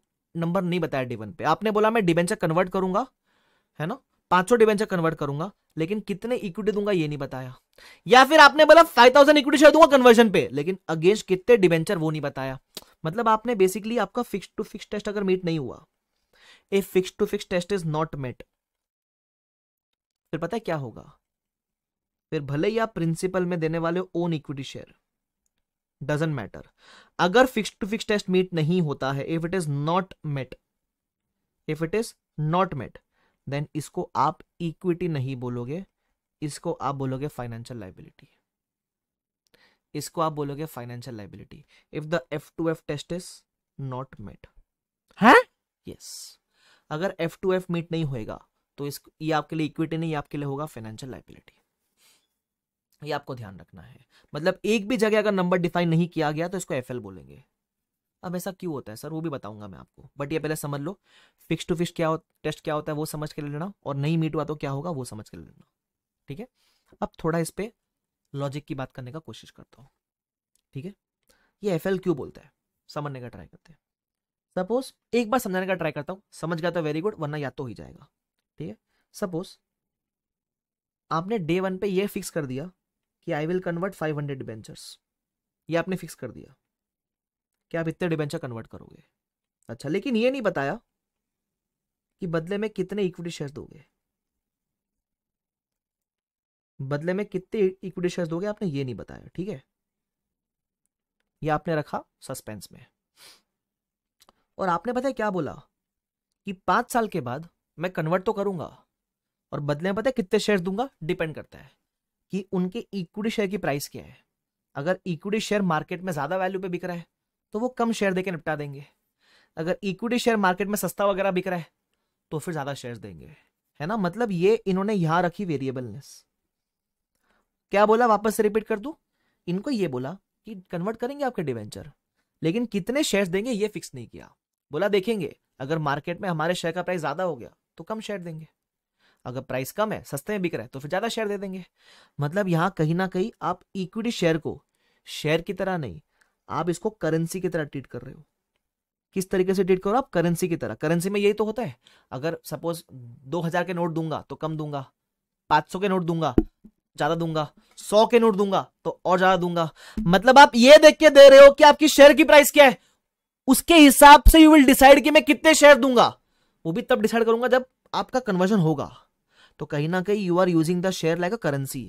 A: नंबर नहीं बताया डे वन पे आपने बोला मैं डिबेंचर कन्वर्ट करूंगा है ना पांचों डिबेंचर कन्वर्ट करूंगा लेकिन कितने इक्विटी दूंगा ये नहीं बताया या फिर आपने बोला फाइव थाउजेंड इक्विटी शेयर दूंगा कन्वर्जन पे लेकिन अगेंस्ट कितने डिवेंचर वो नहीं बताया मतलब आपने बेसिकली आपका फिक्स टू फिक्स टेस्ट अगर मीट नहीं हुआ a fix to fix test is not met फिर पता है क्या होगा फिर भले ही आप प्रिंसिपल में देने वाले own equity share doesn't matter अगर fix to fix test meet नहीं होता है if it is not met if it is not met then इसको आप इक्विटी नहीं बोलोगे इसको आप बोलोगे फाइनेंशियल लाइबिलिटी इसको आप बोलोगे financial liability if the F to F test is not met है यस अगर एफ टू एफ मीट नहीं होएगा तो इस ये आपके लिए इक्विटी नहीं आपके लिए होगा फाइनेंशियल लाइबिलिटी ये आपको ध्यान रखना है मतलब एक भी जगह अगर नंबर डिफाइन नहीं किया गया तो इसको एफ बोलेंगे अब ऐसा क्यों होता है सर वो भी बताऊंगा मैं आपको बट ये पहले समझ लो फिक्स टू फिक्स क्या हो टेस्ट क्या होता है वो समझ के ले लेना और नहीं मीट हुआ तो क्या होगा वो समझ के ले लेना ठीक है अब थोड़ा इस पर लॉजिक की बात करने का कोशिश करता हूँ ठीक है ये एफ एल क्यू बोलता है समझने का ट्राई करते हैं सपोज एक बार समझाने का ट्राई करता हूँ समझ गया तो वेरी गुड वरना या तो ही जाएगा ठीक है सपोज आपने डे वन पे ये फिक्स कर दिया कि I will convert five hundred debentures ये आपने फिक्स कर दिया कि आप इतने डिबेंचर कन्वर्ट करोगे अच्छा लेकिन ये नहीं बताया कि बदले में कितने इक्विटी शेयर दोगे बदले में कितने इक्विटी शेयर दोगे आपने ये नहीं बताया ठीक है ये आपने रखा सस्पेंस में और आपने पता है क्या बोला कि पांच साल के बाद मैं कन्वर्ट तो करूंगा और बदले में पता है कितने शेयर दूंगा डिपेंड करता है कि उनके इक्विटी शेयर की प्राइस क्या है अगर इक्विटी शेयर मार्केट में ज्यादा वैल्यू पे बिक रहा है तो वो कम शेयर देके निपटा देंगे अगर इक्विटी शेयर मार्केट में सस्ता वगैरह बिक रहा है तो फिर ज्यादा शेयर देंगे है ना मतलब ये इन्होंने यहां रखी वेरिएबलनेस क्या बोला वापस से रिपीट कर दू इनको ये बोला कि कन्वर्ट करेंगे आपके डिवेंचर लेकिन कितने शेयर देंगे ये फिक्स नहीं किया बोला देखेंगे अगर मार्केट में हमारे शेयर का प्राइस ज्यादा हो गया तो कम शेयर देंगे अगर प्राइस कम है सस्ते में बिक रहा है तो फिर ज्यादा शेयर दे देंगे मतलब यहां कहीं ना कहीं आप इक्विटी शेयर को शेयर की तरह नहीं आप इसको करेंसी की तरह ट्रीट कर रहे हो किस तरीके से ट्रीट करो आप करेंसी की तरह करेंसी में यही तो होता है अगर सपोज दो हजार के नोट दूंगा तो कम दूंगा पांच सौ के नोट दूंगा ज्यादा दूंगा सौ के नोट दूंगा तो और ज्यादा दूंगा मतलब आप ये देख के दे रहे हो कि आपकी शेयर की प्राइस क्या है उसके हिसाब से यू विल डिसाइड कि मैं कितने शेयर दूंगा वो भी तब डिसाइड करूंगा जब आपका कन्वर्जन होगा तो कहीं ना कहीं you are using the share like a currency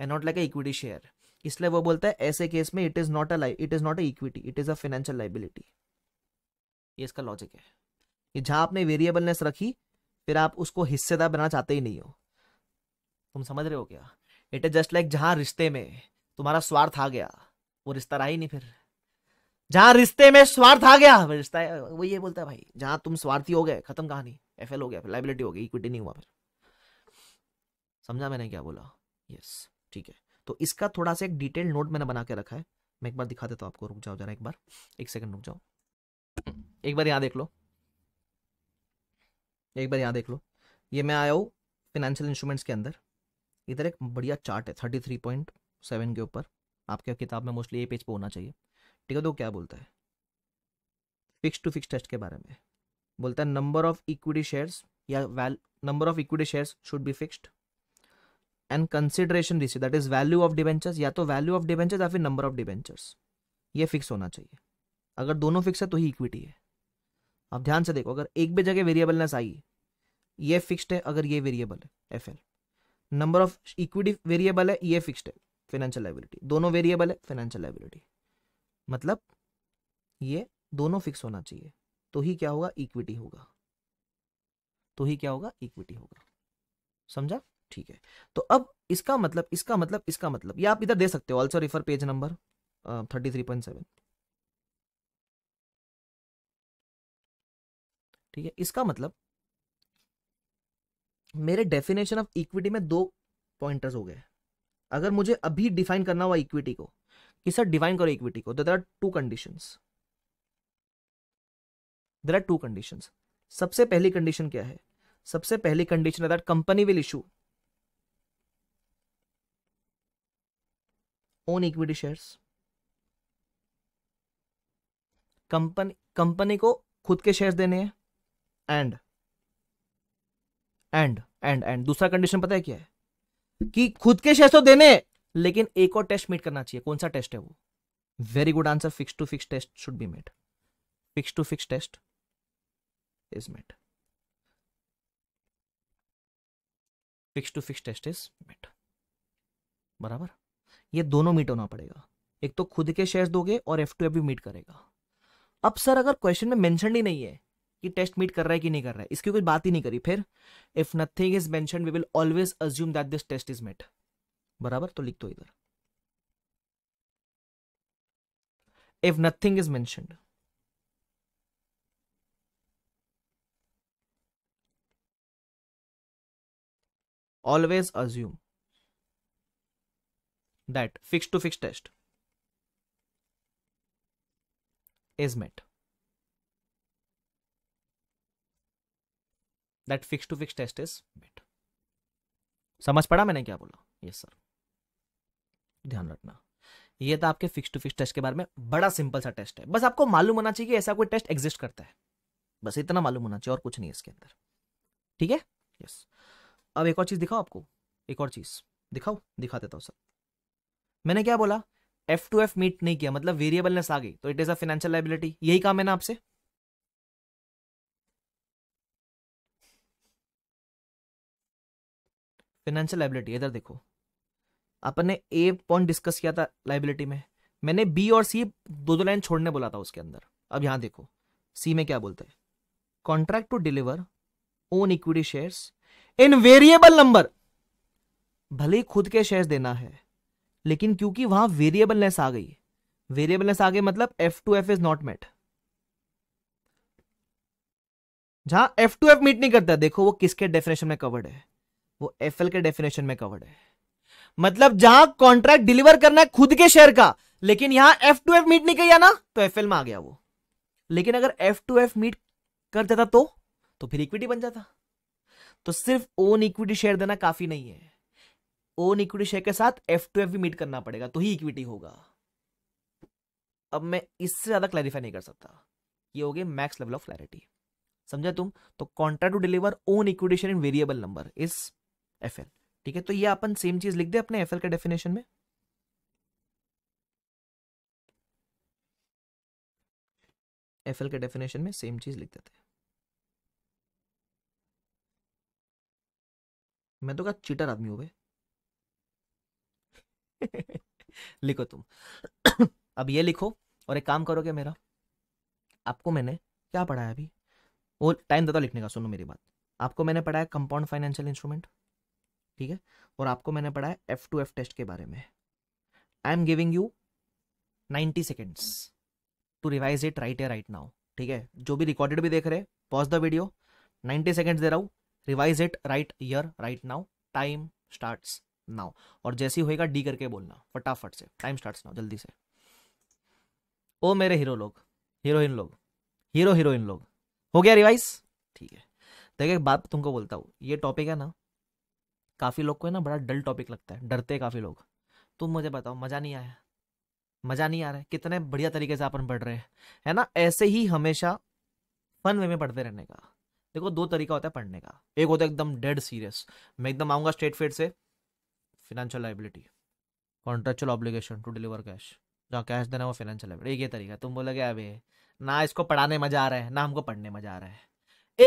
A: and not like a equity share इसलिए वो बोलता है ऐसे केस में it is not a it is not a equity it is a financial liability ये इसका लॉजिक है कि जहां आपने वेरिएबलनेस रखी फिर आप उसको हिस्सेदार बनाना चाहते ही नहीं हो तुम समझ रहे हो क्या इट इज जस्ट लाइक जहां रिश्ते में तुम्हारा स्वार्थ आ गया वो रिश्ता रहा ही नहीं फिर जहां रिश्ते में स्वार्थ आ गया रिश्ता वो ये बोलता है भाई जहां तुम स्वार्थी हो गए खत्म कहानी एफ हो गया लाइबिलिटी हो गई इक्विटी नहीं हुआ फिर समझा मैंने क्या बोला यस ठीक है तो इसका थोड़ा सा एक डिटेल नोट मैंने बना के रखा है मैं एक बार दिखा देता हूँ आपको रुक जाओ जरा एक बार एक सेकंड रुक जाओ एक बार यहाँ देख लो एक बार यहाँ देख लो ये मैं आया हूँ फिनेंशियल इंस्ट्रूमेंट्स के अंदर इधर एक बढ़िया चार्ट है थर्टी थ्री पॉइंट सेवन के ऊपर आपके किताब में मोस्टली ये पेज पर होना चाहिए ठीक है तो क्या बोलता है फिक्स टू फिक्स टेस्ट के बारे में बोलता है नंबर ऑफ इक्विटी शेयर्स या well number of equity shares should be fixed and consideration receive that is value of debentures या तो वैल्यू ऑफ डिवेंचर्स या फिर नंबर ऑफ डिवेंचर्स ये फिक्स होना चाहिए अगर दोनों फिक्स है तो ही इक्विटी है अब ध्यान से देखो अगर एक भी जगह वेरिएबलनेस आई ये फिक्स्ड है अगर ये वेरिएबल है F number of equity variable है ये फिक्स्ड है फाइनेंशियल लाइबिलिटी दोनों वेरिएबल है फाइनेंशियल लाइबिलिटी मतलब ये दोनों फिक्स होना चाहिए तो ही क्या होगा इक्विटी होगा तो ही क्या होगा इक्विटी होगा समझा ठीक है तो अब इसका मतलब इसका मतलब इसका मतलब ये आप इधर दे सकते हो also refer page number thirty three point seven ठीक है इसका मतलब मेरे डेफिनेशन ऑफ इक्विटी में दो पॉइंटर्स हो गए अगर मुझे अभी डिफाइन करना हुआ इक्विटी को कि सर डिफाइन करो इक्विटी को there are two condition there are two condition सबसे पहली कंडीशन क्या है सबसे पहली कंडीशन है that company will issue own equity shares company company को खुद के शेयर्स देने हैं एंड एंड एंड एंड दूसरा कंडीशन पता है क्या है कि खुद के शेयर्स तो देने लेकिन एक और टेस्ट मीट करना चाहिए कौन सा टेस्ट है वो very good answer fix to fix test should be met fix to fix test is met fix to fix test is met बराबर ये दोनों मीट होना पड़ेगा एक तो खुद के शेयर्स दोगे और एफ टू एफ भी मीट करेगा अब सर अगर क्वेश्चन में मेंशन ही नहीं है कि टेस्ट मीट कर रहा है कि नहीं कर रहा है इसकी कोई बात ही नहीं करी फिर if nothing is mention we will always assume that this test is met बराबर तो लिख दो इधर इफ नथिंग इज मैं always assume that fix to fix test is met. That fix to fix test is met. समझ पड़ा मैंने क्या बोला यस सर ध्यान रखना ये था आपके फिक्स टू फिक्स टेस्ट के बारे में बड़ा सिंपल सा टेस्ट है बस आपको मालूम होना चाहिए कि ऐसा कोई टेस्ट एग्जिस्ट करता है बस इतना मालूम होना चाहिए और कुछ नहीं इसके अंदर ठीक है यस अब एक और चीज दिखाओ आपको एक और चीज दिखाओ दिखा देता हूँ सर मैंने क्या बोला एफ टू एफ मीट नहीं किया मतलब वेरिएबलनेस आ गई तो it is a financial liability यही काम है ना आपसे फाइनेंशियल लाइबिलिटी इधर देखो अपन ने ए पॉइंट डिस्कस किया था लाइबिलिटी में मैंने बी और सी दो दो लाइन छोड़ने बोला था उसके अंदर अब यहां देखो सी में क्या बोलते हैं contract to deliver own equity shares in variable number भले खुद के शेयर्स देना है लेकिन क्योंकि वहां वेरिएबलनेस आ गई वेरिएबलनेस आ गई मतलब F to F is not met जहां एफ टू एफ मीट नहीं करता देखो वो किसके डेफिनेशन में कवर्ड है वो एफ एल के डेफिनेशन में कवर्ड है मतलब जहां कॉन्ट्रैक्ट डिलीवर करना है खुद के शेयर का लेकिन यहां एफ टू एफ मीट नहीं किया ना तो एफ एल में आ गया वो लेकिन अगर एफ टू एफ मीट कर जाता तो तो फिर इक्विटी बन जाता तो सिर्फ ओन इक्विटी शेयर देना काफी नहीं है ओन इक्विटी शेयर के साथ एफ टू एफ भी मीट करना पड़ेगा तो ही इक्विटी होगा अब मैं इससे ज्यादा क्लैरिफाई नहीं कर सकता ये हो गई मैक्स लेवल ऑफ क्लैरिटी समझा तुम तो contract to deliver own equity share in variable number is F L ठीक है तो ये अपन सेम चीज लिख दे अपने एफ एल के डेफिनेशन में एफ एल के डेफिनेशन में सेम चीज लिख देते मैं तो क्या चीटर आदमी हो गए *laughs* लिखो तुम *coughs* अब ये लिखो और एक काम करोगे मेरा आपको मैंने क्या पढ़ाया अभी वो टाइम देता लिखने का सुनो मेरी बात आपको मैंने पढ़ाया कंपाउंड फाइनेंशियल इंस्ट्रूमेंट ठीक है और आपको मैंने पढ़ाया एफ टू एफ टेस्ट के बारे में I am giving you ninety seconds to revise it right a right now ठीक है जो भी रिकॉर्डेड भी देख रहे pause the video ninety seconds दे रहा हूँ revise it right here right now time start now और जैसी होएगा डी करके बोलना फटाफट से टाइम स्टार्ट नाउ जल्दी से ओ मेरे हीरो लोग हीरोइन लोग हीरो हीरोइन लोग हो गया रिवाइज ठीक है देखिए बात तुमको बोलता हूँ ये टॉपिक है ना काफ़ी लोग को है ना बड़ा डल टॉपिक लगता है डरते हैं काफ़ी लोग तुम मुझे बताओ मज़ा नहीं आया मज़ा नहीं आ रहा है कितने बढ़िया तरीके से अपन पढ़ रहे हैं है ना ऐसे ही हमेशा फन वे में पढ़ते रहने का देखो दो तरीका होता है पढ़ने का एक होता है एकदम डेड सीरियस मैं एकदम आऊँगा स्ट्रेट फेट से financial liability contractual obligation to deliver cash जहाँ कैश देना वो फिनेंशियल लाइबिलिटी एक ये तरीका तुम बोलोगे अबे ना इसको पढ़ाने मजा आ रहा है ना हमको पढ़ने मजा आ रहा है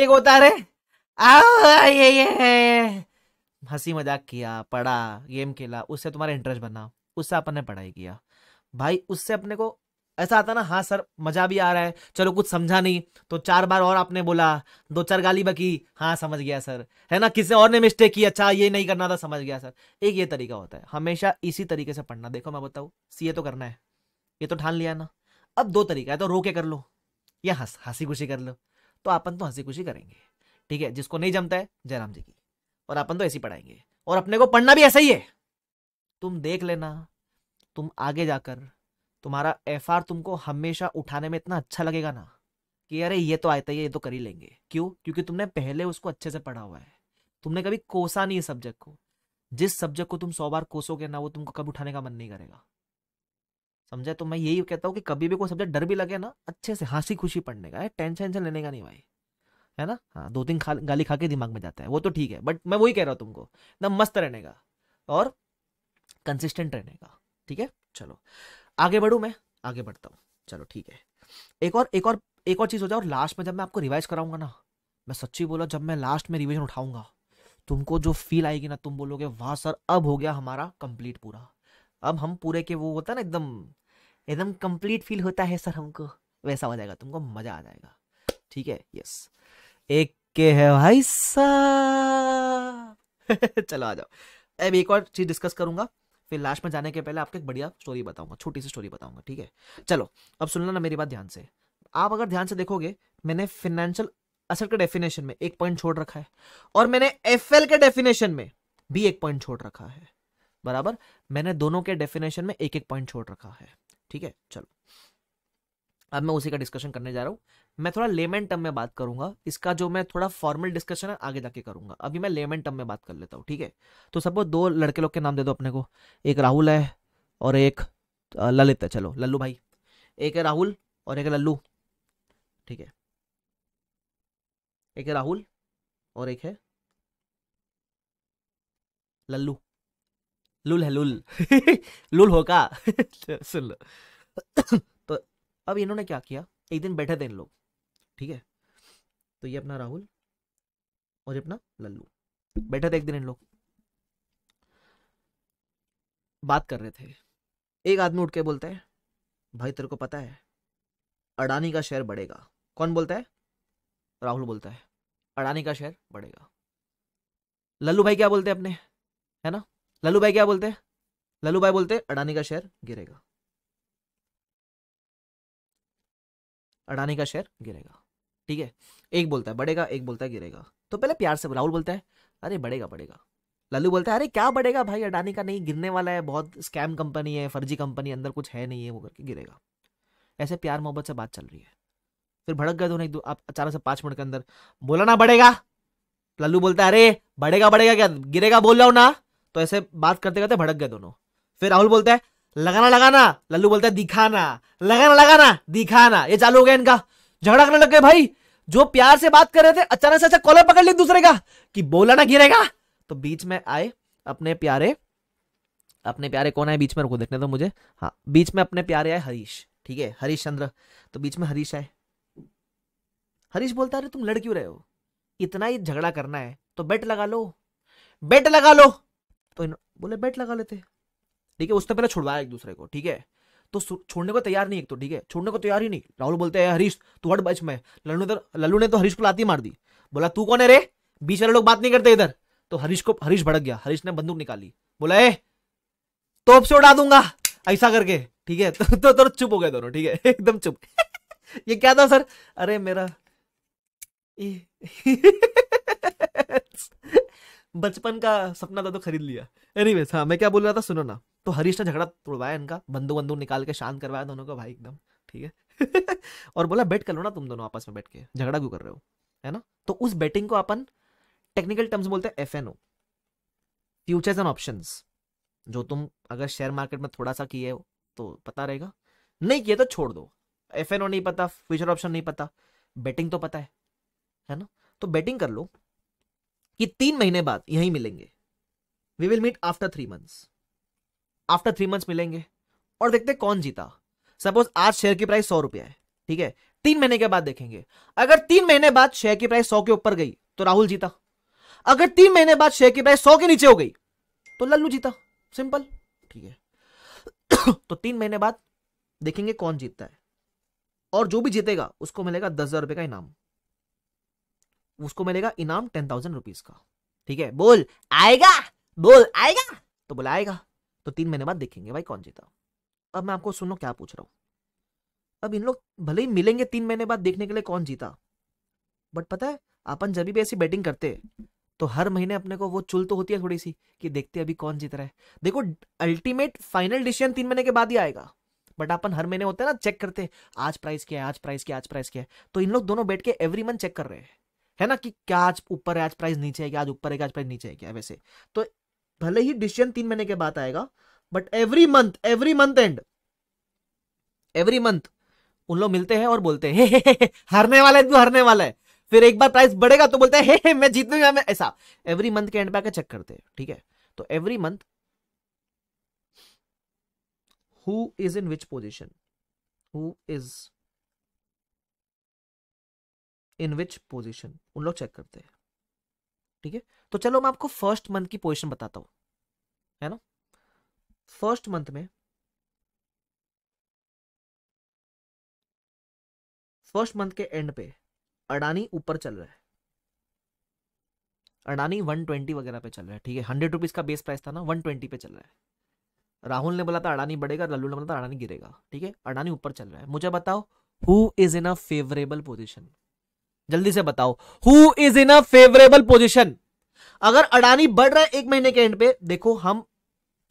A: एक होता है ये ये हंसी मजाक किया पढ़ा गेम खेला उससे तुम्हारा इंटरेस्ट बना उससे अपन ने पढ़ाई किया भाई उससे अपने को ऐसा आता ना हाँ सर मजा भी आ रहा है चलो कुछ समझा नहीं तो चार बार और आपने बोला दो चार गाली बकी हाँ समझ गया सर है ना किसी और ने मिस्टेक की अच्छा ये नहीं करना था समझ गया सर एक ये तरीका होता है हमेशा इसी तरीके से पढ़ना देखो मैं बताऊँ सी तो करना है ये तो ठान लिया ना अब दो तरीका है तो रो के कर लो या हंस हंसी खुशी कर लो तो अपन तो हंसी खुशी करेंगे ठीक है जिसको नहीं जमता है जयराम जी की और अपन तो ऐसी पढ़ाएंगे और अपने को पढ़ना भी ऐसा ही है तुम देख लेना तुम आगे जाकर तुम्हारा एफ तुमको हमेशा उठाने में इतना अच्छा लगेगा ना कि अरे ये तो आयता है ये तो कर ही लेंगे क्यों क्योंकि तुमने पहले उसको अच्छे से पढ़ा हुआ है तुमने कभी कोसा नहीं है सब्जेक्ट को जिस सब्जेक्ट को तुम सौ बार कोसोगे ना वो तुमको कभी उठाने का मन नहीं करेगा समझे तो मैं यही कहता हूँ कि कभी भी कोई सब्जेक्ट डर भी लगे ना अच्छे से हंसी खुशी पढ़ने का है टेंशन वेंशन लेने का नहीं भाई है ना हाँ दो तीन खा गाली खा के दिमाग में जाता है वो तो ठीक है बट मैं वही कह रहा हूँ तुमको एकदम मस्त रहने का और कंसिस्टेंट रहने का ठीक है चलो आगे बढ़ू मैं आगे बढ़ता हूँ चलो ठीक है एक और एक और एक और चीज़ हो जाए और लास्ट में जब मैं आपको रिवाइज कराऊंगा ना मैं सच्ची बोला जब मैं लास्ट में रिविजन उठाऊंगा तुमको जो फील आएगी ना तुम बोलोगे वाह सर अब हो गया हमारा कंप्लीट पूरा अब हम पूरे के वो होता है ना एकदम एकदम कंप्लीट फील होता है सर हमको वैसा हो जाएगा तुमको मज़ा आ जाएगा ठीक है यस एक के है भाई साहब *laughs* चलो आ जाओ अब एक और चीज़ डिस्कस करूंगा फिर लास्ट में जाने के पहले आपको एक बढ़िया स्टोरी बताऊंगा छोटी सी स्टोरी बताऊंगा ठीक है चलो अब सुन लो ना मेरी बात ध्यान से आप अगर ध्यान से देखोगे मैंने फिनेंशियल असर के डेफिनेशन में एक पॉइंट छोड़ रखा है और मैंने एफ के डेफिनेशन में भी एक पॉइंट छोड़ रखा है बराबर मैंने दोनों के डेफिनेशन में एक एक पॉइंट छोड़ रखा है ठीक है चलो अब मैं उसी का डिस्कशन करने जा रहा हूँ मैं थोड़ा लेमेंट टर्म में बात करूंगा इसका जो मैं थोड़ा फॉर्मल डिस्कशन है आगे जाके करूंगा अभी मैं लेमेंट टर्म में बात कर लेता हूँ ठीक है तो सपोज दो लड़के लोग के नाम दे दो अपने को एक राहुल है और एक ललित है चलो लल्लू भाई एक है राहुल और एक है लल्लू ठीक है एक है राहुल और एक है लल्लू लुल है लुल *laughs* लुल होगा *laughs* सुन लो अब इन्होंने क्या किया एक दिन बैठे थे इन लोग ठीक है तो ये अपना राहुल और ये अपना लल्लू बैठे थे एक दिन इन लोग बात कर रहे थे एक आदमी उठ के बोलते हैं भाई तेरे को पता है अडानी का शेयर बढ़ेगा कौन बोलता है राहुल बोलता है अडानी का शेयर बढ़ेगा लल्लू भाई क्या बोलते हैं अपने है ना लल्लू भाई क्या बोलते हैं लल्लू भाई बोलते हैं अडानी का शेयर गिरेगा अडानी का शेयर गिरेगा ठीक है एक बोलता है बढ़ेगा एक बोलता है गिरेगा तो पहले प्यार से राहुल बोलता है अरे बढ़ेगा बढ़ेगा लल्लू बोलता है अरे क्या बढ़ेगा भाई अडानी का नहीं गिरने वाला है बहुत स्कैम कंपनी है फर्जी कंपनी अंदर कुछ है नहीं है वो करके गिरेगा ऐसे प्यार मोहब्बत से बात चल रही है फिर भड़क गए दोनों एक दो आप अचानक से पांच मिनट के अंदर बोला ना बढ़ेगा लल्लू बोलता है अरे बढ़ेगा बढ़ेगा क्या गिरेगा बोल रहा हूँ ना तो ऐसे बात करते करते भड़क गए दोनों फिर राहुल बोलता है लगाना लगाना लल्लू बोलता है दिखाना लगाना लगाना दिखाना ये चालू हो गया इनका झगड़ा करने लग गए भाई जो प्यार से बात कर रहे थे अचानक से अच्छा कॉलर पकड़ ली दूसरे का कि बोला ना गिरेगा तो बीच में आए अपने प्यारे अपने प्यारे कौन आए बीच में रुको देखने दो तो मुझे हाँ बीच में अपने प्यारे आए हरीश ठीक है हरीश चंद्र तो बीच में हरीश आए हरीश बोलता अरे तुम लड़ क्यों रहे हो इतना ही झगड़ा करना है तो बेट लगा लो बेट लगा लो तो बोले बेट लगा लेते ठीक है उसने पहले छुड़वाया एक दूसरे को ठीक है तो छोड़ने को तैयार नहीं एक तो ठीक है छोड़ने को तैयार ही नहीं राहुल बोलते हैं हरीश तू हट बच में लल्लू ने तो लल्लू ने तो हरीश को लाती मार दी बोला तू कौन है रे बीच वाले लोग बात नहीं करते इधर तो हरीश को हरीश भड़क गया हरीश ने बंदूक निकाली बोला ए तोप से उड़ा दूंगा ऐसा करके ठीक है *laughs* तो तो, तो चुप हो गए दोनों ठीक है *laughs* एकदम चुप *laughs* ये क्या था सर अरे मेरा बचपन का सपना था तो खरीद लिया एनी हाँ मैं क्या बोल रहा था सुनो ना तो हरीश ने झगड़ा तोड़वाया इनका बंदू बंदू निकाल के शांत करवाया दोनों को भाई एकदम ठीक है *laughs* और बोला बैट कर लो ना तुम दोनों आपस में बैठ के झगड़ा क्यों कर रहे हो है ना तो उस बैटिंग को अपन टेक्निकल टर्म्स बोलते हैं F N O futures and option जो तुम अगर शेयर मार्केट में थोड़ा सा किए हो तो पता रहेगा नहीं किए तो छोड़ दो एफ एन ओ नहीं पता फ्यूचर ऑप्शन नहीं पता बैटिंग तो पता है है ना तो बैटिंग कर लो कि तीन महीने बाद यहीं मिलेंगे we will meet after three months after three months मिलेंगे और देखते कौन जीता सपोज आज शेयर की प्राइस सौ रुपया है ठीक है तीन महीने के बाद देखेंगे अगर तीन महीने बाद शेयर की प्राइस सौ के ऊपर गई तो राहुल जीता अगर तीन महीने बाद शेयर की प्राइस सौ के नीचे हो गई तो लल्लू जीता सिंपल ठीक है *coughs* तो तीन महीने बाद देखेंगे कौन जीतता है और जो भी जीतेगा उसको मिलेगा दस हजार रुपए का इनाम उसको मिलेगा इनाम टेन थाउजेंड रुपीज का ठीक है बोल आएगा बोल आएगा तो बोला आएगा तो तीन महीने बाद देखेंगे भाई कौन जीता अब मैं आपको सुनो क्या पूछ रहा हूँ अब इन लोग भले ही मिलेंगे तीन महीने बाद देखने के लिए कौन जीता बट पता है अपन जब भी ऐसी बैटिंग करते तो हर महीने अपने को वो चुल तो होती है थोड़ी सी कि देखते अभी कौन जीत रहा है देखो अल्टीमेट फाइनल डिसीजन तीन महीने के बाद ही आएगा बट अपन हर महीने होते हैं ना चेक करते आज प्राइस क्या है आज प्राइस क्या आज प्राइस क्या है तो इन लोग दोनों बैठ के एवरी मंथ चेक कर रहे हैं है ना कि क्या आज ऊपर है आज प्राइस नीचे है क्या आज ऊपर है आज प्राइस नीचे है क्या वैसे तो भले ही डिसीजन तीन महीने के बाद आएगा but every month every month and every month उन लोग मिलते हैं और बोलते हैं हे, हारने वाला है तू हरने वाला है फिर एक बार प्राइस बढ़ेगा तो बोलते हैं हे, हे मैं जीतूंगा मैं ऐसा एवरी मंथ के एंड पे आकर चेक करते हैं ठीक है तो every month who is in which position who is in which position उन लोग चेक करते हैं ठीक है तो चलो मैं आपको फर्स्ट मंथ की पोजिशन बताता हूं है ना फर्स्ट मंथ में फर्स्ट मंथ के एंड पे अडानी ऊपर चल रहा है अडानी 120 वगैरह पे चल रहा है ठीक है हंड्रेड रुपीज का बेस प्राइस था ना 120 पे चल रहा है राहुल ने बोला था अडानी बढ़ेगा लल्लू ने बोला था अडानी गिरेगा ठीक है अडानी ऊपर चल रहा है मुझे बताओ who is in a favourable position जल्दी से बताओ who is in a favourable position अगर अडानी बढ़ रहा है एक महीने के एंड पे देखो हम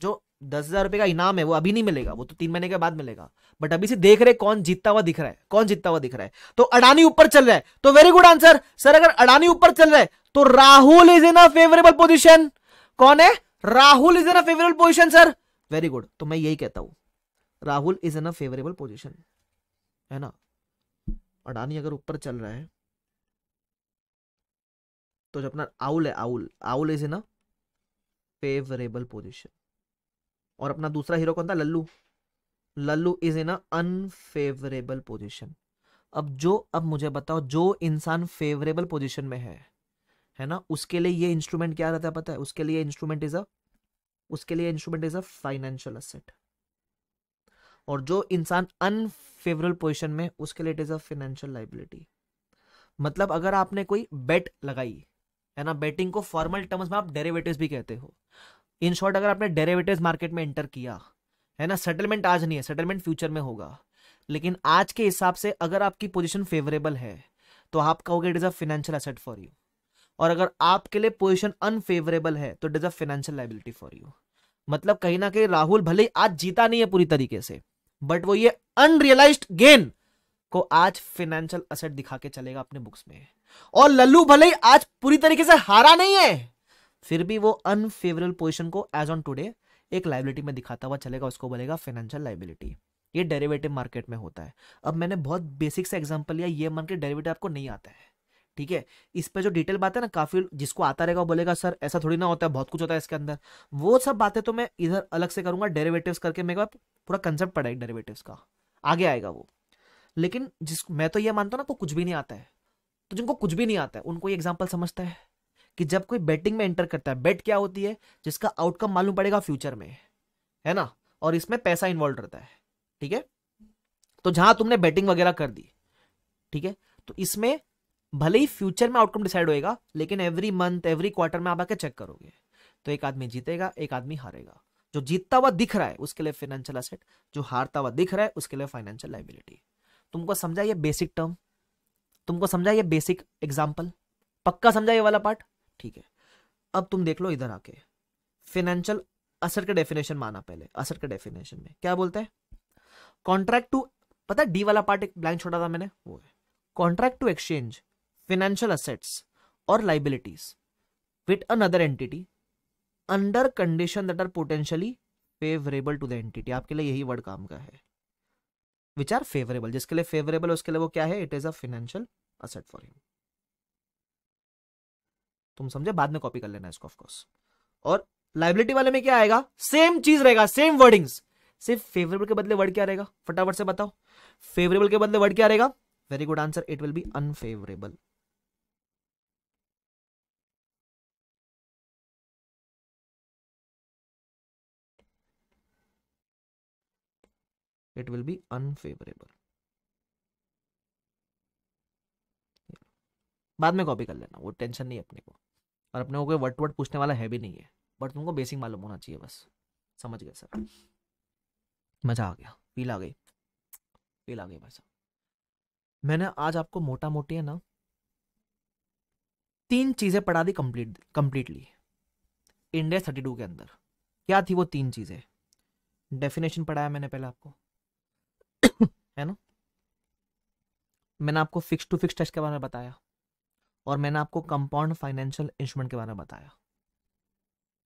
A: जो दस हजार रुपए का इनाम है वो अभी नहीं मिलेगा वो तो तीन महीने के बाद मिलेगा बट अभी से देख रहे कौन जीतता हुआ दिख रहा है कौन जीतता हुआ दिख रहा है तो अडानी ऊपर चल रहा है तो वेरी गुड आंसर सर अगर अडानी ऊपर चल रहा है तो Rahul is in a favourable position कौन है Rahul is in a favourable position sir very good तो मैं यही कहता हूं Rahul is in a favourable position है ना अडानी अगर ऊपर चल रहा है তো तो আপনার आउल है Rahul Rahul is in a favourable position और अपना दूसरा हीरो कौन था Lallu Lallu is in a unfavourable position अब जो अब मुझे बताओ जो इंसान फेवरेबल पोजिशन में है है ना उसके लिए ये इंस्ट्रूमेंट क्या रहता है पता है उसके लिए इंस्ट्रूमेंट इज अ उसके लिए instrument is a financial asset और जो इंसान अनफेवरेबल पोजिशन में उसके लिए it is a financial liability मतलब अगर आपने कोई बेट लगाई है ना बेटिंग को फॉर्मल टर्म्स में आप डेरेवेटिव भी कहते हो इन शॉर्ट अगर आपने डेरेवेटिव मार्केट में एंटर किया है ना सेटलमेंट आज नहीं है सेटलमेंट फ्यूचर में होगा लेकिन आज के हिसाब से अगर आपकी पोजिशन फेवरेबल है तो आप कहोगे it is a financial asset for you और अगर आपके लिए पोजिशन अनफेवरेबल है तो it is a financial liability for you मतलब कहीं ना कहीं राहुल भले ही आज जीता नहीं है पूरी तरीके से बट वो ये अनरियलाइज गेन को आज फाइनेंशियल असेट दिखा के चलेगा अपने बुक्स में और लल्लू भले ही आज पूरी तरीके से हारा नहीं है फिर भी वो अनफेवरेबल पोजिशन को एज ऑन टूडे एक लाइबिलिटी में दिखाता हुआ चलेगा उसको बोलेगा फाइनेंशियल लाइबिलिटी ये डेरिवेटिव मार्केट में होता है अब मैंने बहुत बेसिक से एग्जांपल लिया ये मान के डेरिवेटिव आपको नहीं आता है ठीक है इस पर जो डिटेल बात है ना काफी जिसको आता रहेगा वो बोलेगा सर ऐसा थोड़ी ना होता है बहुत कुछ होता है इसके अंदर वो सब बातें तो मैं इधर अलग से करूंगा डेरिवेटिव्स करके मेरे पास पूरा कंसेप्ट पड़ा है डेरिवेटिव्स का आगे आएगा वो लेकिन जिस मैं तो ये मानता हूँ ना आपको तो कुछ भी नहीं आता है तो जिनको कुछ भी नहीं आता है उनको ये एग्जाम्पल समझता है कि जब कोई बैटिंग में एंटर करता है बैट क्या होती है जिसका आउटकम मालूम पड़ेगा फ्यूचर में है ना और इसमें पैसा इन्वॉल्व रहता है ठीक है तो जहां तुमने बैटिंग वगैरह कर दी ठीक है तो इसमें भले ही फ्यूचर में आउटकम डिसाइड होएगा लेकिन एवरी मंथ एवरी क्वार्टर में आप आके चेक करोगे तो एक आदमी जीतेगा एक आदमी हारेगा जो जीतता हुआ दिख रहा है उसके लिए फाइनेंशियल असेट जो हारता हुआ दिख रहा है उसके लिए फाइनेंशियल लाइबिलिटी तुमको समझा ये बेसिक टर्म तुमको समझा ये बेसिक एग्जाम्पल पक्का समझा ये वाला पार्ट ठीक है अब तुम देख लो इधर आके फिनेंशियल असर का डेफिनेशन माना पहले असर का डेफिनेशन में क्या बोलते हैं कॉन्ट्रैक्ट टू पता डी वाला पार्ट एक ब्लैंक छोड़ा था मैंने वो है contract to exchange financial assets और liabilities with another entity under condition that are potentially favourable to the entity आपके लिए यही वर्ड काम का है विच आर फेवरेबल जिसके लिए फेवरेबल उसके लिए वो क्या है it is a financial asset for him तुम समझे बाद में कॉपी कर लेना इसको ऑफकोर्स और लाइबिलिटी वाले में क्या आएगा सेम चीज रहेगा सेम वर्डिंग्स सिर्फ फेवरेबल के बदले वर्ड क्या रहेगा फटाफट से बताओ फेवरेबल के बदले वर्ड क्या रहेगा very good answer it will be unfavourable it will be unfavorable बाद में कॉपी कर लेना वो टेंशन नहीं अपने को और अपने को कोई वर्ड वर्ट पूछने वाला है भी नहीं है बट तुमको बेसिक मालूम होना चाहिए बस समझ गए सर मज़ा आ गया फील आ गई फील आ गई भाई साहब मैंने आज आपको मोटा मोटी है ना तीन चीज़ें पढ़ा दी complete completely India thirty two के अंदर क्या थी वो तीन चीज़ें डेफिनेशन पढ़ाया मैंने पहले आपको है ना मैंने आपको फिक्स टू फिक्स टेस्ट के बारे में बताया और मैंने आपको कंपाउंड फाइनेंशियल इंस्ट्रूमेंट के बारे में बताया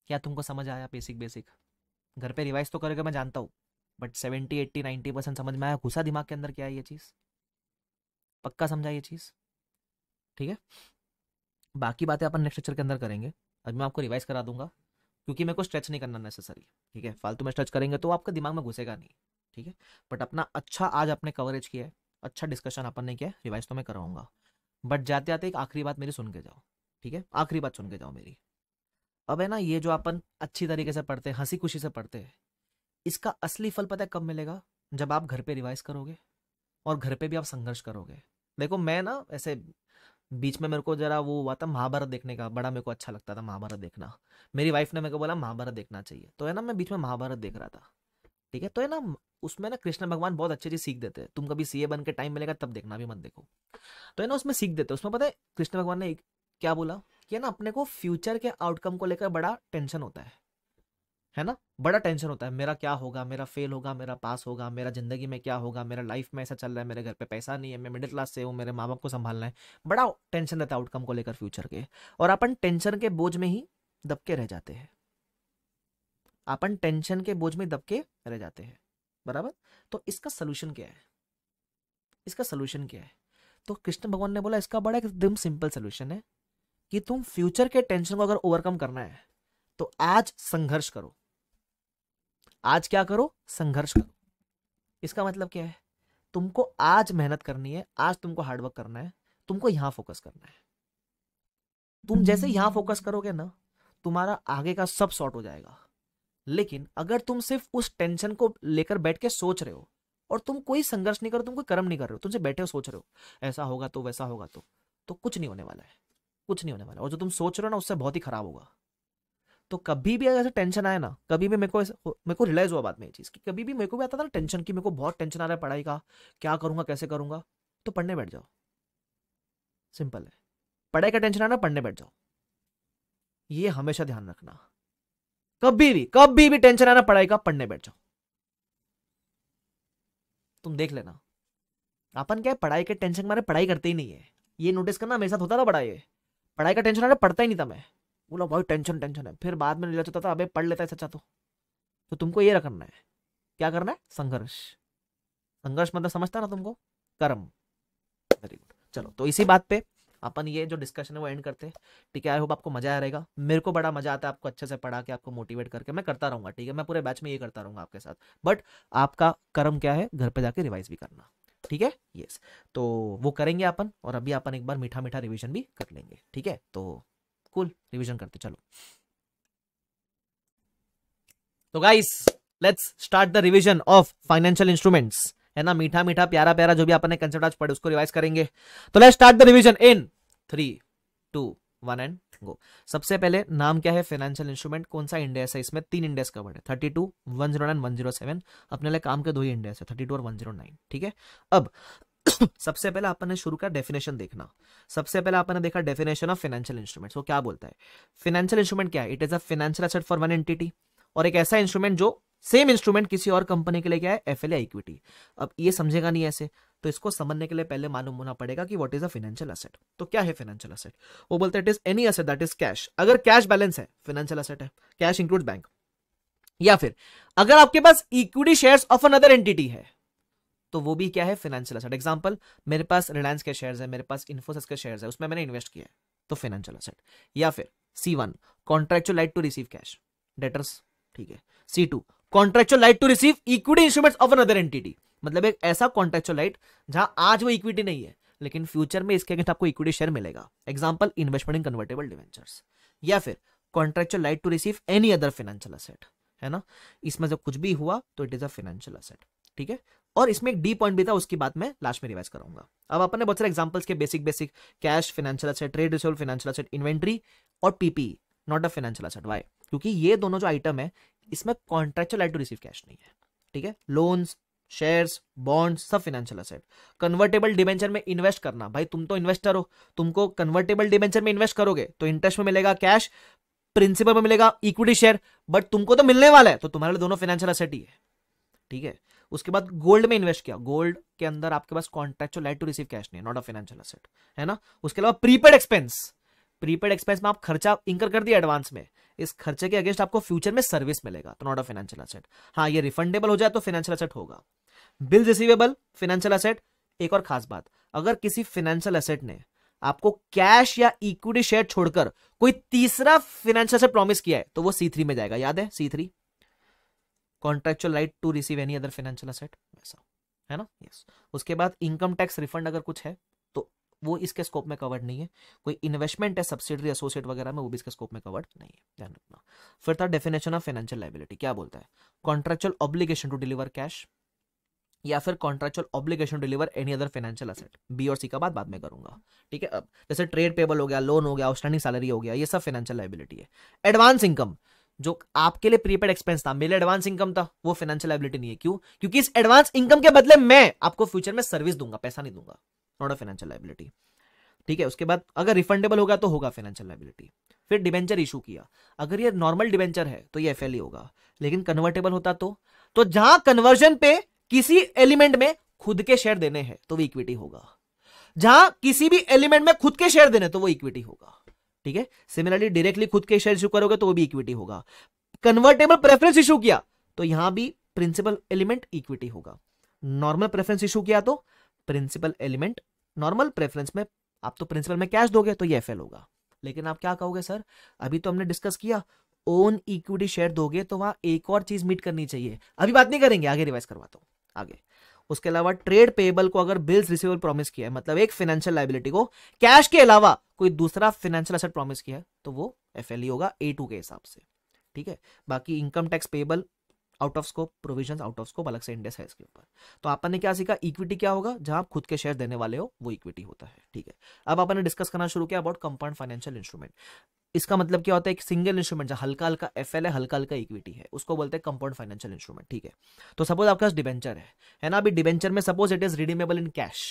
A: क्या तुमको समझ आया बेसिक बेसिक घर पे रिवाइज तो करेगा मैं जानता हूँ but seventy eighty ninety percent समझ में आया घुसा दिमाग के अंदर क्या है ये चीज़ पक्का समझा ये चीज़ ठीक है बाकी बातें अपन नेक्स्ट लेक्चर के अंदर करेंगे अभी मैं आपको रिवाइज करा दूंगा क्योंकि मेरे को स्ट्रेच नहीं करना नेसेसरी ठीक है फालतू में स्ट्रेच करेंगे तो आपका दिमाग में घुसेगा नहीं ठीक है बट अपना अच्छा आज आपने कवरेज किया है अच्छा डिस्कशन अपन ने किया रिवाइज तो मैं कराऊंगा बट जाते जाते एक आखिरी बात मेरी सुन के जाओ ठीक है आखिरी बात सुन के जाओ मेरी अब है ना ये जो अपन अच्छी तरीके से पढ़ते हैं हंसी खुशी से पढ़ते हैं इसका असली फल पता है कब मिलेगा जब आप घर पे रिवाइज करोगे और घर पे भी आप संघर्ष करोगे देखो मैं ना ऐसे बीच में मेरे को जरा वो हुआ था महाभारत देखने का बड़ा मेरे को अच्छा लगता था महाभारत देखना मेरी वाइफ ने मेरे को बोला महाभारत देखना चाहिए तो है ना मैं बीच में महाभारत देख रहा था ठीक है तो है ना उसमें ना कृष्ण भगवान बहुत अच्छी चीज सीख देते हैं तुम कभी सीए बन के टाइम मिलेगा तब देखना अभी मत देखो तो है ना उसमें सीख देते हैं उसमें पता है कृष्ण भगवान ने क्या बोला कि ना अपने को फ्यूचर के आउटकम को लेकर बड़ा टेंशन होता है है ना बड़ा टेंशन होता है मेरा क्या होगा मेरा फेल होगा मेरा पास होगा मेरा जिंदगी में क्या होगा मेरा लाइफ में ऐसा चल रहा है मेरे घर पे पैसा नहीं है मैं मिडिल क्लास से हूँ मेरे माँ बाप को संभालना है बड़ा टेंशन रहता है आउटकम को लेकर फ्यूचर के और अपन टेंशन के बोझ में ही दबके रह जाते हैं अपन टेंशन के बोझ में दबके रह जाते हैं बराबर तो इसका सोल्यूशन क्या है इसका सोल्यूशन क्या है तो कृष्ण भगवान ने बोला इसका बड़ा एकदम सिंपल सोल्यूशन है कि तुम फ्यूचर के टेंशन को अगर ओवरकम करना है तो आज संघर्ष करो आज क्या करो संघर्ष करो इसका मतलब क्या है तुमको आज मेहनत करनी है आज तुमको हार्डवर्क करना है तुमको यहां फोकस करना है तुम जैसे यहां फोकस करोगे ना तुम्हारा आगे का सब शॉर्ट हो जाएगा लेकिन अगर तुम सिर्फ उस टेंशन को लेकर बैठ के सोच रहे हो और तुम कोई संघर्ष नहीं कर रहे तुम कोई कर्म नहीं कर रहे हो तुमसे बैठे हो सोच रहे हो ऐसा होगा तो वैसा होगा तो तो कुछ नहीं होने वाला है कुछ नहीं होने वाला और जो तुम सोच रहे हो ना उससे बहुत ही खराब होगा तो कभी भी अगर टेंशन आए ना कभी भी मेरे को मेरे को रिलाइज हुआ बाद में ये चीज़ कि कभी भी मेरे को भी आता था ना टेंशन की मेरे को बहुत टेंशन आ रहा है पढ़ाई का क्या करूँगा कैसे करूँगा तो पढ़ने बैठ जाओ सिंपल है पढ़ाई का टेंशन आना पढ़ने बैठ जाओ ये हमेशा ध्यान रखना कभी भी कभी भी टेंशन आना पढ़ाई का पढ़ने बैठ जाओ तुम देख लेना अपन क्या है पढ़ाई के टेंशन मारे पढ़ाई करते ही नहीं है ये नोटिस करना मेरे साथ होता था पढ़ाई पढ़ाई का टेंशन आना पढ़ता ही नहीं था मैं बोला भाई टेंशन टेंशन है फिर बाद में रिलैक्स होता था अबे पढ़ लेता है सच्चा तो तो तुमको ये रखना है क्या करना है संघर्ष संघर्ष मतलब समझता ना तुमको कर्म वेरी गुड चलो तो इसी बात पे अपन ये जो डिस्कशन है वो एंड करते हैं ठीक है आई होप आपको मजा आया रहेगा मेरे को बड़ा मजा आता है आपको अच्छे से पढ़ा के आपको मोटिवेट करके मैं करता रहूंगा ठीक है मैं पूरे बैच में ये करता रहूंगा आपके साथ बट आपका कर्म क्या है घर पर जाके रिवाइज भी करना ठीक है यस तो वो करेंगे अपन और अभी अपन एक बार मीठा मीठा रिविजन भी कर लेंगे ठीक है तो कुल रिविजन करते चलो तो guys let's start the revision of financial instruments है ना मीठा मीठा प्यारा प्यारा जो भी आपने कंसेप्ट आज पढ़े उसको रिवाइज करेंगे तो let start the revision in three two one and go सबसे पहले नाम क्या है फाइनेंशियल इंस्ट्रूमेंट कौन सा इंडेक्स है इसमें तीन इंडेक्स कवर्ड है thirty two one zero nine one zero seven अपने लिए काम के दो ही इंडेक्स है थर्टी टू और वन जीरो नाइन ठीक है अब *coughs* सबसे पहले आपने ने शुरू का डेफिनेशन देखना सबसे पहले आपने देखा डेफिनेशन ऑफ फाइनेंशियल इंस्ट्रूमेंट वो क्या बोलता है फाइनेंशियल इंस्ट्रूमेंट क्या है it is a financial asset for one entity और एक ऐसा इंस्ट्रूमेंट जो सेम इंस्ट्रूमेंट किसी और कंपनी के लिए क्या है एफ एल इक्विटी अब ये समझेगा नहीं ऐसे तो इसको समझने के लिए पहले मालूम होना पड़ेगा कि what is a financial asset तो क्या है फाइनेंशियल असेट वो बोलते हैं it is any asset that is cash अगर कैश बैलेंस है फाइनेंशियल असेट है कैश इंक्लूड बैंक या फिर अगर आपके पास equity share of another entity है तो वो भी क्या है फाइनेंशियल असेट एग्जाम्पल मेरे पास रिलायंस के शेयर है मेरे पास इन्फोसिस के शेयर है उसमें मैंने इन्वेस्ट किया है तो फाइनेंशियल असेट या फिर C one contractual right to receive cash debtors ठीक है C two contractual right to receive equity instruments of another entity मतलब एक ऐसा कॉन्ट्रेक्चुअल राइट जहां आज वो इक्विटी नहीं है लेकिन फ्यूचर में इसके अगेंस्ट आपको इक्विटी शेयर मिलेगा example investment in convertible debentures या फिर contractual right to receive any other financial asset है ना इसमें जब कुछ भी हुआ तो it is a financial asset ठीक है और इसमें एक डी पॉइंट भी था उसकी बात मैं लास्ट में रिवाइज करूंगा अब अपने बहुत सारे एग्जांपल्स के basic basic cash financial asset trade resolve financial asset inventory और PP not a financial asset why क्योंकि ये दोनों जो आइटम है इसमें contractual right to receive cash नहीं है ठीक है लोन्स शेयर्स बॉन्ड सब फाइनेंशियल असेट कन्वर्टेबल डिबेंचर में इन्वेस्ट करना भाई तुम तो इन्वेस्टर हो तुमको कन्वर्टेबल डिबेंचर में इन्वेस्ट करोगे तो इंटरेस्ट में मिलेगा कैश प्रिंसिपल में मिलेगा इक्विटी शेयर बट तुमको तो मिलने वाला है तो तुम्हारे लिए दोनों फाइनेंशियल असेट ही है ठीक है उसके बाद गोल्ड में इन्वेस्ट किया गोल्ड के अंदर आपके पास contractual right to receive cash नहीं है नॉट अ फाइनेंशियल असेट है ना उसके अलावा प्रीपेड एक्सपेंस प्रीपेड एक्सपेंस में आप खर्चा इंकर कर दिया एडवांस में इस खर्चे के अगेंस्ट आपको फ्यूचर में सर्विस मिलेगा तो नॉट अ फाइनेंशियल असेट हाँ ये रिफंडेबल हो जाए तो फाइनेंशियल असेट होगा बिल रिसीवेबल फाइनेंशियल असेट एक और खास बात अगर किसी फाइनेंशियल असेट ने आपको कैश या इक्विटी शेयर छोड़कर कोई तीसरा फाइनेंशियल असेट प्रॉमिस किया है तो वो सी थ्री में जाएगा याद है C three contractual right to receive any other financial asset वैसा है ना यस yes. उसके बाद इनकम टैक्स रिफंड अगर कुछ है वो इसके स्कोप में कवर्ड नहीं है कोई इन्वेस्टमेंट है सब्सिडरी एसोसिएट वगैरह में वो भी इसके स्कोप में कवर्ड नहीं है ध्यान रखना फिर था डेफिनेशन ऑफ फाइनेंशियल लाइबिलिटी क्या बोलता है contractual obligation to deliver cash या फिर contractual obligation deliver any other financial asset B और सी का बात बाद में करूंगा ठीक है अब जैसे ट्रेड पेबल हो गया लोन हो गया आउटस्टैंडिंग सैलरी हो गया ये सब फाइनेंशियल लाइबिलिटी है एडवांस इनकम जो आपके लिए प्रीपेड एक्सपेंस था मेरे एडवांस इनकम था वो फाइनेंशियल लाइबिलिटी नहीं है क्यों क्योंकि इस एडवांस इनकम के बदले मैं आपको फ्यूचर में सर्विस दूंगा पैसा नहीं दूंगा नॉट अ फाइनेंशियल लाइबिलिटी ठीक है उसके बाद अगर रिफंडेबल होगा तो होगा फाइनेंशियल लाइबिलिटी फिर डिवेंचर इशू किया अगर ये नॉर्मल डिवेंचर है तो ये एफ e होगा लेकिन कन्वर्टेबल होता तो तो जहां कन्वर्जन पे किसी एलिमेंट में खुद के शेयर देने हैं तो वो इक्विटी होगा जहां किसी भी एलिमेंट में खुद के शेयर देने तो वो इक्विटी होगा ठीक है सिमिलरली डायरेक्टली खुद के शेयर इशू करोगे तो वो भी इक्विटी होगा कन्वर्टेबल प्रेफरेंस इशू किया तो यहां भी प्रिंसिपल एलिमेंट इक्विटी होगा नॉर्मल प्रेफरेंस इशू किया तो प्रिंसिपल एलिमेंट नॉर्मल प्रेफरेंस में आप तो प्रिंसिपल में कैश दोगे तो ये एफ होगा लेकिन आप क्या कहोगे सर अभी तो हमने डिस्कस किया ओन इक्विटी शेयर दोगे तो वहां एक और चीज मीट करनी चाहिए अभी बात नहीं करेंगे आगे रिवाइज करवाता हूँ आगे उसके अलावा ट्रेड पेबल को अगर बिल्स रिसीवेबल प्रॉमिस किया है मतलब एक फाइनेंशियल लाइबिलिटी को कैश के अलावा कोई दूसरा फाइनेंशियल असेट प्रॉमिस किया है तो वो एफ e होगा ए के हिसाब से ठीक है बाकी income tax payable out of scope provision out of scope अलग से इंडेक्स है इसके ऊपर तो अपन ने क्या सीखा इक्विटी क्या होगा जहां आप खुद के शेयर देने वाले हो वो इक्विटी होता है ठीक है अब आपने डिस्कस करना शुरू किया अबाउट कंपाउंड फाइनेंशियल इंस्ट्रूमेंट इसका मतलब क्या होता है एक सिंगल इंस्ट्रूमेंट जहां हल्का हल्का एफ एल है हल्का हल्का इक्विटी है उसको बोलते हैं कंपाउंड फाइनेंशियल इंस्ट्रूमेंट ठीक है तो सपोज आपके पास डिबेंचर है है ना अभी डिबेंचर में suppose it is redeemable in cash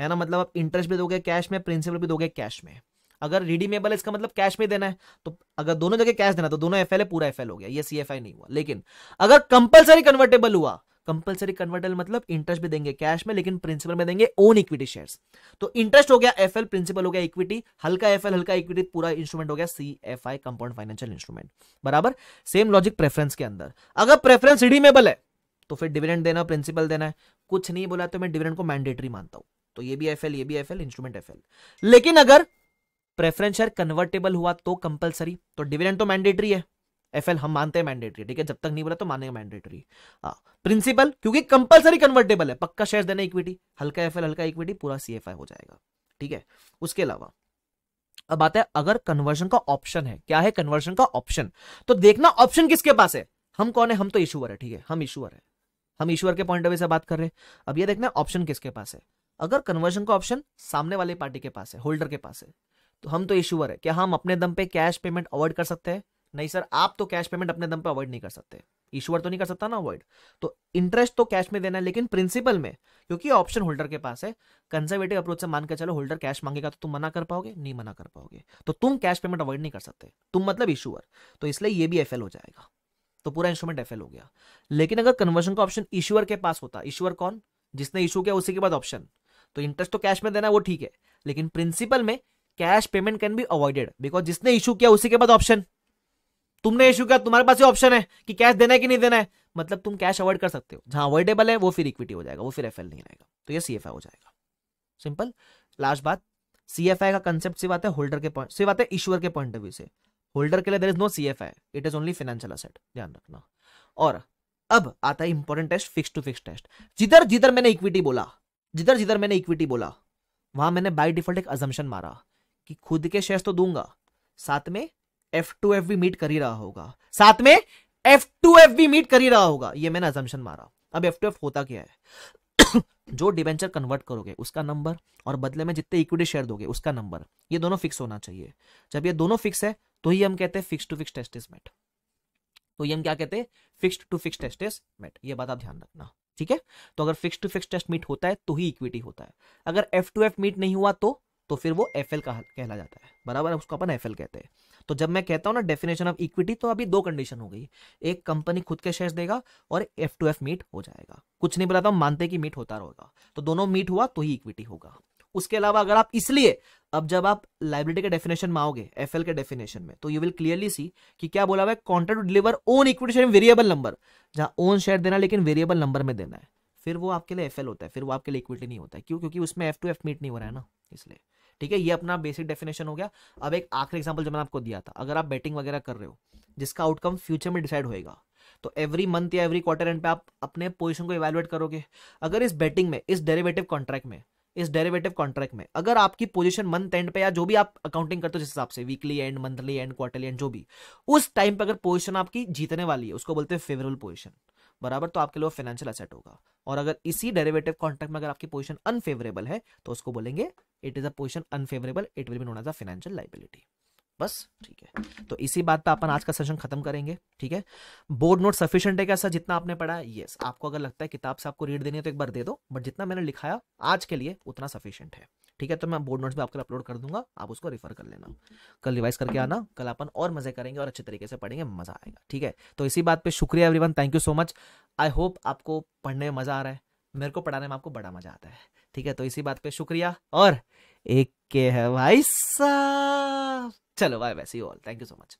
A: है ना मतलब आप इंटरेस्ट भी दोगे कैश में प्रिंसिपल भी दोगे कैश में अगर रिडीमेबल इसका मतलब कैश में देना है तो अगर दोनों जगह कैश देना तो दोनों एफ पूरा एफ हो गया ये सी नहीं हुआ लेकिन अगर कंपलसरी कन्वर्टेबल हुआ कंपलसरी कन्वर्टेबल मतलब इंटरेस्ट भी देंगे कैश में लेकिन प्रिंसिपल में देंगे ओन इक्विटी शेयर्स तो इंटरेस्ट हो गया एफ प्रिंसिपल हो गया इक्विटी हल्का एफ हल्का इक्विटी पूरा इंस्ट्रूमेंट हो गया C CFI compound financial instrument बराबर सेम लॉजिक प्रेफरेंस के अंदर अगर प्रेफरेंस रिडीमेबल है तो फिर डिविडेंड देना प्रिंसिपल देना है कुछ नहीं बोला तो मैं डिविडेंड को मैंडेटरी मानता हूं तो ये भी एफएल ये भी एफएल इंस्ट्रूमेंट एफएल लेकिन अगर प्रेफरेंस शेयर कन्वर्टेबल हुआ तो कंपलसरी तो डिविडेंड तो मैंडेटरी है एफ हम मानते हैं मैंडेटरी ठीक है जब तक नहीं बोला तो मानेंगे मैंडेटरी प्रिंसिपल हाँ, क्योंकि कंपलसरी कन्वर्टेबल है पक्का शेयर देना इक्विटी हल्का एफ हल्का इक्विटी पूरा सी हो जाएगा ठीक है उसके अलावा अब आता है अगर कन्वर्जन का ऑप्शन है क्या है कन्वर्जन का ऑप्शन तो देखना ऑप्शन किसके पास है हम कौन है हम तो इशूअर है ठीक है हम इशूअर है हम ईश्वर के पॉइंट ऑफ व्यू से बात कर रहे हैं अब ये देखना ऑप्शन किसके पास है अगर कन्वर्जन का ऑप्शन सामने वाले पार्टी के पास है होल्डर के पास है तो हम तो इशूअर है क्या हम अपने दम पे कैश पेमेंट अवॉइड कर सकते हैं नहीं सर आप तो कैश पेमेंट अपने दम पे अवॉइड नहीं कर सकते इशूअर तो नहीं कर सकता ना अवॉइड तो इंटरेस्ट तो कैश में देना है लेकिन प्रिंसिपल में क्योंकि ऑप्शन होल्डर के पास है कंजर्वेटिव अप्रोच से मान के चलो होल्डर कैश मांगेगा तो तुम मना कर पाओगे नहीं मना कर पाओगे तो तुम कैश पेमेंट अवॉइड नहीं कर सकते तुम मतलब इशूअर तो इसलिए ये भी एफ हो जाएगा तो पूरा इंस्ट्रूमेंट एफ हो गया लेकिन अगर कन्वर्जन का ऑप्शन इशूअर के पास होता इशूअर कौन जिसने इशू किया उसी के बाद ऑप्शन तो इंटरेस्ट तो कैश में देना है वो ठीक है लेकिन प्रिंसिपल में cash payment can be avoided because जिसने इशू किया उसी के बाद ऑप्शन तुमने इशू किया तुम्हारे पास ही ऑप्शन है कि कैश देना है कि नहीं देना है मतलब तुम कैश अवॉइड कर सकते हो जहां अवॉइडेबल है वो फिर इक्विटी हो जाएगा वो फिर एफ नहीं रहेगा तो ये सी हो जाएगा सिंपल लास्ट बात सी का कंसेप्ट सिर्फ आता है होल्डर के पॉइंट सिर्फ आते है के पॉइंट ऑफ व्यू से होल्डर के लिए there is no C F I it is only financial asset ध्यान रखना और अब आता है important test fix to fix test जिधर जिधर मैंने इक्विटी बोला जिधर जिधर मैंने इक्विटी बोला वहां मैंने बाई डिफॉल्ट एक अजम्पन मारा कि खुद के शेयर्स तो दूंगा साथ में एफ टू एफ भी मीट कर ही रहा होगा साथ में एफ टू एफ भी मीट कर ही रहा होगा ये मैंने अजम्पन मारा अब एफ टू एफ होता क्या है *coughs* जो डिवेंचर कन्वर्ट करोगे उसका नंबर और बदले में जितने इक्विटी शेयर दोगे उसका नंबर ये दोनों फिक्स होना चाहिए जब ये दोनों फिक्स है तो ही हम कहते हैं फिक्स टू फिक्स टेस्टिसमेंट तो ये हम क्या कहते हैं फिक्स टू फिक्स टेस्टिसमेंट ये बात आप ध्यान रखना ठीक है तो अगर fix to fix test meet होता है तो ही इक्विटी होता है अगर एफ टू एफ मीट नहीं हुआ तो तो फिर वो एफ एल कहला जाता है बराबर उसको अपन एफ कहते हैं तो जब मैं कहता हूँ ना डेफिनेशन ऑफ इक्विटी तो अभी दो कंडीशन हो गई एक कंपनी खुद के शेयर्स देगा और एफ टू एफ मीट हो जाएगा कुछ नहीं बताता हम मानते कि मीट होता रहेगा तो दोनों मीट हुआ तो ही इक्विटी होगा उसके अलावा अगर आप इसलिए अब जब आप लाइब्रेटी के डेफिनेशन में आओगे एफ के डेफिनेशन में तो यू विल क्लियरली सी कि क्या बोला हुआ है contract to deliver own equity share variable number जहां ओन शेयर देना लेकिन वेरिएबल नंबर में देना है फिर वो आपके लिए एफ होता है फिर वो आपके लिए इक्विटी नहीं होता है क्यों क्योंकि उसमें एफ टू एफ मीट नहीं हो रहा है ना इसलिए ठीक है ये अपना बेसिक डेफिनेशन हो गया अब एक आखिरी एग्जाम्पल जो मैंने आपको दिया था अगर आप बैटिंग वगैरह कर रहे हो जिसका आउटकम फ्यूचर में डिसाइड होएगा तो एवरी मंथ या एवरी क्वार्टर एंड पे आप अपने पोजीशन को इवेलुएट करोगे अगर इस बैटिंग में इस डेरिवेटिव कॉन्ट्रैक्ट में इस डेरिवेटिव कॉन्ट्रैक्ट में अगर आपकी पोजीशन मंथ एंड पे या जो भी आप अकाउंटिंग करते हो जिस हिसाब से weekly end monthly end quarterly end जो भी उस टाइम पे अगर पोजीशन आपकी जीतने वाली है उसको बोलते हैं फेवरेबल पोजीशन बराबर तो आपके लिए फाइनेंशियल असेट होगा और अगर इसी डेरिवेटिव कॉन्ट्रैक्ट में अगर आपकी पोजीशन अनफेवरेबल है तो उसको बोलेंगे it is a position unfavourable it will be known as a financial liability बस ठीक है तो इसी बात पे अपन आज का सेशन खत्म करेंगे ठीक है बोर्ड नोट सफिशियंट है कैसा जितना आपने पढ़ा है यस आपको अगर लगता है किताब से आपको रीड देनी है तो एक बार दे दो बट जितना मैंने लिखाया आज के लिए उतना सफिशियंट है ठीक है तो मैं बोर्ड नोट्स में लिए अपलोड कर दूंगा आप उसको रिफर कर लेना कल रिवाइज करके आना कल अपन और मजे करेंगे और अच्छे तरीके से पढ़ेंगे मजा आएगा ठीक है तो इसी बात पर शुक्रिया every thank you so much I hope आपको पढ़ने में मजा आ रहा है मेरे को पढ़ाने में आपको बड़ा मजा आता है ठीक है तो इसी बात पे शुक्रिया और एक के है भाई साहब चलो bye bye see all thank you so much